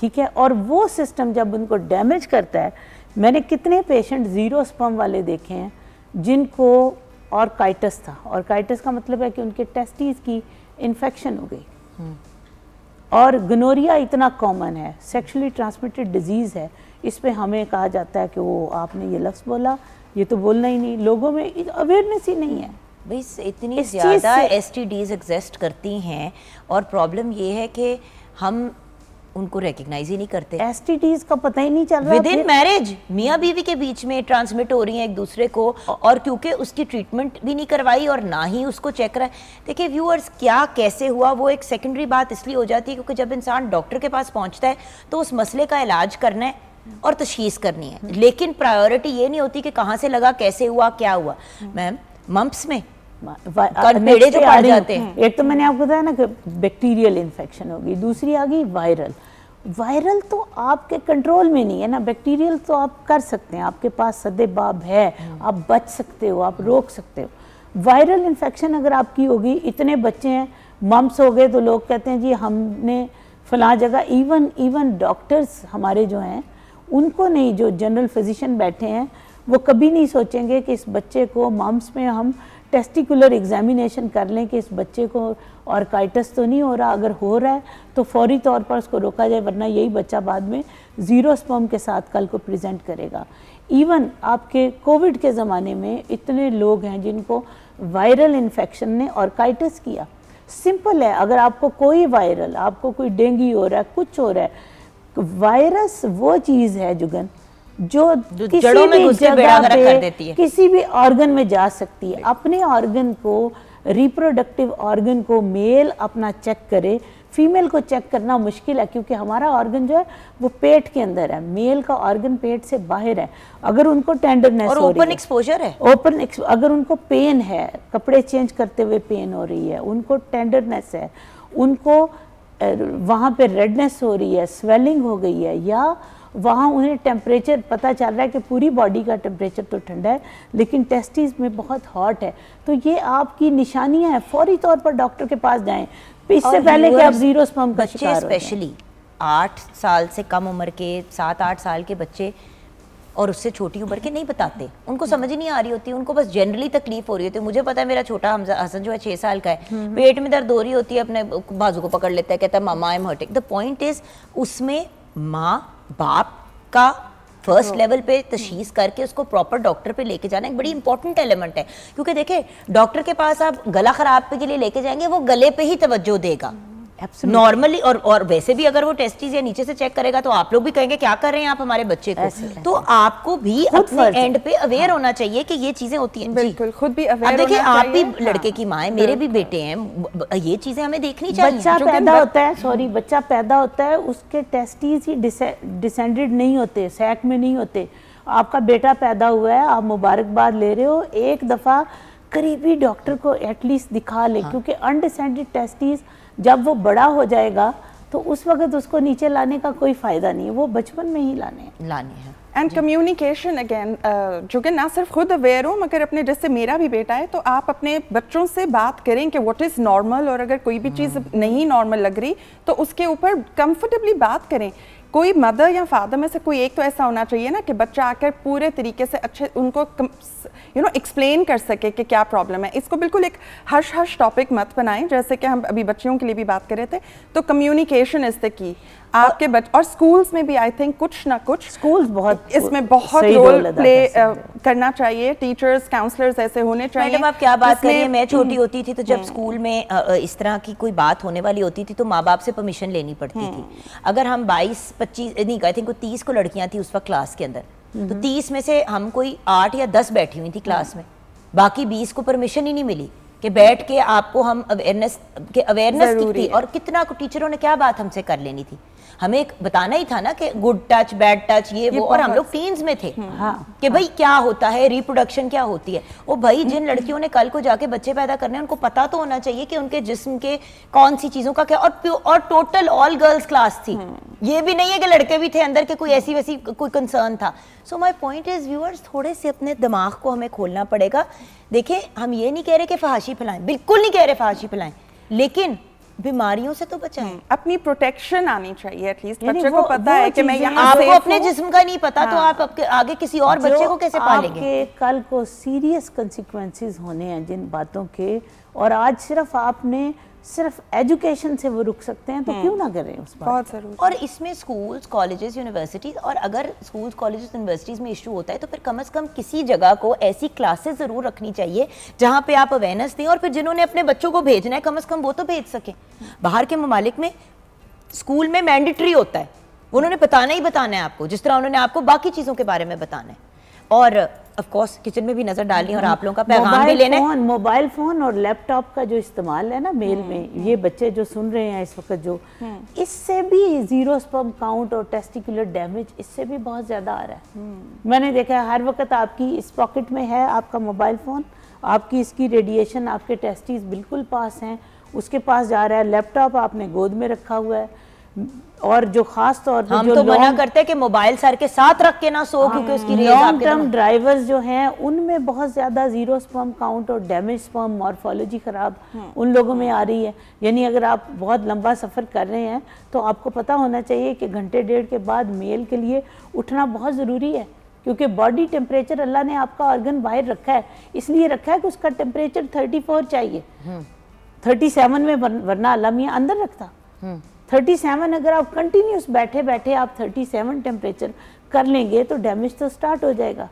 ठीक है और वो सिस्टम जब उनको डैमेज करता है मैंने कितने पेशेंट ज़ीरो स्पम वाले देखे हैं जिनको और काइटस था और काइटस का मतलब है कि उनके टेस्टीज़ की इन्फेक्शन हो गई और गनोरिया इतना कॉमन है सेक्शुअली ट्रांसमिटेड डिजीज़ है इस पर हमें कहा जाता है कि वो आपने ये लफ्ज़ बोला ये तो बोलना ही नहीं लोगों में अवेयरनेस ही नहीं है भाई इतनी ज़्यादा एस टी एग्जिस्ट करती हैं और प्रॉब्लम ये है कि हम उनको रिकग्नाइज ही नहीं करते एस का पता ही नहीं चल रहा विद इन मैरिज मियाँ बीवी के बीच में ट्रांसमिट हो रही है एक दूसरे को और क्योंकि उसकी ट्रीटमेंट भी नहीं करवाई और ना ही उसको चेक करा देखिए व्यूअर्स क्या कैसे हुआ वो एक सेकेंडरी बात इसलिए हो जाती है क्योंकि जब इंसान डॉक्टर के पास पहुँचता है तो उस मसले का इलाज करना है और तशीस करनी है लेकिन प्रायोरिटी ये नहीं होती कि कहाँ से लगा कैसे हुआ क्या हुआ मैम मम्प्स में जो जाते हैं एक तो मैंने आपको बताया ना कि बैक्टीरियल इन्फेक्शन होगी दूसरी आ गई वायरल वायरल तो आपके कंट्रोल में नहीं है ना बैक्टीरियल तो आप कर सकते हैं आपके पास सदे बाब है आप बच सकते हो आप रोक सकते हो वायरल इन्फेक्शन अगर आपकी होगी इतने बच्चे हैं मम्स हो गए तो लोग कहते हैं जी हमने फला जगह इवन इवन डॉक्टर्स हमारे जो हैं उनको नहीं जो जनरल फिजिशियन बैठे हैं वो कभी नहीं सोचेंगे कि इस बच्चे को मम्स में हम टेस्टिकुलर एग्जामिनेशन कर लें कि इस बच्चे को और काइटस तो नहीं हो रहा अगर हो रहा है तो फौरी तौर पर उसको रोका जाए वरना यही बच्चा बाद में ज़ीरो स्पर्म के साथ कल को प्रेजेंट करेगा इवन आपके कोविड के ज़माने में इतने लोग हैं जिनको वायरल इन्फेक्शन ने और काइटस किया सिंपल है अगर आपको कोई वायरल आपको कोई डेंगू हो रहा है कुछ हो रहा है वायरस वो चीज़ है जुगन जो, किसी भी जगह है किसी भी ऑर्गन में जा सकती है अपने ऑर्गन को रिप्रोडक्टिव ऑर्गन को मेल अपना चेक करे फीमेल को चेक करना मुश्किल है क्योंकि हमारा ऑर्गन जो है वो पेट के अंदर है मेल का ऑर्गन पेट से बाहर है अगर उनको टेंडरनेस और ओपन एक्सपोजर है ओपन अगर उनको पेन है कपड़े चेंज करते हुए पेन हो रही है उनको टेंडरनेस है उनको वहाँ पे रेडनेस हो रही है स्वेलिंग हो गई है या वहाँ उन्हें टेम्परेचर पता चल रहा है कि पूरी बॉडी का टेम्परेचर तो ठंडा है लेकिन टेस्टिस में बहुत हॉट है तो ये आपकी निशानियाँ हैं फौरी तौर पर डॉक्टर के पास जाएँ तो इससे पहले कि आप जीरो स्पम बच्चे स्पेशली आठ साल से कम उम्र के सात आठ साल के बच्चे और उससे छोटी उम्र के नहीं बताते उनको समझ नहीं आ रही होती उनको बस जनरली तकलीफ हो रही होती है मुझे पता है मेरा छोटा हमजा हसन जो है छः साल का है हम्म। पेट में दर्द हो रही होती है अपने बाजू को पकड़ लेता है कहता है mama I am hurting the point is उसमें माँ बाप का फर्स्ट लेवल हाँ। पे तशीस हाँ। करके उसको प्रॉपर डॉक्टर पे लेके जाना एक बड़ी इंपॉर्टेंट एलिमेंट है क्योंकि देखे डॉक्टर के पास आप गला खराब के लिए लेके जाएंगे वो गले पे ही तवज्जो देगा नॉर्मली और और वैसे भी अगर वो टेस्टीज या नीचे से चेक करेगा तो आप लोग भी कहेंगे क्या कर रहे हैं आप हमारे बच्चे को तो आपको भी अपने एंड पे अवेयर हाँ। होना चाहिए कि ये चीजें होती हैं बिल्कुल खुद भी अवेयर देखिए आप भी हाँ। लड़के की माँ है मेरे भी बेटे हैं ये चीजें हमें देखनी चाहिए बच्चा पैदा होता है सॉरी बच्चा पैदा होता है उसके टेस्टीज ही डिसेंडेड नहीं होते सैक में नहीं होते आपका बेटा पैदा हुआ है आप मुबारकबाद ले रहे हो एक दफ़ा करीबी डॉक्टर को एटलीस्ट दिखा ले हाँ। क्योंकि अनडिसेंडेड टेस्टीज़ जब वो बड़ा हो जाएगा तो उस वक्त उसको नीचे लाने का कोई फ़ायदा नहीं वो बचपन में ही लाने लाने हैं एंड कम्युनिकेशन अगेन जो कि ना सिर्फ खुद अवेयर हूँ मगर अपने जैसे मेरा भी बेटा है तो आप अपने बच्चों से बात करें कि व्हाट इज़ नॉर्मल और अगर कोई भी चीज़ हम्म। नहीं नॉर्मल लग रही तो उसके ऊपर कंफर्टेबली बात करें कोई मदर या फादर में से कोई एक तो ऐसा होना चाहिए ना कि बच्चा आकर पूरे तरीके से अच्छे उनको यू नो एक्सप्लेन कर सके कि क्या प्रॉब्लम है इसको बिल्कुल एक हर्ष हर्ष टॉपिक मत बनाएं जैसे कि हम अभी बच्चियों के लिए भी बात कर रहे थे तो कम्युनिकेशन इज़ द की आपके बच और स्कूल्स में भी आई थिंक कुछ ना कुछ स्कूल्स बहुत इसमें बहुत रोल प्ले करना चाहिए टीचर्स काउंसलर्स ऐसे होने चाहिए मैडम आप क्या बात कर रही हैं मैं छोटी हम्म। होती थी तो जब स्कूल हम्म। में इस तरह की कोई बात होने वाली होती थी तो माँ बाप से परमिशन लेनी पड़ती थी हम्म। अगर हम बाईस पच्चीस नहीं आई थिंक तीस को लड़कियाँ थी उस वक्त क्लास के अंदर तो तीस में से हम कोई आठ या दस बैठी हुई थी क्लास में बाकी बीस को परमिशन ही नहीं मिली कि बैठ के आपको हम अवेयरनेस के अवेयरनेस की थी और कितना टीचरों ने क्या बात हमसे कर लेनी थी हमें एक बताना ही था ना कि गुड टच बैड टच ये, ये वो और हम लोग टीन्स में थे हम्म, हाँ, कि भाई क्या होता है रिप्रोडक्शन क्या होती है वो भाई जिन लड़कियों ने कल को जाके बच्चे पैदा करने उनको पता तो होना चाहिए कि उनके जिस्म के कौन सी चीज़ों का क्या और और टोटल ऑल गर्ल्स क्लास थी हम्म। ये भी नहीं है कि लड़के भी थे अंदर के कोई हम्म। ऐसी वैसी कोई कंसर्न था so my point is viewers थोड़े से अपने दिमाग को हमें खोलना पड़ेगा देखे हम ये नहीं कह रहे कि फहाशी फैलाएं बिल्कुल नहीं कह रहे फहाशी फैलाएं लेकिन बीमारियों से तो बचाएं हम्म, अपनी प्रोटेक्शन आनी चाहिए एटलीस्ट बच्चे को पता है कि मैं यहाँ आपको अपने जिस्म का नहीं पता तो हाँ। तो आप आपके आगे किसी और बच्चे को कैसे पालेंगे कल को सीरियस कंसिक्वेंसेस होने हैं जिन बातों के और आज सिर्फ आपने सिर्फ एजुकेशन से वो रुक सकते हैं तो हम्म। क्यों ना करें उस बात और इसमें स्कूल्स कॉलेजेस यूनिवर्सिटीज़ और अगर स्कूल्स कॉलेजेस यूनिवर्सिटीज़ में इशू होता है तो फिर कम से कम किसी जगह को ऐसी क्लासेस ज़रूर रखनी चाहिए जहाँ पे आप अवेयरनेस दें और फिर जिन्होंने अपने बच्चों को भेजना है कम अज़ कम वो तो भेज सकें बाहर के ममालिक में स्कूल में मैंडेटरी होता है उन्होंने बताना ही बताना है आपको जिस तरह उन्होंने आपको बाकी चीज़ों के बारे में बताना है और ऑफ कोर्स किचन में भी नजर डालनी और आप लोगों का पैगाम भी लेना है मोबाइल फोन और लैपटॉप का जो इस्तेमाल है ना मेल में हम्म, ये हम्म। बच्चे जो सुन रहे हैं इस वक्त जो हम्म। इससे भी जीरो स्पम काउंट और टेस्टिकुलर डैमेज इससे भी बहुत ज्यादा आ रहा है मैंने देखा है हर वक्त आपकी इस पॉकेट में है आपका मोबाइल फोन आपकी इसकी रेडिएशन आपके टेस्टिस बिल्कुल पास हैं उसके पास जा रहा है लैपटॉप आपने गोद में रखा हुआ है और जो खास तौर पर जो तो मना करते हैं कि मोबाइल सर के साथ रख के ना सो हाँ, क्योंकि उसकी लॉन्ग टर्म ड्राइवर्स जो हैं उनमें बहुत ज़्यादा जीरो स्पर्म काउंट और डैमेज स्पर्म मॉर्फोलॉजी ख़राब उन लोगों में आ रही है यानी अगर आप बहुत लंबा सफ़र कर रहे हैं तो आपको पता होना चाहिए कि घंटे डेढ़ के बाद मेल के लिए उठना बहुत ज़रूरी है क्योंकि बॉडी टेम्परेचर अल्लाह ने आपका ऑर्गन बाहर रखा है इसलिए रखा है कि उसका टेम्परेचर थर्टी चाहिए थर्टी हाँ। में वरना अल्लाह मियाँ अंदर रखता हाँ। 37 अगर आप कंटिन्यूस बैठे बैठे आप 37 टेम्परेचर कर लेंगे तो डैमेज तो स्टार्ट हो जाएगा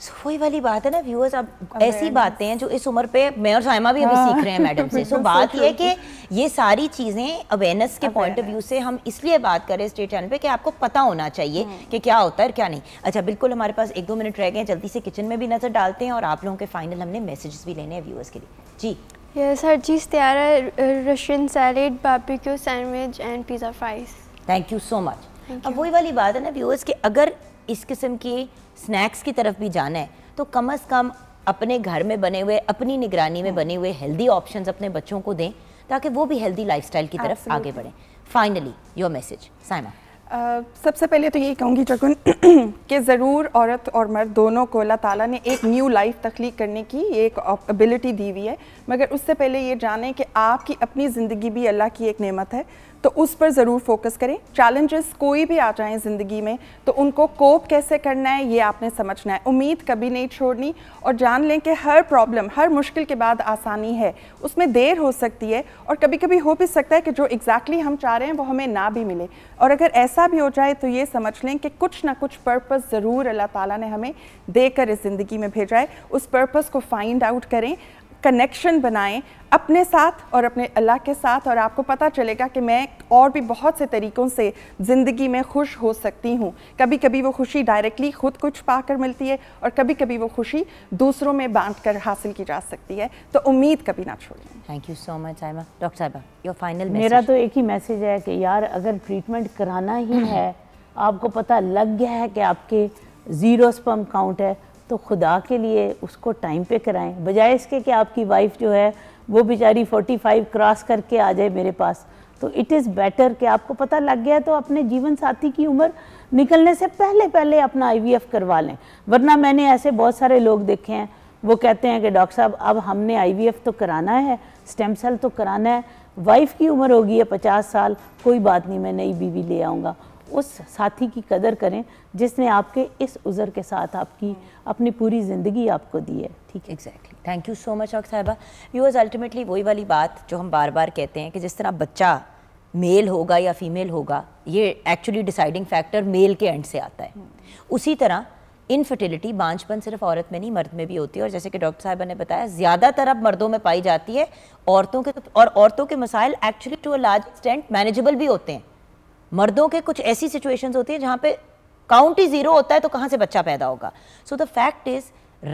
सो वही वाली बात है ना व्यूअर्स अब ऐसी बातें हैं जो इस उम्र पे मैं और सायमा भी अभी हाँ। सीख रहे हैं मैडम से सो बात यह है कि ये सारी चीज़ें अवेयरनेस के पॉइंट ऑफ व्यू से हम इसलिए बात कर रहे हैं स्टेट चैनल पे कि आपको पता होना चाहिए हाँ। कि क्या होता है क्या नहीं अच्छा बिल्कुल हमारे पास एक दो मिनट रह गए जल्दी से किचन में भी नज़र डालते हैं और आप लोगों के फाइनल हमने मैसेज भी लेने हैं व्यूअर्स के लिए जी Yes, Harjeet Tiara, uh, Russian salad, barbecue sandwich and pizza fries. Thank you so much. You. अब वही वाली बात है ना व्यूअर्स कि अगर इस किस्म की स्नैक्स की तरफ भी जाना है तो कम अज़ कम अपने घर में बने हुए अपनी निगरानी में बने हुए हेल्दी ऑप्शंस अपने बच्चों को दें ताकि वो भी हेल्दी लाइफस्टाइल की तरफ Absolutely. आगे बढ़ें फाइनली योर मैसेज साइमा सबसे पहले तो यही कहूँगी जगुन कि ज़रूर औरत और मर्द दोनों को अल्लाह ताला ने एक न्यू लाइफ तख्लीक करने की एक एबिलिटी दी हुई है मगर उससे पहले ये जाने कि आपकी अपनी ज़िंदगी भी अल्लाह की एक नेमत है तो उस पर ज़रूर फोकस करें चैलेंजेस कोई भी आ जाएं ज़िंदगी में तो उनको कोप कैसे करना है ये आपने समझना है उम्मीद कभी नहीं छोड़नी और जान लें कि हर प्रॉब्लम हर मुश्किल के बाद आसानी है उसमें देर हो सकती है और कभी कभी हो भी सकता है कि जो एग्जैक्टली exactly हम चाह रहे हैं वो हमें ना भी मिले और अगर ऐसा भी हो जाए तो ये समझ लें कि कुछ ना कुछ पर्पज़ ज़रूर अल्लाह ताली ने हमें देकर इस ज़िंदगी में भेजा है उस पर्पज़ को फाइंड आउट करें कनेक्शन बनाएं अपने साथ और अपने अल्लाह के साथ और आपको पता चलेगा कि मैं और भी बहुत से तरीक़ों से ज़िंदगी में खुश हो सकती हूँ कभी कभी वो खुशी डायरेक्टली ख़ुद कुछ पाकर मिलती है और कभी कभी वो खुशी दूसरों में बांट कर हासिल की जा सकती है तो उम्मीद कभी ना छोड़ें thank you so much Aima doctor साहबा योर फाइनल मेरा तो एक ही मैसेज है कि यार अगर ट्रीटमेंट कराना ही है आपको पता लग गया है कि आपके ज़ीरो स्पम काउंट है तो खुदा के लिए उसको टाइम पे कराएं बजाय इसके कि आपकी वाइफ जो है वो बेचारी 45 क्रॉस करके आ जाए मेरे पास तो इट इज़ बेटर कि आपको पता लग गया तो अपने जीवन साथी की उम्र निकलने से पहले पहले अपना आईवीएफ करवा लें वरना मैंने ऐसे बहुत सारे लोग देखे हैं वो कहते हैं कि डॉक्टर साहब अब हमने आईवीएफ तो कराना है स्टेम सेल तो कराना है वाइफ की उम्र होगी है पचास साल कोई बात नहीं मैं नई बीवी ले आऊँगा उस साथी की कदर करें जिसने आपके इस उज़र के साथ आपकी अपनी पूरी ज़िंदगी आपको दी है ठीक है exactly thank you so much doctor साहिबा वॉज़ अल्टीमेटली वही वाली बात जो हम बार बार कहते हैं कि जिस तरह बच्चा मेल होगा या फीमेल होगा ये एक्चुअली डिसाइडिंग फैक्टर मेल के एंड से आता है हम्म। उसी तरह इनफर्टिलिटी बांझपन सिर्फ औरत में नहीं मर्द में भी होती है और जैसे कि डॉक्टर साहबा ने बताया ज़्यादातर अब मर्दों में पाई जाती है औरतों के और औरतों के मसाइल actually to a large extent manageable भी होते हैं मर्दों के कुछ ऐसी सिचुएशंस होती है जहाँ पे काउंट ही ज़ीरो होता है तो कहाँ से बच्चा पैदा होगा so the fact is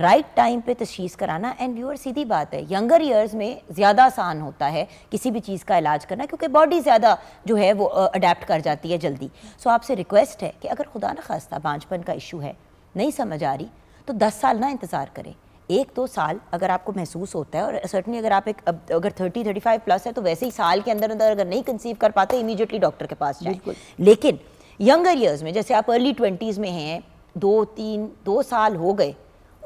right time पे तशीस कराना एंड यूर सीधी बात है यंगर ईयर्स में ज़्यादा आसान होता है किसी भी चीज़ का इलाज करना क्योंकि बॉडी ज़्यादा जो है वो अडेप्ट कर जाती है जल्दी सो so, आपसे रिक्वेस्ट है कि अगर खुदा न खास्ता बांझपन का इशू है नहीं समझ आ रही तो दस साल ना इंतज़ार करें एक दो साल अगर आपको महसूस होता है और सर्टनली अगर आप एक अगर थर्टी थर्टी फाइव प्लस है तो वैसे ही साल के अंदर अंदर अगर नहीं कंसीव कर पाते इमीजिएटली डॉक्टर के पास जाए लेकिन यंगर ईयर्स में जैसे आप अर्ली ट्वेंटीज़ में हैं दो तीन दो साल हो गए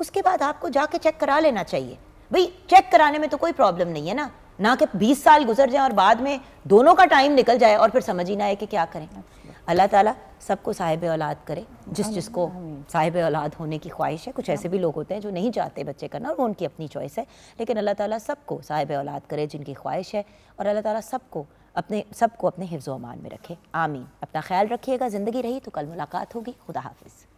उसके बाद आपको जाके चेक करा लेना चाहिए भाई चेक कराने में तो कोई प्रॉब्लम नहीं है ना ना कि 20 साल गुजर जाए और बाद में दोनों का टाइम निकल जाए और फिर समझ ही ना आए कि क्या करें अल्लाह ताला सबको साहिब औलाद करे जिस जिसको साहिब औलाद होने की ख्वाहिश है कुछ ऐसे भी लोग होते हैं जो नहीं चाहते बच्चे करना और वो उनकी अपनी चॉइस है लेकिन अल्लाह ताला सबको साहिब औलाद करे जिनकी ख्वाहिश है और अल्लाह ताला सबको अपने सबको अपने हिफ्ज़ अमान में रखे आमीन अपना ख्याल रखिएगा ज़िंदगी रही तो कल मुलाकात होगी खुदा हाफिज़